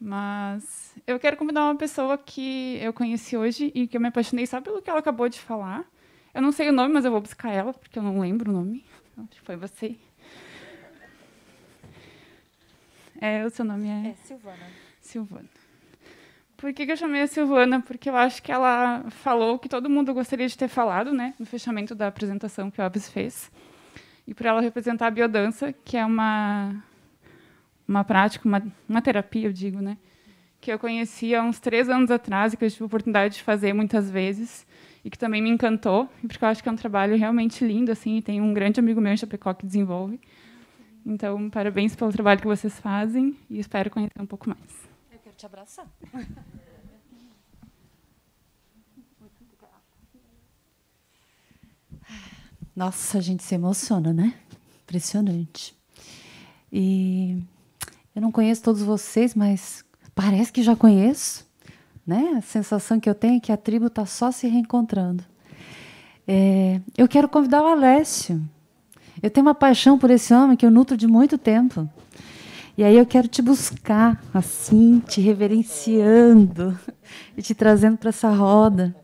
Mas eu quero convidar uma pessoa que eu conheci hoje e que eu me apaixonei só pelo que ela acabou de falar. Eu não sei o nome, mas eu vou buscar ela, porque eu não lembro o nome. Então, acho que foi você. É, o seu nome é... É Silvana. Silvana. Por que, que eu chamei a Silvana? Porque eu acho que ela falou o que todo mundo gostaria de ter falado, né? No fechamento da apresentação que o Abis fez. E por ela representar a biodança, que é uma, uma prática, uma, uma terapia, eu digo, né? Que eu conheci há uns três anos atrás e que eu tive a oportunidade de fazer muitas vezes e que também me encantou, porque eu acho que é um trabalho realmente lindo, assim, e tem um grande amigo meu em Chapecó que desenvolve. Então, parabéns pelo trabalho que vocês fazem e espero conhecer um pouco mais te abraçar. Nossa, a gente se emociona, né? Impressionante. E eu não conheço todos vocês, mas parece que já conheço, né? A sensação que eu tenho é que a tribo está só se reencontrando. É, eu quero convidar o Alessio. Eu tenho uma paixão por esse homem que eu nutro de muito tempo. E aí eu quero te buscar, assim, te reverenciando e te trazendo para essa roda.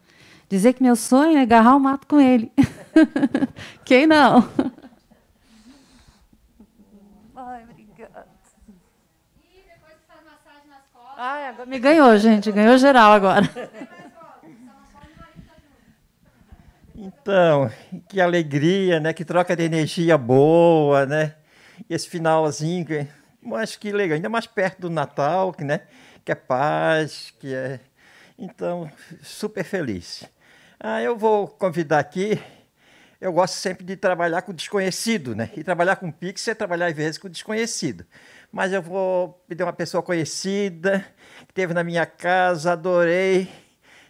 Dizer que meu sonho é agarrar o mato com ele. Quem não? Ai, obrigada. E depois faz massagem nas costas. Ai, me ganhou, gente. Ganhou geral agora. Tá então, que alegria, né? Que troca de energia boa, né? E esse finalzinho que mas que legal, ainda mais perto do Natal, que, né, que é paz, que é. Então, super feliz. Ah, eu vou convidar aqui. Eu gosto sempre de trabalhar com desconhecido, né? E trabalhar com Pix é trabalhar às vezes com desconhecido. Mas eu vou pedir uma pessoa conhecida, que esteve na minha casa, adorei.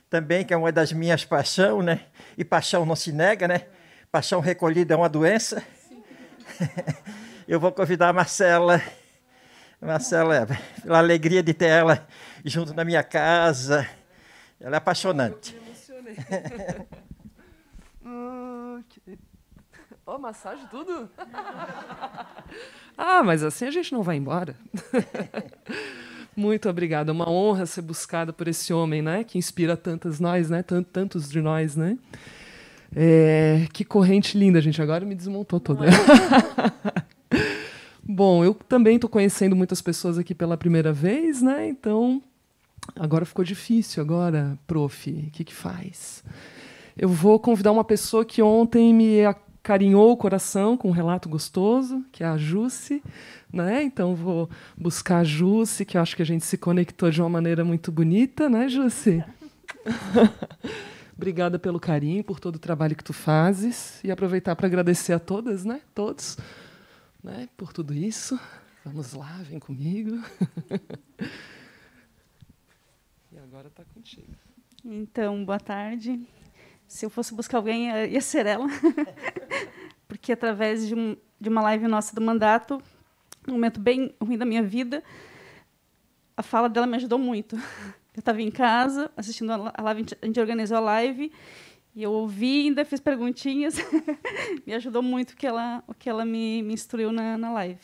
Também, que é uma das minhas paixões, né? E paixão não se nega, né? Paixão recolhida é uma doença. eu vou convidar a Marcela. Marcela, é, pela alegria de ter ela junto na minha casa. Ela é apaixonante. Eu me emocionei. Oh, oh, massagem, tudo? ah, mas assim a gente não vai embora. Muito obrigada. Uma honra ser buscada por esse homem, né? Que inspira tantas nós, né? Tantos de nós, né? É, que corrente linda, gente. Agora me desmontou toda. Bom, eu também estou conhecendo muitas pessoas aqui pela primeira vez, né? Então, agora ficou difícil. Agora, prof, o que, que faz? Eu vou convidar uma pessoa que ontem me acarinhou o coração com um relato gostoso, que é a Jusce, né? Então vou buscar a Jusce, que eu acho que a gente se conectou de uma maneira muito bonita, né, Jusce? Obrigada pelo carinho, por todo o trabalho que tu fazes e aproveitar para agradecer a todas, né? Todos né, por tudo isso. Vamos lá, vem comigo. e agora está contigo. Então, boa tarde. Se eu fosse buscar alguém, ia ser ela. Porque através de, um, de uma live nossa do mandato, um momento bem ruim da minha vida, a fala dela me ajudou muito. Eu estava em casa assistindo a live, a gente organizou a live e eu ouvi, ainda fiz perguntinhas. me ajudou muito o que ela, o que ela me, me instruiu na, na live.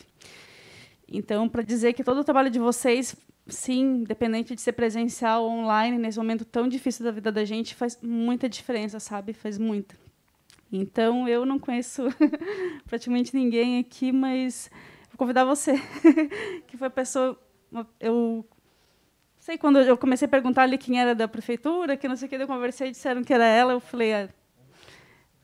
Então, para dizer que todo o trabalho de vocês, sim, independente de ser presencial ou online, nesse momento tão difícil da vida da gente, faz muita diferença, sabe? Faz muita. Então, eu não conheço praticamente ninguém aqui, mas vou convidar você, que foi a pessoa. Eu sei quando eu comecei a perguntar ali quem era da prefeitura, que não sei o que, eu conversei e disseram que era ela. Eu falei, ah,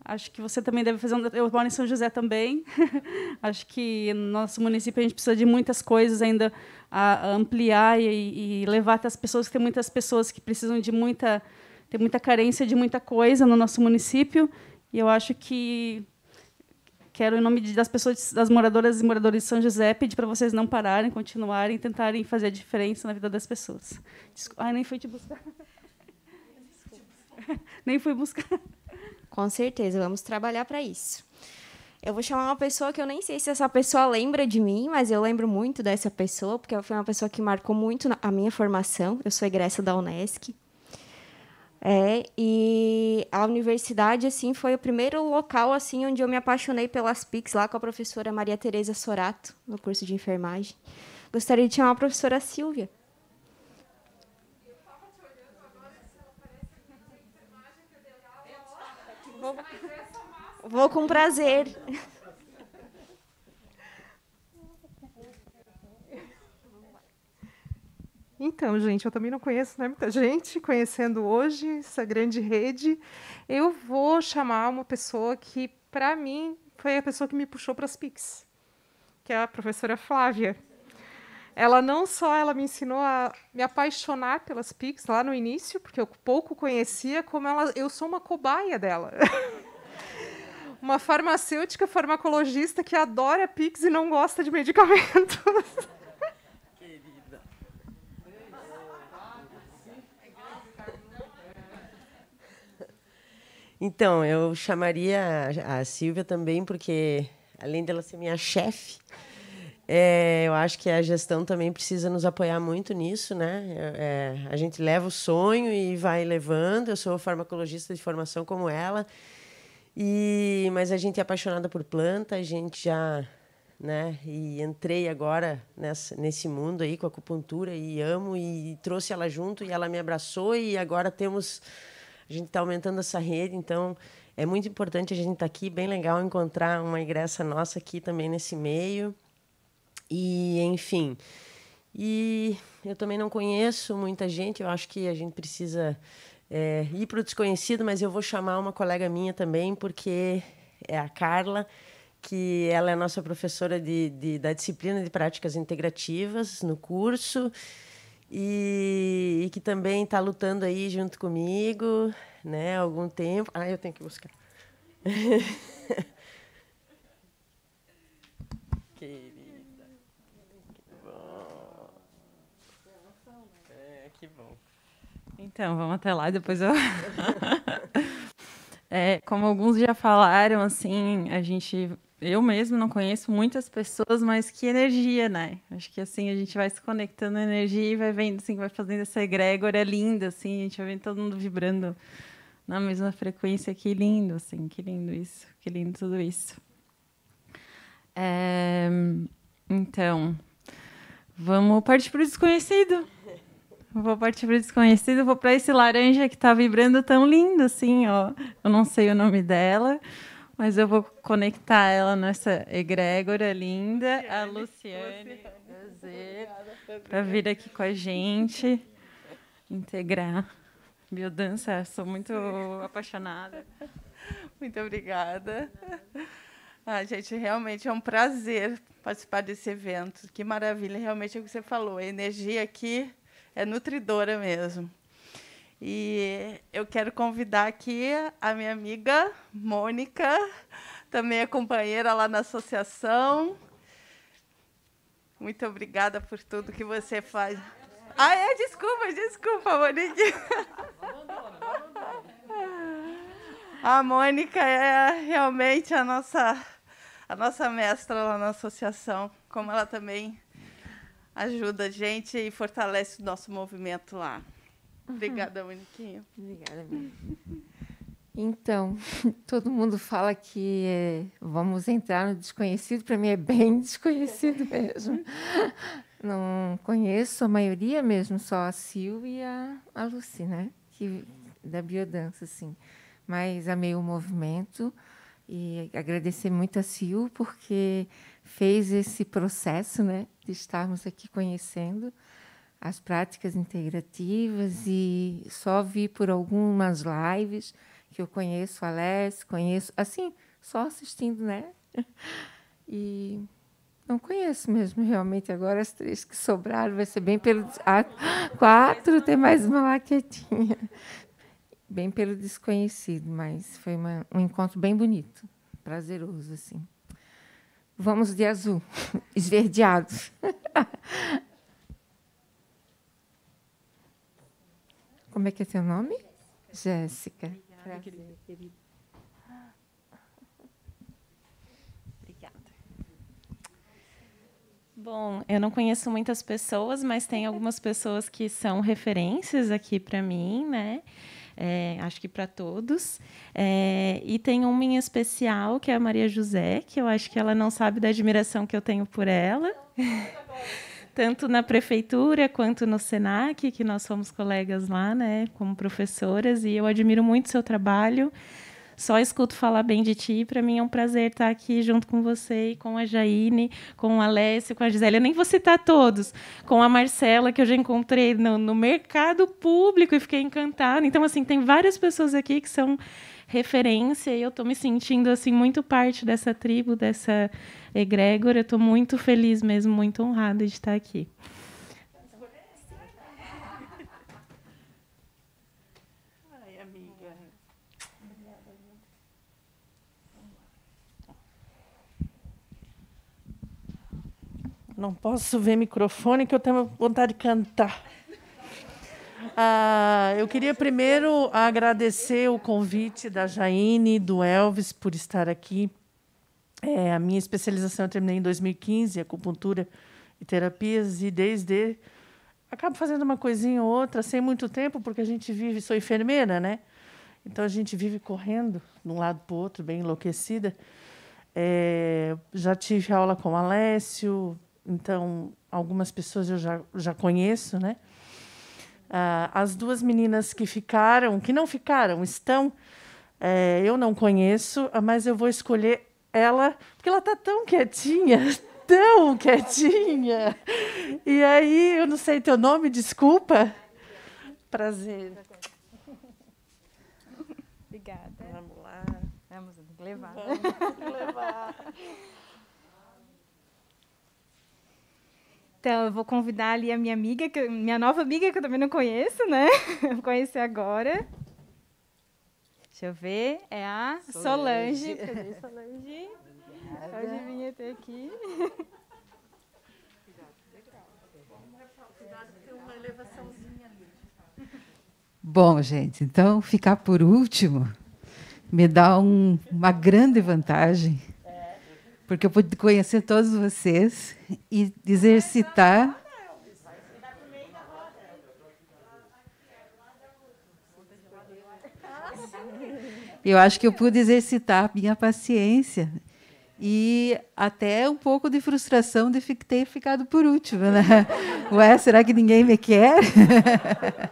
acho que você também deve fazer um. Eu moro em São José também. acho que no nosso município a gente precisa de muitas coisas ainda a ampliar e, e levar até as pessoas, que tem muitas pessoas que precisam de muita. tem muita carência de muita coisa no nosso município. E eu acho que Quero, em nome das pessoas, das moradoras e moradores de São José, pedir para vocês não pararem, continuarem, tentarem fazer a diferença na vida das pessoas. Desculpa. Ai, nem fui te buscar. Nem fui buscar. Com certeza, vamos trabalhar para isso. Eu vou chamar uma pessoa que eu nem sei se essa pessoa lembra de mim, mas eu lembro muito dessa pessoa, porque ela foi uma pessoa que marcou muito a minha formação. Eu sou egressa da Unesc, é, e a universidade, assim, foi o primeiro local, assim, onde eu me apaixonei pelas PICs, lá com a professora Maria Tereza Sorato, no curso de enfermagem. Gostaria de chamar a professora Silvia. Vou, vou com prazer. Então, gente, eu também não conheço né, muita gente. Conhecendo hoje essa grande rede, eu vou chamar uma pessoa que, para mim, foi a pessoa que me puxou para as PICs, que é a professora Flávia. Ela não só ela me ensinou a me apaixonar pelas PICs lá no início, porque eu pouco conhecia, como ela, eu sou uma cobaia dela. uma farmacêutica farmacologista que adora PICs e não gosta de medicamentos. Então, eu chamaria a Silvia também, porque além dela ser minha chefe, é, eu acho que a gestão também precisa nos apoiar muito nisso, né? É, a gente leva o sonho e vai levando. Eu sou farmacologista de formação como ela, e mas a gente é apaixonada por planta, a gente já, né? E entrei agora nessa, nesse mundo aí com acupuntura e amo e trouxe ela junto e ela me abraçou e agora temos a gente está aumentando essa rede, então é muito importante a gente estar tá aqui. Bem legal encontrar uma igreja nossa aqui também nesse meio. E, enfim. E eu também não conheço muita gente, eu acho que a gente precisa é, ir para o desconhecido, mas eu vou chamar uma colega minha também, porque é a Carla, que ela é nossa professora de, de da disciplina de práticas integrativas no curso e, e que também está lutando aí junto comigo, né, há algum tempo. Ah, eu tenho que buscar. Querida. Que bom. É, que bom. Então, vamos até lá, depois eu. É, como alguns já falaram, assim, a gente eu mesmo não conheço muitas pessoas, mas que energia, né? Acho que assim a gente vai se conectando a energia e vai vendo, assim, vai fazendo essa egrégora linda, assim, a gente vai vendo todo mundo vibrando na mesma frequência. Que lindo, assim, que lindo isso, que lindo tudo isso. É, então, vamos partir para o desconhecido. Vou partir para o desconhecido, vou para esse laranja que está vibrando tão lindo, assim, ó. Eu não sei o nome dela. Mas eu vou conectar ela, nossa egrégora linda, a é Luciane, para vir aqui com a gente, integrar. Biodança, sou muito apaixonada. Muito obrigada. Ah, gente, realmente é um prazer participar desse evento. Que maravilha, realmente é o que você falou. A energia aqui é nutridora mesmo. E eu quero convidar aqui a minha amiga Mônica, também a é companheira lá na associação. Muito obrigada por tudo que você faz. Ah, é, desculpa, desculpa, Mônica. A Mônica é realmente a nossa, a nossa mestra lá na associação, como ela também ajuda a gente e fortalece o nosso movimento lá. Obrigada, Moniquinha. Obrigada, minha. Então, todo mundo fala que é, vamos entrar no desconhecido, para mim é bem desconhecido mesmo. Não conheço a maioria mesmo, só a Sil e a, a Lucy, né? Que, da biodança, assim. Mas amei o movimento e agradecer muito a Sil, porque fez esse processo, né? De estarmos aqui conhecendo as práticas integrativas e só vi por algumas lives que eu conheço a Les, conheço, assim, só assistindo, né? E não conheço mesmo realmente agora as três que sobraram, vai ser bem pelo ah, quatro, tem mais uma lá quietinha. Bem pelo desconhecido, mas foi uma, um encontro bem bonito, prazeroso assim. Vamos de azul, esverdeado. Como é que é seu nome? Jéssica. Obrigada, Bom, eu não conheço muitas pessoas, mas tem algumas pessoas que são referências aqui para mim, né? É, acho que para todos. É, e tem uma em especial, que é a Maria José, que eu acho que ela não sabe da admiração que eu tenho por ela. Então, tanto na prefeitura quanto no Senac, que nós somos colegas lá, né, como professoras, e eu admiro muito seu trabalho. Só escuto falar bem de ti, para mim é um prazer estar aqui junto com você e com a Jaine, com o Alessio, com a Gisele. Eu nem vou citar todos, com a Marcela, que eu já encontrei no, no mercado público e fiquei encantada. Então, assim, tem várias pessoas aqui que são referência e eu estou me sentindo assim muito parte dessa tribo, dessa egrégora. Eu estou muito feliz mesmo, muito honrada de estar aqui. Não posso ver microfone que eu tenho vontade de cantar. Ah, eu queria primeiro agradecer o convite da Jaine e do Elvis por estar aqui. É, a minha especialização eu terminei em 2015, acupuntura e terapias, e desde acabo fazendo uma coisinha ou outra sem muito tempo, porque a gente vive, sou enfermeira, né? Então a gente vive correndo de um lado para o outro, bem enlouquecida. É, já tive aula com o Alessio, então algumas pessoas eu já, já conheço, né? Ah, as duas meninas que ficaram, que não ficaram, estão, é, eu não conheço, mas eu vou escolher ela, porque ela está tão quietinha, tão quietinha. E aí, eu não sei teu nome, desculpa. Prazer. Obrigada. Vamos lá. Vamos levar. Vamos levar. Então, eu vou convidar ali a minha amiga, minha nova amiga, que eu também não conheço, né? Eu conheci agora. Deixa eu ver. É a Solange. Solange. Cadê Solange? Pode vir até aqui. Bom, gente, então ficar por último me dá um, uma grande vantagem, é. porque eu pude conhecer todos vocês e exercitar Eu acho que eu pude exercitar minha paciência e até um pouco de frustração de ter ficado por último, né? Ué, será que ninguém me quer?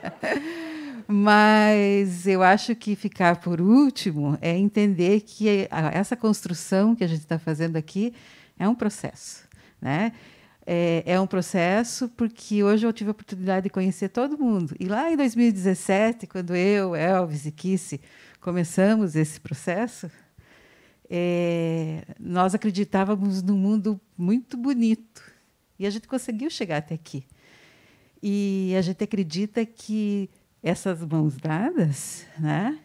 Mas eu acho que ficar por último é entender que essa construção que a gente está fazendo aqui é um processo, né? É, é, um processo porque hoje eu tive a oportunidade de conhecer todo mundo. E lá em 2017, quando eu, Elvis e Kissy começamos esse processo, é, nós acreditávamos num mundo muito bonito e a gente conseguiu chegar até aqui. E a gente acredita que essas mãos dadas, né?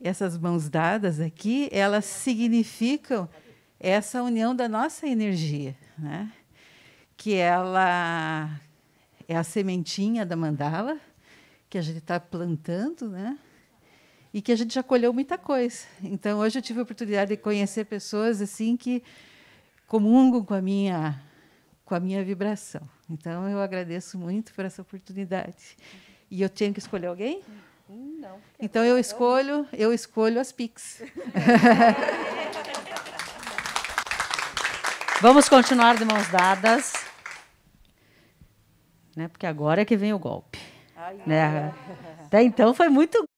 Essas mãos dadas aqui, elas significam essa união da nossa energia, né? Que ela é a sementinha da mandala que a gente está plantando, né? e que a gente já colheu muita coisa. Então, hoje eu tive a oportunidade de conhecer pessoas assim que comungam com a minha com a minha vibração. Então, eu agradeço muito por essa oportunidade. E eu tenho que escolher alguém? Não. Então eu escolho, eu escolho as Pix. Vamos continuar de mãos dadas. Né? Porque agora é que vem o golpe. Ai, né? Até então foi muito